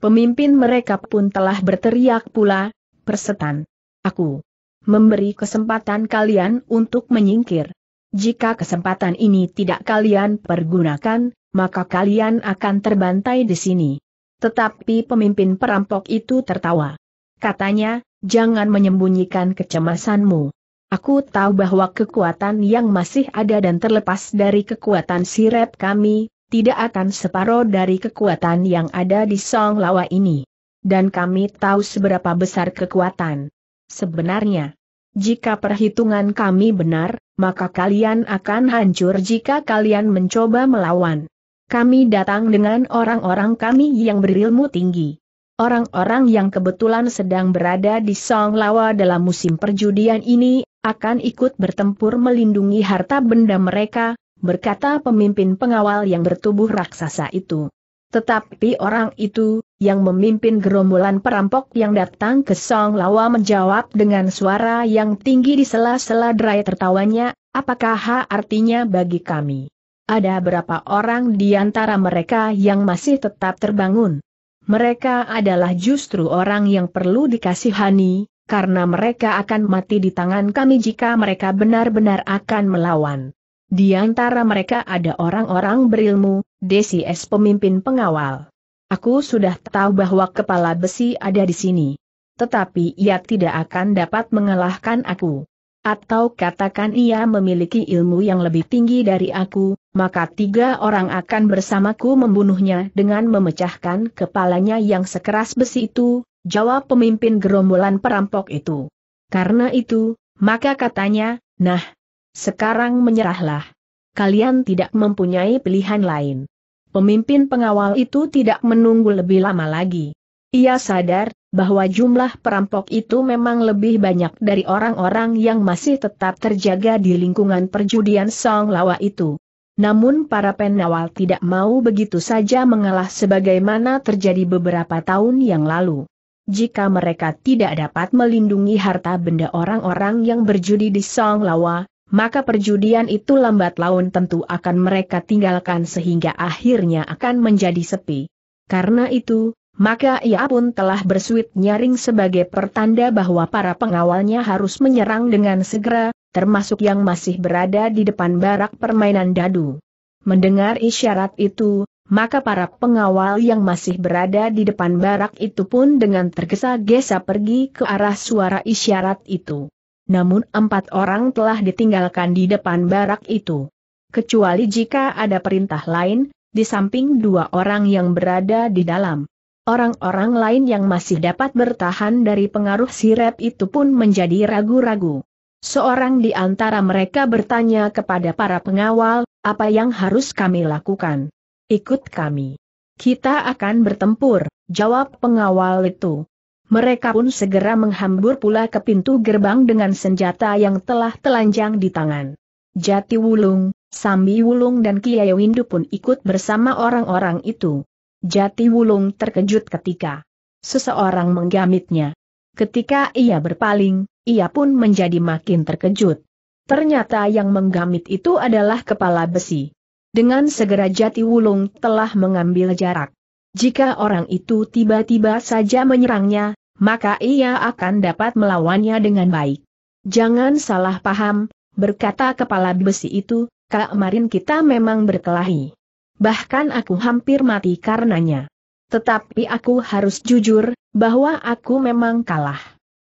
Pemimpin mereka pun telah berteriak pula, persetan. Aku memberi kesempatan kalian untuk menyingkir. Jika kesempatan ini tidak kalian pergunakan, maka kalian akan terbantai di sini. Tetapi pemimpin perampok itu tertawa. Katanya, jangan menyembunyikan kecemasanmu. Aku tahu bahwa kekuatan yang masih ada dan terlepas dari kekuatan sirep kami, tidak akan separoh dari kekuatan yang ada di Song Lawa ini. Dan kami tahu seberapa besar kekuatan. Sebenarnya, jika perhitungan kami benar, maka kalian akan hancur jika kalian mencoba melawan. Kami datang dengan orang-orang kami yang berilmu tinggi. Orang-orang yang kebetulan sedang berada di Song Lawa dalam musim perjudian ini, akan ikut bertempur melindungi harta benda mereka, berkata pemimpin pengawal yang bertubuh raksasa itu. Tetapi orang itu, yang memimpin gerombolan perampok yang datang ke Song Lawa, menjawab dengan suara yang tinggi di sela-sela derai tertawanya, apakah artinya bagi kami? Ada berapa orang di antara mereka yang masih tetap terbangun. Mereka adalah justru orang yang perlu dikasihani, karena mereka akan mati di tangan kami jika mereka benar-benar akan melawan. Di antara mereka ada orang-orang berilmu, Desi S. pemimpin pengawal. Aku sudah tahu bahwa kepala besi ada di sini. Tetapi ia tidak akan dapat mengalahkan aku atau katakan ia memiliki ilmu yang lebih tinggi dari aku, maka tiga orang akan bersamaku membunuhnya dengan memecahkan kepalanya yang sekeras besi itu, jawab pemimpin gerombolan perampok itu. Karena itu, maka katanya, nah, sekarang menyerahlah. Kalian tidak mempunyai pilihan lain. Pemimpin pengawal itu tidak menunggu lebih lama lagi. Ia sadar bahwa jumlah perampok itu memang lebih banyak dari orang-orang yang masih tetap terjaga di lingkungan perjudian Song Lawa itu. Namun para penawal tidak mau begitu saja mengalah sebagaimana terjadi beberapa tahun yang lalu. Jika mereka tidak dapat melindungi harta benda orang-orang yang berjudi di Song Lawa, maka perjudian itu lambat laun tentu akan mereka tinggalkan sehingga akhirnya akan menjadi sepi. Karena itu, maka ia pun telah bersuit nyaring sebagai pertanda bahwa para pengawalnya harus menyerang dengan segera, termasuk yang masih berada di depan barak permainan dadu. Mendengar isyarat itu, maka para pengawal yang masih berada di depan barak itu pun dengan tergesa-gesa pergi ke arah suara isyarat itu. Namun empat orang telah ditinggalkan di depan barak itu. Kecuali jika ada perintah lain, di samping dua orang yang berada di dalam. Orang-orang lain yang masih dapat bertahan dari pengaruh sirep itu pun menjadi ragu-ragu. Seorang di antara mereka bertanya kepada para pengawal, apa yang harus kami lakukan? Ikut kami. Kita akan bertempur, jawab pengawal itu. Mereka pun segera menghambur pula ke pintu gerbang dengan senjata yang telah telanjang di tangan. Jati Wulung, Sambi Wulung dan Kiai Windu pun ikut bersama orang-orang itu. Jati Wulung terkejut ketika seseorang menggamitnya. Ketika ia berpaling, ia pun menjadi makin terkejut. Ternyata yang menggamit itu adalah kepala besi. Dengan segera Jati Wulung telah mengambil jarak. Jika orang itu tiba-tiba saja menyerangnya, maka ia akan dapat melawannya dengan baik. Jangan salah paham, berkata kepala besi itu, kemarin kita memang berkelahi bahkan aku hampir mati karenanya. Tetapi aku harus jujur, bahwa aku memang kalah.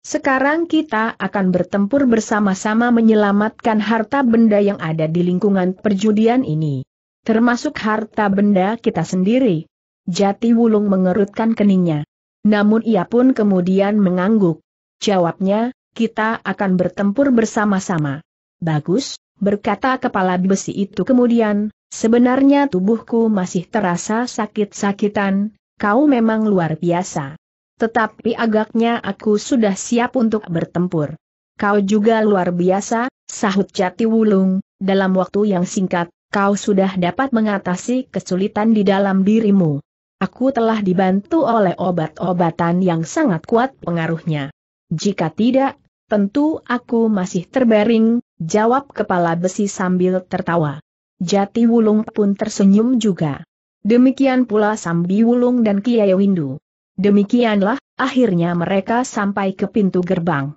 Sekarang kita akan bertempur bersama-sama menyelamatkan harta benda yang ada di lingkungan perjudian ini. Termasuk harta benda kita sendiri. Jati Wulung mengerutkan keningnya. Namun ia pun kemudian mengangguk. Jawabnya, kita akan bertempur bersama-sama. Bagus, berkata kepala besi itu kemudian, Sebenarnya tubuhku masih terasa sakit-sakitan, kau memang luar biasa. Tetapi agaknya aku sudah siap untuk bertempur. Kau juga luar biasa, sahut jati wulung, dalam waktu yang singkat, kau sudah dapat mengatasi kesulitan di dalam dirimu. Aku telah dibantu oleh obat-obatan yang sangat kuat pengaruhnya. Jika tidak, tentu aku masih terbaring, jawab kepala besi sambil tertawa. Jati Wulung pun tersenyum juga. Demikian pula Sambi Wulung dan Kiai Windu. Demikianlah, akhirnya mereka sampai ke pintu gerbang.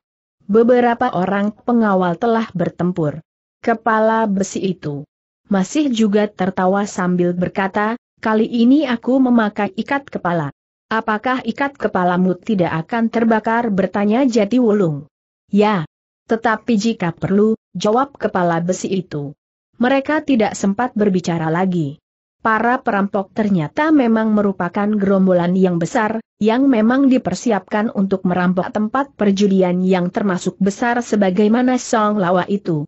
Beberapa orang pengawal telah bertempur. Kepala besi itu masih juga tertawa sambil berkata, kali ini aku memakai ikat kepala. Apakah ikat kepalamu tidak akan terbakar bertanya Jati Wulung? Ya. Tetapi jika perlu, jawab kepala besi itu mereka tidak sempat berbicara lagi. Para perampok ternyata memang merupakan gerombolan yang besar, yang memang dipersiapkan untuk merampok tempat perjudian yang termasuk besar sebagaimana Song Lawa itu.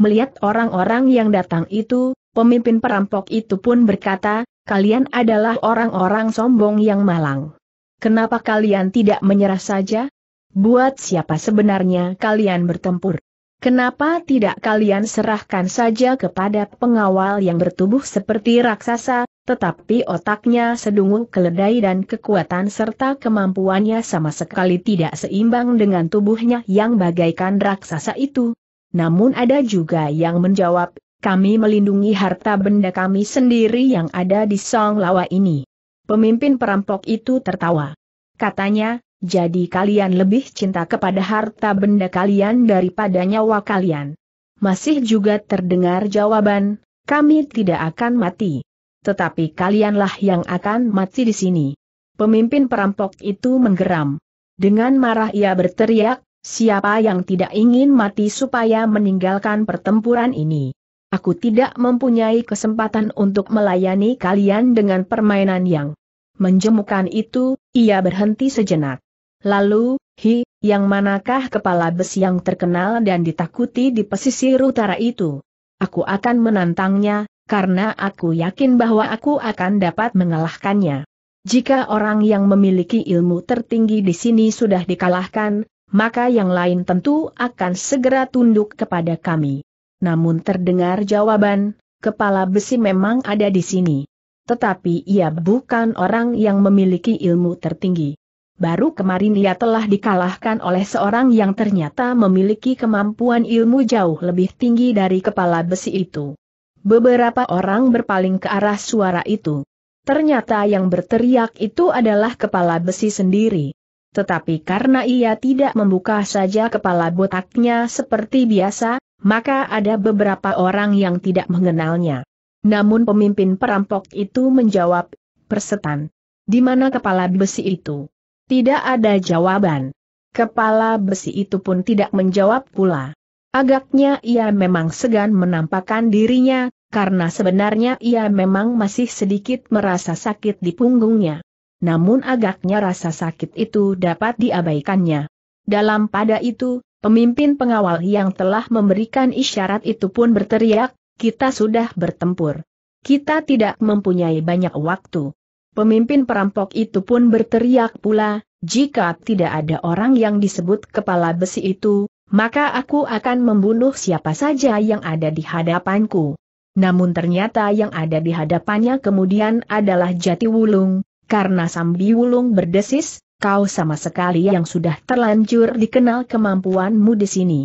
Melihat orang-orang yang datang itu, pemimpin perampok itu pun berkata, kalian adalah orang-orang sombong yang malang. Kenapa kalian tidak menyerah saja? Buat siapa sebenarnya kalian bertempur? Kenapa tidak kalian serahkan saja kepada pengawal yang bertubuh seperti raksasa, tetapi otaknya sedungu keledai dan kekuatan serta kemampuannya sama sekali tidak seimbang dengan tubuhnya yang bagaikan raksasa itu? Namun ada juga yang menjawab, kami melindungi harta benda kami sendiri yang ada di Song Lawa ini. Pemimpin perampok itu tertawa. Katanya, jadi kalian lebih cinta kepada harta benda kalian daripada nyawa kalian. Masih juga terdengar jawaban, kami tidak akan mati. Tetapi kalianlah yang akan mati di sini. Pemimpin perampok itu menggeram. Dengan marah ia berteriak, siapa yang tidak ingin mati supaya meninggalkan pertempuran ini. Aku tidak mempunyai kesempatan untuk melayani kalian dengan permainan yang menjemukan itu, ia berhenti sejenak. Lalu, Hi, yang manakah kepala besi yang terkenal dan ditakuti di pesisir utara itu? Aku akan menantangnya, karena aku yakin bahwa aku akan dapat mengalahkannya. Jika orang yang memiliki ilmu tertinggi di sini sudah dikalahkan, maka yang lain tentu akan segera tunduk kepada kami. Namun terdengar jawaban, kepala besi memang ada di sini. Tetapi ia bukan orang yang memiliki ilmu tertinggi baru kemarin ia telah dikalahkan oleh seorang yang ternyata memiliki kemampuan ilmu jauh lebih tinggi dari kepala besi itu. Beberapa orang berpaling ke arah suara itu. Ternyata yang berteriak itu adalah kepala besi sendiri. Tetapi karena ia tidak membuka saja kepala botaknya seperti biasa, maka ada beberapa orang yang tidak mengenalnya. Namun pemimpin perampok itu menjawab, persetan. Di mana kepala besi itu? Tidak ada jawaban. Kepala besi itu pun tidak menjawab pula. Agaknya ia memang segan menampakkan dirinya, karena sebenarnya ia memang masih sedikit merasa sakit di punggungnya. Namun agaknya rasa sakit itu dapat diabaikannya. Dalam pada itu, pemimpin pengawal yang telah memberikan isyarat itu pun berteriak, kita sudah bertempur. Kita tidak mempunyai banyak waktu. Pemimpin perampok itu pun berteriak pula, jika tidak ada orang yang disebut kepala besi itu, maka aku akan membunuh siapa saja yang ada di hadapanku. Namun ternyata yang ada di hadapannya kemudian adalah jati wulung, karena sambi wulung berdesis, kau sama sekali yang sudah terlanjur dikenal kemampuanmu di sini.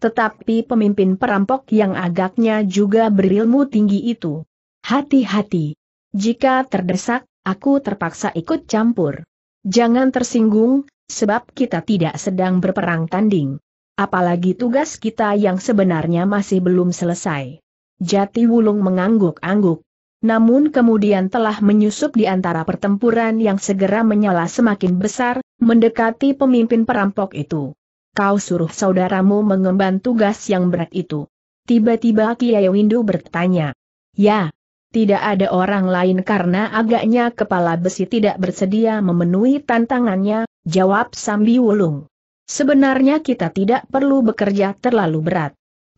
Tetapi pemimpin perampok yang agaknya juga berilmu tinggi itu. Hati-hati. Jika terdesak, aku terpaksa ikut campur. Jangan tersinggung, sebab kita tidak sedang berperang tanding. Apalagi tugas kita yang sebenarnya masih belum selesai. Jati Wulung mengangguk-angguk. Namun kemudian telah menyusup di antara pertempuran yang segera menyala semakin besar, mendekati pemimpin perampok itu. Kau suruh saudaramu mengemban tugas yang berat itu. Tiba-tiba Kiai Windu bertanya. Ya, tidak ada orang lain karena agaknya kepala besi tidak bersedia memenuhi tantangannya, jawab Sambi Wulung. Sebenarnya kita tidak perlu bekerja terlalu berat.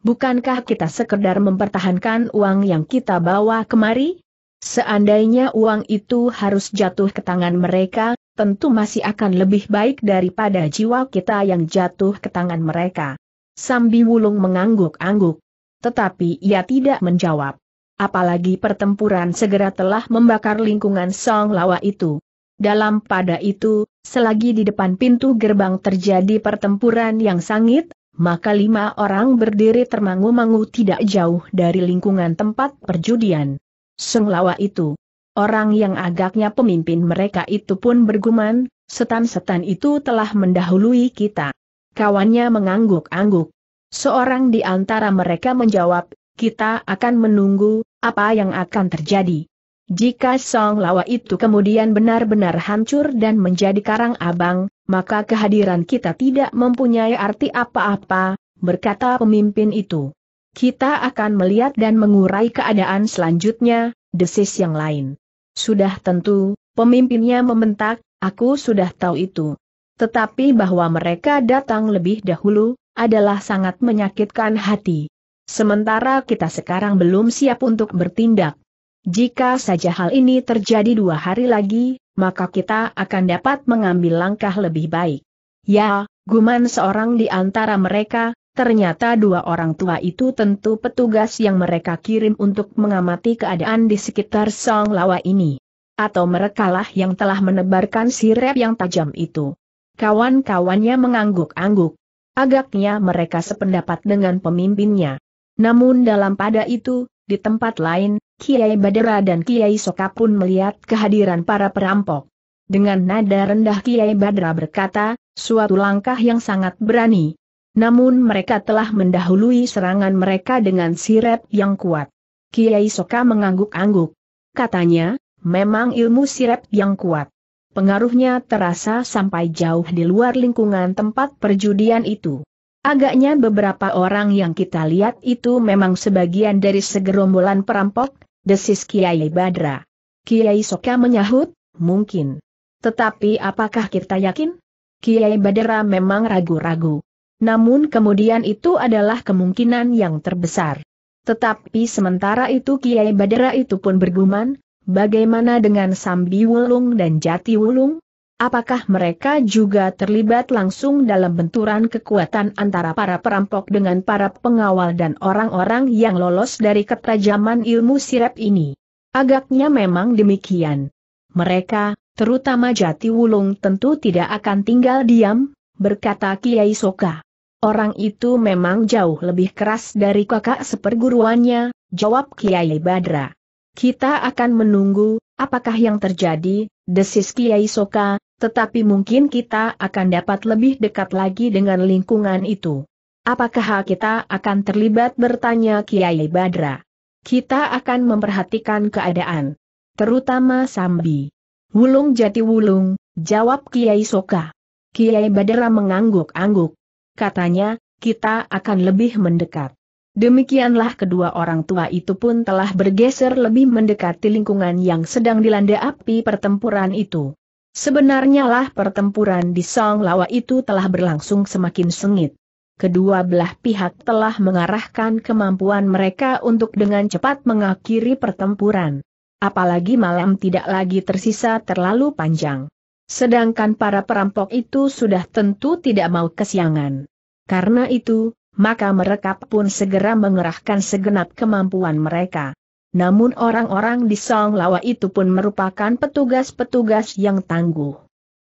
Bukankah kita sekedar mempertahankan uang yang kita bawa kemari? Seandainya uang itu harus jatuh ke tangan mereka, tentu masih akan lebih baik daripada jiwa kita yang jatuh ke tangan mereka. Sambi Wulung mengangguk-angguk. Tetapi ia tidak menjawab apalagi pertempuran segera telah membakar lingkungan Song Lawa itu. Dalam pada itu, selagi di depan pintu gerbang terjadi pertempuran yang sangit, maka lima orang berdiri termangu-mangu tidak jauh dari lingkungan tempat perjudian. Song Lawa itu. Orang yang agaknya pemimpin mereka itu pun berguman, setan-setan itu telah mendahului kita. Kawannya mengangguk-angguk. Seorang di antara mereka menjawab, kita akan menunggu apa yang akan terjadi. Jika Song Lawa itu kemudian benar-benar hancur dan menjadi karang abang, maka kehadiran kita tidak mempunyai arti apa-apa, berkata pemimpin itu. Kita akan melihat dan mengurai keadaan selanjutnya, desis yang lain. Sudah tentu, pemimpinnya membentak, aku sudah tahu itu. Tetapi bahwa mereka datang lebih dahulu, adalah sangat menyakitkan hati. Sementara kita sekarang belum siap untuk bertindak. Jika saja hal ini terjadi dua hari lagi, maka kita akan dapat mengambil langkah lebih baik. Ya, guman seorang di antara mereka, ternyata dua orang tua itu tentu petugas yang mereka kirim untuk mengamati keadaan di sekitar Song Lawa ini. Atau merekalah yang telah menebarkan sirep yang tajam itu. Kawan-kawannya mengangguk-angguk. Agaknya mereka sependapat dengan pemimpinnya. Namun dalam pada itu, di tempat lain, Kiai Badera dan Kiai Soka pun melihat kehadiran para perampok. Dengan nada rendah Kiai Badra berkata, suatu langkah yang sangat berani. Namun mereka telah mendahului serangan mereka dengan sirep yang kuat. Kiai Soka mengangguk-angguk. Katanya, memang ilmu sirep yang kuat. Pengaruhnya terasa sampai jauh di luar lingkungan tempat perjudian itu. Agaknya beberapa orang yang kita lihat itu memang sebagian dari segerombolan perampok, desis Kiai Badra. Kiai Soka menyahut, mungkin. Tetapi apakah kita yakin? Kiai Badra memang ragu-ragu. Namun kemudian itu adalah kemungkinan yang terbesar. Tetapi sementara itu Kiai Badra itu pun bergumam, bagaimana dengan Sambi Wulung dan Jati Wulung? Apakah mereka juga terlibat langsung dalam benturan kekuatan antara para perampok dengan para pengawal dan orang-orang yang lolos dari ketajaman ilmu sirap ini? Agaknya memang demikian. Mereka, terutama Jati Wulung tentu tidak akan tinggal diam, berkata Kiai Soka. Orang itu memang jauh lebih keras dari kakak seperguruannya, jawab Kiai Badra. Kita akan menunggu, apakah yang terjadi, desis Kiai Soka, tetapi mungkin kita akan dapat lebih dekat lagi dengan lingkungan itu. Apakah kita akan terlibat bertanya Kiai Badra? Kita akan memperhatikan keadaan. Terutama Sambi. Wulung jati wulung, jawab Kiai Soka. Kiai Badra mengangguk-angguk. Katanya, kita akan lebih mendekat. Demikianlah kedua orang tua itu pun telah bergeser lebih mendekati lingkungan yang sedang dilanda api pertempuran itu. Sebenarnya lah pertempuran di Song Lawa itu telah berlangsung semakin sengit. Kedua belah pihak telah mengarahkan kemampuan mereka untuk dengan cepat mengakhiri pertempuran. Apalagi malam tidak lagi tersisa terlalu panjang. Sedangkan para perampok itu sudah tentu tidak mau kesiangan. Karena itu, maka mereka pun segera mengerahkan segenap kemampuan mereka. Namun orang-orang di Song Lawa itu pun merupakan petugas-petugas yang tangguh.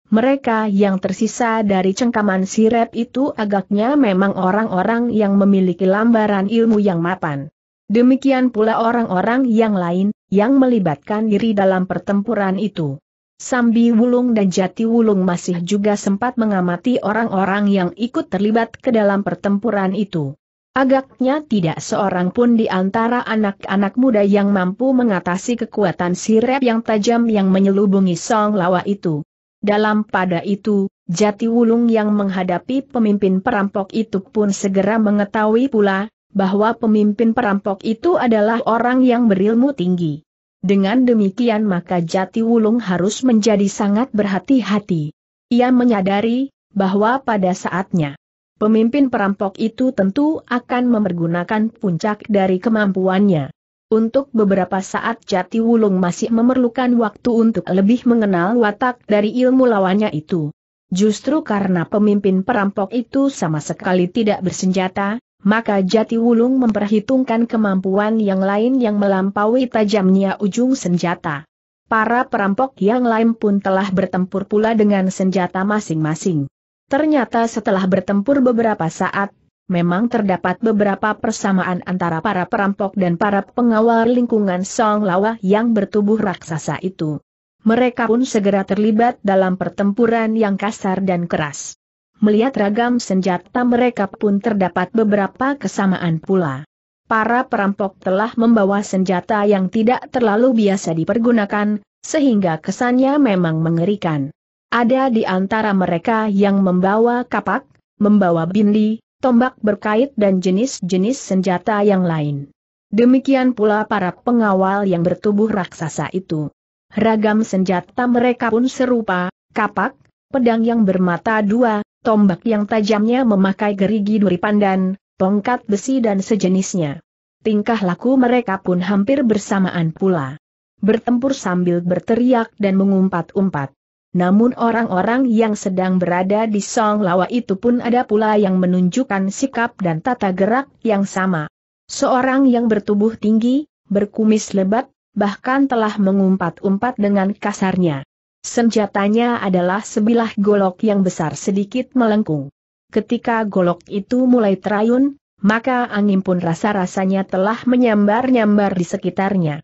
Mereka yang tersisa dari cengkaman sirep itu agaknya memang orang-orang yang memiliki lambaran ilmu yang mapan. Demikian pula orang-orang yang lain, yang melibatkan diri dalam pertempuran itu. Sambi Wulung dan Jati Wulung masih juga sempat mengamati orang-orang yang ikut terlibat ke dalam pertempuran itu. Agaknya tidak seorang pun di antara anak-anak muda yang mampu mengatasi kekuatan sirep yang tajam yang menyelubungi Song Lawa itu. Dalam pada itu, Jati Wulung yang menghadapi pemimpin perampok itu pun segera mengetahui pula, bahwa pemimpin perampok itu adalah orang yang berilmu tinggi. Dengan demikian maka Jati Wulung harus menjadi sangat berhati-hati. Ia menyadari bahwa pada saatnya pemimpin perampok itu tentu akan memergunakan puncak dari kemampuannya. Untuk beberapa saat Jati Wulung masih memerlukan waktu untuk lebih mengenal watak dari ilmu lawannya itu. Justru karena pemimpin perampok itu sama sekali tidak bersenjata, maka Jati Wulung memperhitungkan kemampuan yang lain yang melampaui tajamnya ujung senjata. Para perampok yang lain pun telah bertempur pula dengan senjata masing-masing. Ternyata setelah bertempur beberapa saat, memang terdapat beberapa persamaan antara para perampok dan para pengawal lingkungan Song Lawa yang bertubuh raksasa itu. Mereka pun segera terlibat dalam pertempuran yang kasar dan keras melihat ragam senjata mereka pun terdapat beberapa kesamaan pula. Para perampok telah membawa senjata yang tidak terlalu biasa dipergunakan, sehingga kesannya memang mengerikan. Ada di antara mereka yang membawa kapak, membawa bindi, tombak berkait dan jenis-jenis senjata yang lain. Demikian pula para pengawal yang bertubuh raksasa itu. Ragam senjata mereka pun serupa, kapak, pedang yang bermata dua, tombak yang tajamnya memakai gerigi duri pandan, tongkat besi dan sejenisnya. Tingkah laku mereka pun hampir bersamaan pula. Bertempur sambil berteriak dan mengumpat-umpat. Namun orang-orang yang sedang berada di Song Lawa itu pun ada pula yang menunjukkan sikap dan tata gerak yang sama. Seorang yang bertubuh tinggi, berkumis lebat, bahkan telah mengumpat-umpat dengan kasarnya. Senjatanya adalah sebilah golok yang besar sedikit melengkung. Ketika golok itu mulai terayun, maka angin pun rasa-rasanya telah menyambar-nyambar di sekitarnya.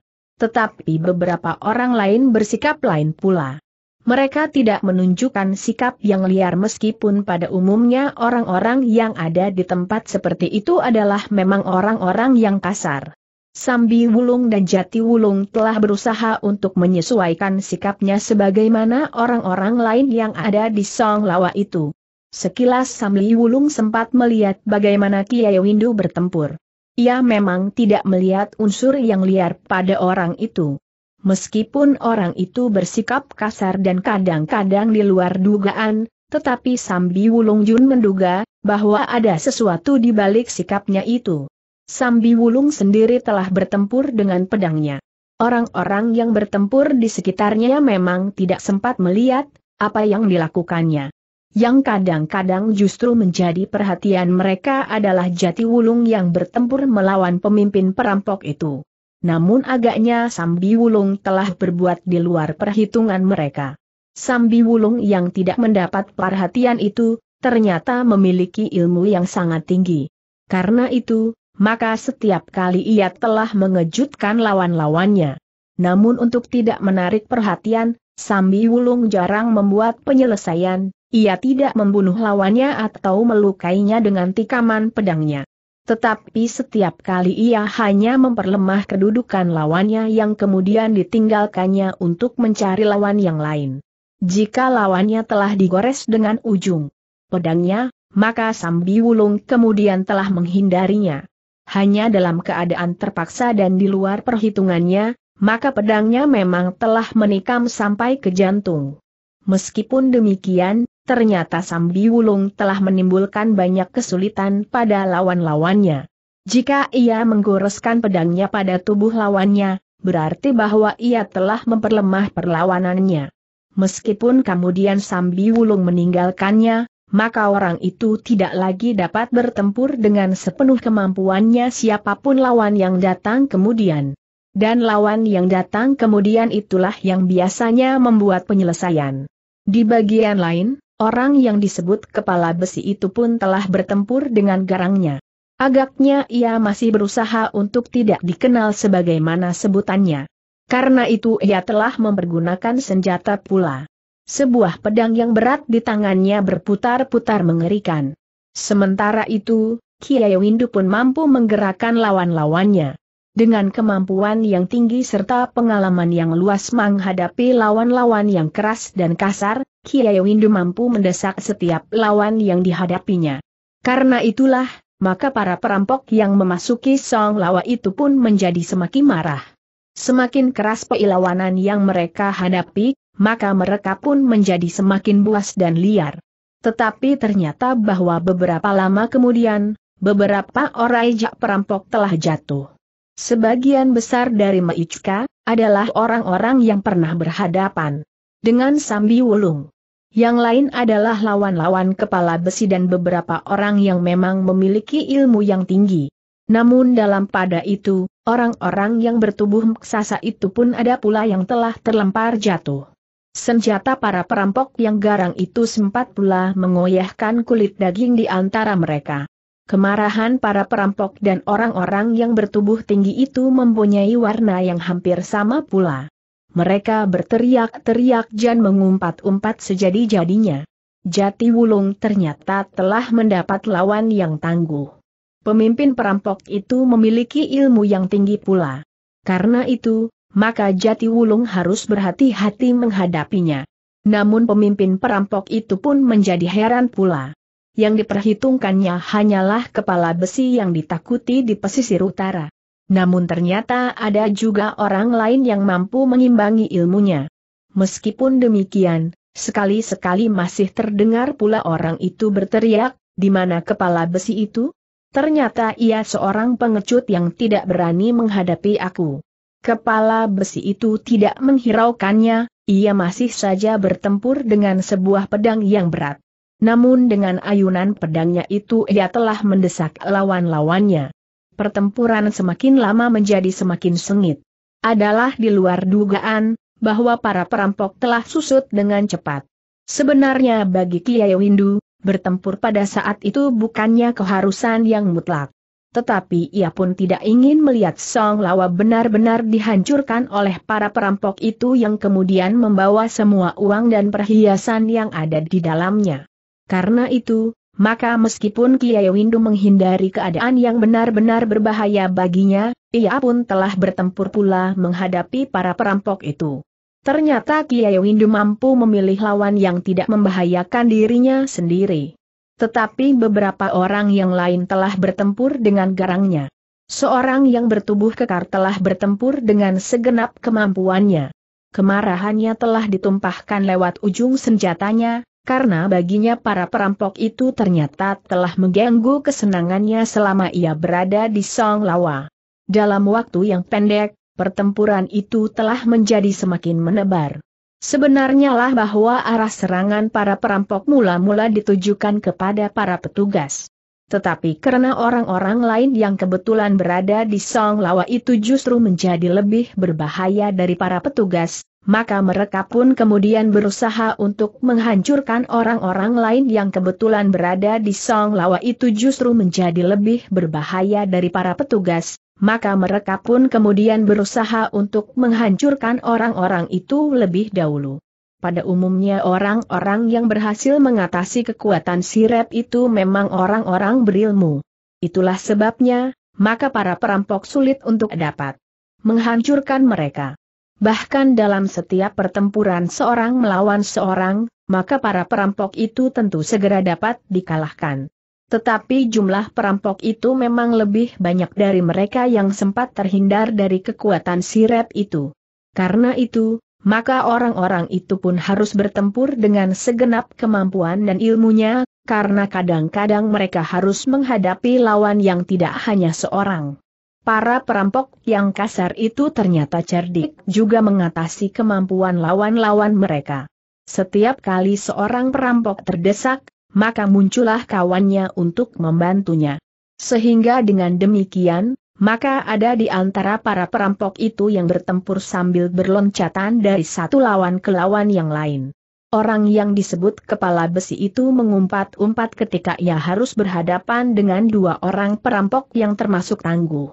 Tetapi beberapa orang lain bersikap lain pula. Mereka tidak menunjukkan sikap yang liar meskipun pada umumnya orang-orang yang ada di tempat seperti itu adalah memang orang-orang yang kasar. Sambi Wulung dan Jati Wulung telah berusaha untuk menyesuaikan sikapnya sebagaimana orang-orang lain yang ada di Song Lawa itu. Sekilas Sambi Wulung sempat melihat bagaimana Kiai Windu bertempur. Ia memang tidak melihat unsur yang liar pada orang itu. Meskipun orang itu bersikap kasar dan kadang-kadang di luar dugaan, tetapi Sambi Wulung Jun menduga bahwa ada sesuatu di balik sikapnya itu. Sambi Wulung sendiri telah bertempur dengan pedangnya. Orang-orang yang bertempur di sekitarnya memang tidak sempat melihat apa yang dilakukannya. Yang kadang-kadang justru menjadi perhatian mereka adalah jati wulung yang bertempur melawan pemimpin perampok itu. Namun agaknya Sambi Wulung telah berbuat di luar perhitungan mereka. Sambi Wulung yang tidak mendapat perhatian itu, ternyata memiliki ilmu yang sangat tinggi. Karena itu, maka setiap kali ia telah mengejutkan lawan-lawannya. Namun untuk tidak menarik perhatian, Sambi Wulung jarang membuat penyelesaian, ia tidak membunuh lawannya atau melukainya dengan tikaman pedangnya. Tetapi setiap kali ia hanya memperlemah kedudukan lawannya yang kemudian ditinggalkannya untuk mencari lawan yang lain. Jika lawannya telah digores dengan ujung pedangnya, maka Sambi Wulung kemudian telah menghindarinya hanya dalam keadaan terpaksa dan di luar perhitungannya, maka pedangnya memang telah menikam sampai ke jantung. Meskipun demikian, ternyata Sambi Wulung telah menimbulkan banyak kesulitan pada lawan-lawannya. Jika ia menggoreskan pedangnya pada tubuh lawannya, berarti bahwa ia telah memperlemah perlawanannya. Meskipun kemudian Sambi Wulung meninggalkannya, maka orang itu tidak lagi dapat bertempur dengan sepenuh kemampuannya siapapun lawan yang datang kemudian. Dan lawan yang datang kemudian itulah yang biasanya membuat penyelesaian. Di bagian lain, orang yang disebut kepala besi itu pun telah bertempur dengan garangnya. Agaknya ia masih berusaha untuk tidak dikenal sebagaimana sebutannya. Karena itu ia telah mempergunakan senjata pula. Sebuah pedang yang berat di tangannya berputar-putar mengerikan. Sementara itu, Kiai Windu pun mampu menggerakkan lawan-lawannya. Dengan kemampuan yang tinggi serta pengalaman yang luas menghadapi lawan-lawan yang keras dan kasar, Kiai Windu mampu mendesak setiap lawan yang dihadapinya. Karena itulah, maka para perampok yang memasuki Song Lawa itu pun menjadi semakin marah. Semakin keras perlawanan yang mereka hadapi, maka mereka pun menjadi semakin buas dan liar. Tetapi ternyata bahwa beberapa lama kemudian, beberapa orang jak perampok telah jatuh. Sebagian besar dari Meichka adalah orang-orang yang pernah berhadapan dengan Sambi Wulung. Yang lain adalah lawan-lawan kepala besi dan beberapa orang yang memang memiliki ilmu yang tinggi. Namun dalam pada itu, orang-orang yang bertubuh meksasa itu pun ada pula yang telah terlempar jatuh. Senjata para perampok yang garang itu sempat pula mengoyahkan kulit daging di antara mereka. Kemarahan para perampok dan orang-orang yang bertubuh tinggi itu mempunyai warna yang hampir sama pula. Mereka berteriak-teriak dan mengumpat-umpat sejadi-jadinya. Jati Wulung ternyata telah mendapat lawan yang tangguh. Pemimpin perampok itu memiliki ilmu yang tinggi pula. Karena itu, maka Jati Wulung harus berhati-hati menghadapinya. Namun pemimpin perampok itu pun menjadi heran pula. Yang diperhitungkannya hanyalah kepala besi yang ditakuti di pesisir utara. Namun ternyata ada juga orang lain yang mampu mengimbangi ilmunya. Meskipun demikian, sekali-sekali masih terdengar pula orang itu berteriak, di mana kepala besi itu? Ternyata ia seorang pengecut yang tidak berani menghadapi aku. Kepala besi itu tidak menghiraukannya, ia masih saja bertempur dengan sebuah pedang yang berat. Namun dengan ayunan pedangnya itu ia telah mendesak lawan-lawannya. Pertempuran semakin lama menjadi semakin sengit. Adalah di luar dugaan, bahwa para perampok telah susut dengan cepat. Sebenarnya bagi Kiai Windu, bertempur pada saat itu bukannya keharusan yang mutlak tetapi ia pun tidak ingin melihat Song Lawa benar-benar dihancurkan oleh para perampok itu yang kemudian membawa semua uang dan perhiasan yang ada di dalamnya. Karena itu, maka meskipun Kiai Windu menghindari keadaan yang benar-benar berbahaya baginya, ia pun telah bertempur pula menghadapi para perampok itu. Ternyata Kiai Windu mampu memilih lawan yang tidak membahayakan dirinya sendiri. Tetapi beberapa orang yang lain telah bertempur dengan garangnya. Seorang yang bertubuh kekar telah bertempur dengan segenap kemampuannya. Kemarahannya telah ditumpahkan lewat ujung senjatanya, karena baginya para perampok itu ternyata telah mengganggu kesenangannya selama ia berada di Song Lawa. Dalam waktu yang pendek, pertempuran itu telah menjadi semakin menebar. Sebenarnya lah bahwa arah serangan para perampok mula-mula ditujukan kepada para petugas. Tetapi karena orang-orang lain yang kebetulan berada di Song Lawa itu justru menjadi lebih berbahaya dari para petugas, maka mereka pun kemudian berusaha untuk menghancurkan orang-orang lain yang kebetulan berada di Song Lawa itu justru menjadi lebih berbahaya dari para petugas, maka mereka pun kemudian berusaha untuk menghancurkan orang-orang itu lebih dahulu. Pada umumnya orang-orang yang berhasil mengatasi kekuatan sirep itu memang orang-orang berilmu. Itulah sebabnya, maka para perampok sulit untuk dapat menghancurkan mereka. Bahkan dalam setiap pertempuran seorang melawan seorang, maka para perampok itu tentu segera dapat dikalahkan. Tetapi jumlah perampok itu memang lebih banyak dari mereka yang sempat terhindar dari kekuatan sirep itu. Karena itu, maka orang-orang itu pun harus bertempur dengan segenap kemampuan dan ilmunya, karena kadang-kadang mereka harus menghadapi lawan yang tidak hanya seorang. Para perampok yang kasar itu ternyata cerdik juga mengatasi kemampuan lawan-lawan mereka. Setiap kali seorang perampok terdesak, maka muncullah kawannya untuk membantunya. Sehingga dengan demikian, maka ada di antara para perampok itu yang bertempur sambil berloncatan dari satu lawan ke lawan yang lain. Orang yang disebut kepala besi itu mengumpat-umpat ketika ia harus berhadapan dengan dua orang perampok yang termasuk tangguh.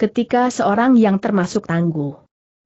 Ketika seorang yang termasuk tangguh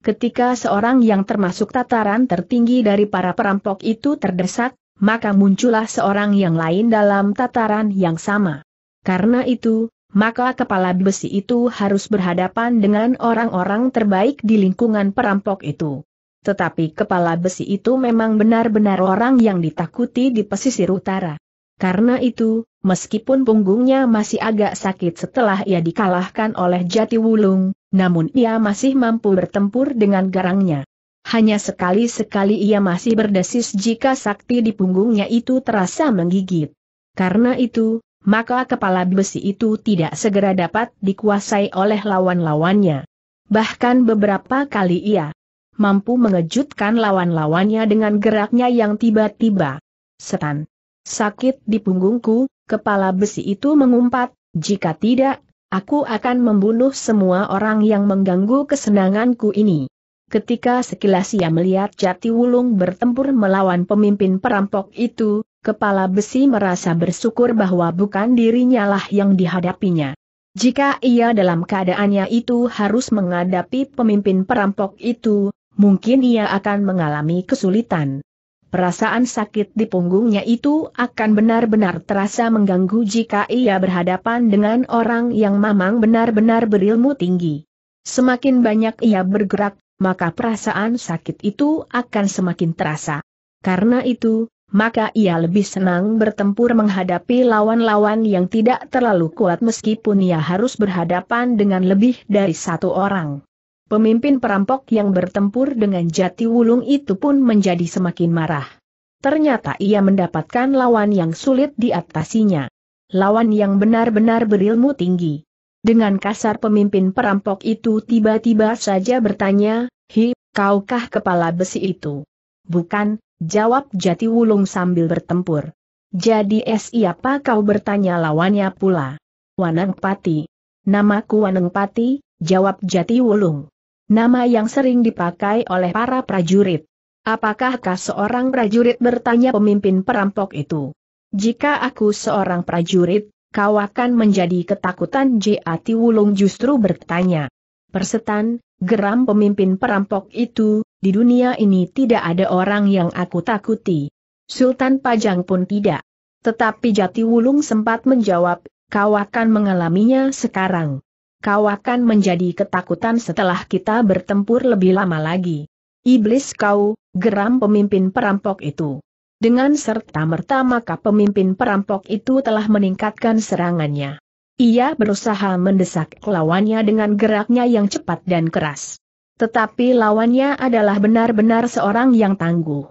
Ketika seorang yang termasuk tataran tertinggi dari para perampok itu terdesak, maka muncullah seorang yang lain dalam tataran yang sama. Karena itu, maka kepala besi itu harus berhadapan dengan orang-orang terbaik di lingkungan perampok itu. Tetapi kepala besi itu memang benar-benar orang yang ditakuti di pesisir utara. Karena itu, meskipun punggungnya masih agak sakit setelah ia dikalahkan oleh Jati Wulung, namun ia masih mampu bertempur dengan garangnya hanya sekali-sekali ia masih berdesis jika sakti di punggungnya itu terasa menggigit. Karena itu, maka kepala besi itu tidak segera dapat dikuasai oleh lawan-lawannya. Bahkan beberapa kali ia mampu mengejutkan lawan-lawannya dengan geraknya yang tiba-tiba. Setan. Sakit di punggungku, kepala besi itu mengumpat, jika tidak, aku akan membunuh semua orang yang mengganggu kesenanganku ini. Ketika sekilas ia melihat Jati Wulung bertempur melawan pemimpin perampok itu, kepala besi merasa bersyukur bahwa bukan dirinya lah yang dihadapinya. Jika ia dalam keadaannya itu harus menghadapi pemimpin perampok itu, mungkin ia akan mengalami kesulitan. Perasaan sakit di punggungnya itu akan benar-benar terasa mengganggu jika ia berhadapan dengan orang yang memang benar-benar berilmu tinggi. Semakin banyak ia bergerak maka perasaan sakit itu akan semakin terasa. Karena itu, maka ia lebih senang bertempur menghadapi lawan-lawan yang tidak terlalu kuat meskipun ia harus berhadapan dengan lebih dari satu orang. Pemimpin perampok yang bertempur dengan jati wulung itu pun menjadi semakin marah. Ternyata ia mendapatkan lawan yang sulit diatasinya. Lawan yang benar-benar berilmu tinggi. Dengan kasar pemimpin perampok itu tiba-tiba saja bertanya, Hi, kaukah kepala besi itu? Bukan, jawab Jati Wulung sambil bertempur. Jadi siapa kau bertanya lawannya pula? Waneng Pati. Namaku Waneng Pati, jawab Jati Wulung. Nama yang sering dipakai oleh para prajurit. Apakahkah seorang prajurit bertanya pemimpin perampok itu? Jika aku seorang prajurit, kau akan menjadi ketakutan Jati Wulung justru bertanya. Persetan, geram pemimpin perampok itu, di dunia ini tidak ada orang yang aku takuti. Sultan Pajang pun tidak. Tetapi Jati Wulung sempat menjawab, kau akan mengalaminya sekarang. Kau akan menjadi ketakutan setelah kita bertempur lebih lama lagi. Iblis kau, geram pemimpin perampok itu. Dengan serta-merta maka pemimpin perampok itu telah meningkatkan serangannya. Ia berusaha mendesak lawannya dengan geraknya yang cepat dan keras. Tetapi lawannya adalah benar-benar seorang yang tangguh.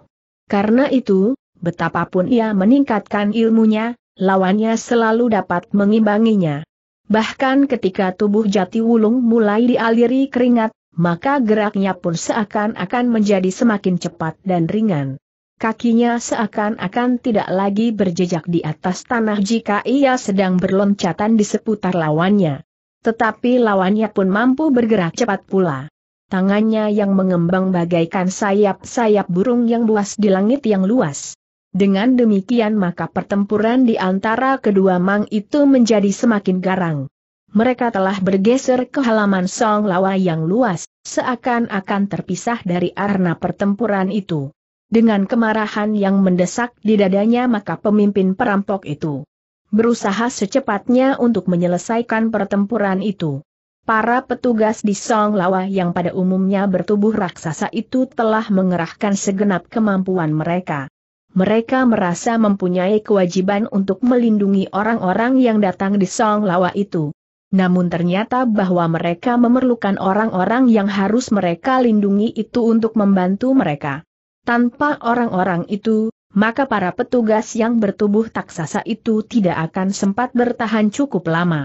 Karena itu, betapapun ia meningkatkan ilmunya, lawannya selalu dapat mengimbanginya. Bahkan ketika tubuh jati wulung mulai dialiri keringat, maka geraknya pun seakan-akan menjadi semakin cepat dan ringan kakinya seakan-akan tidak lagi berjejak di atas tanah jika ia sedang berloncatan di seputar lawannya. Tetapi lawannya pun mampu bergerak cepat pula. Tangannya yang mengembang bagaikan sayap-sayap burung yang buas di langit yang luas. Dengan demikian maka pertempuran di antara kedua mang itu menjadi semakin garang. Mereka telah bergeser ke halaman Song Lawa yang luas, seakan-akan terpisah dari arena pertempuran itu. Dengan kemarahan yang mendesak di dadanya maka pemimpin perampok itu berusaha secepatnya untuk menyelesaikan pertempuran itu. Para petugas di Song Lawa yang pada umumnya bertubuh raksasa itu telah mengerahkan segenap kemampuan mereka. Mereka merasa mempunyai kewajiban untuk melindungi orang-orang yang datang di Song Lawa itu. Namun ternyata bahwa mereka memerlukan orang-orang yang harus mereka lindungi itu untuk membantu mereka. Tanpa orang-orang itu, maka para petugas yang bertubuh taksasa itu tidak akan sempat bertahan cukup lama.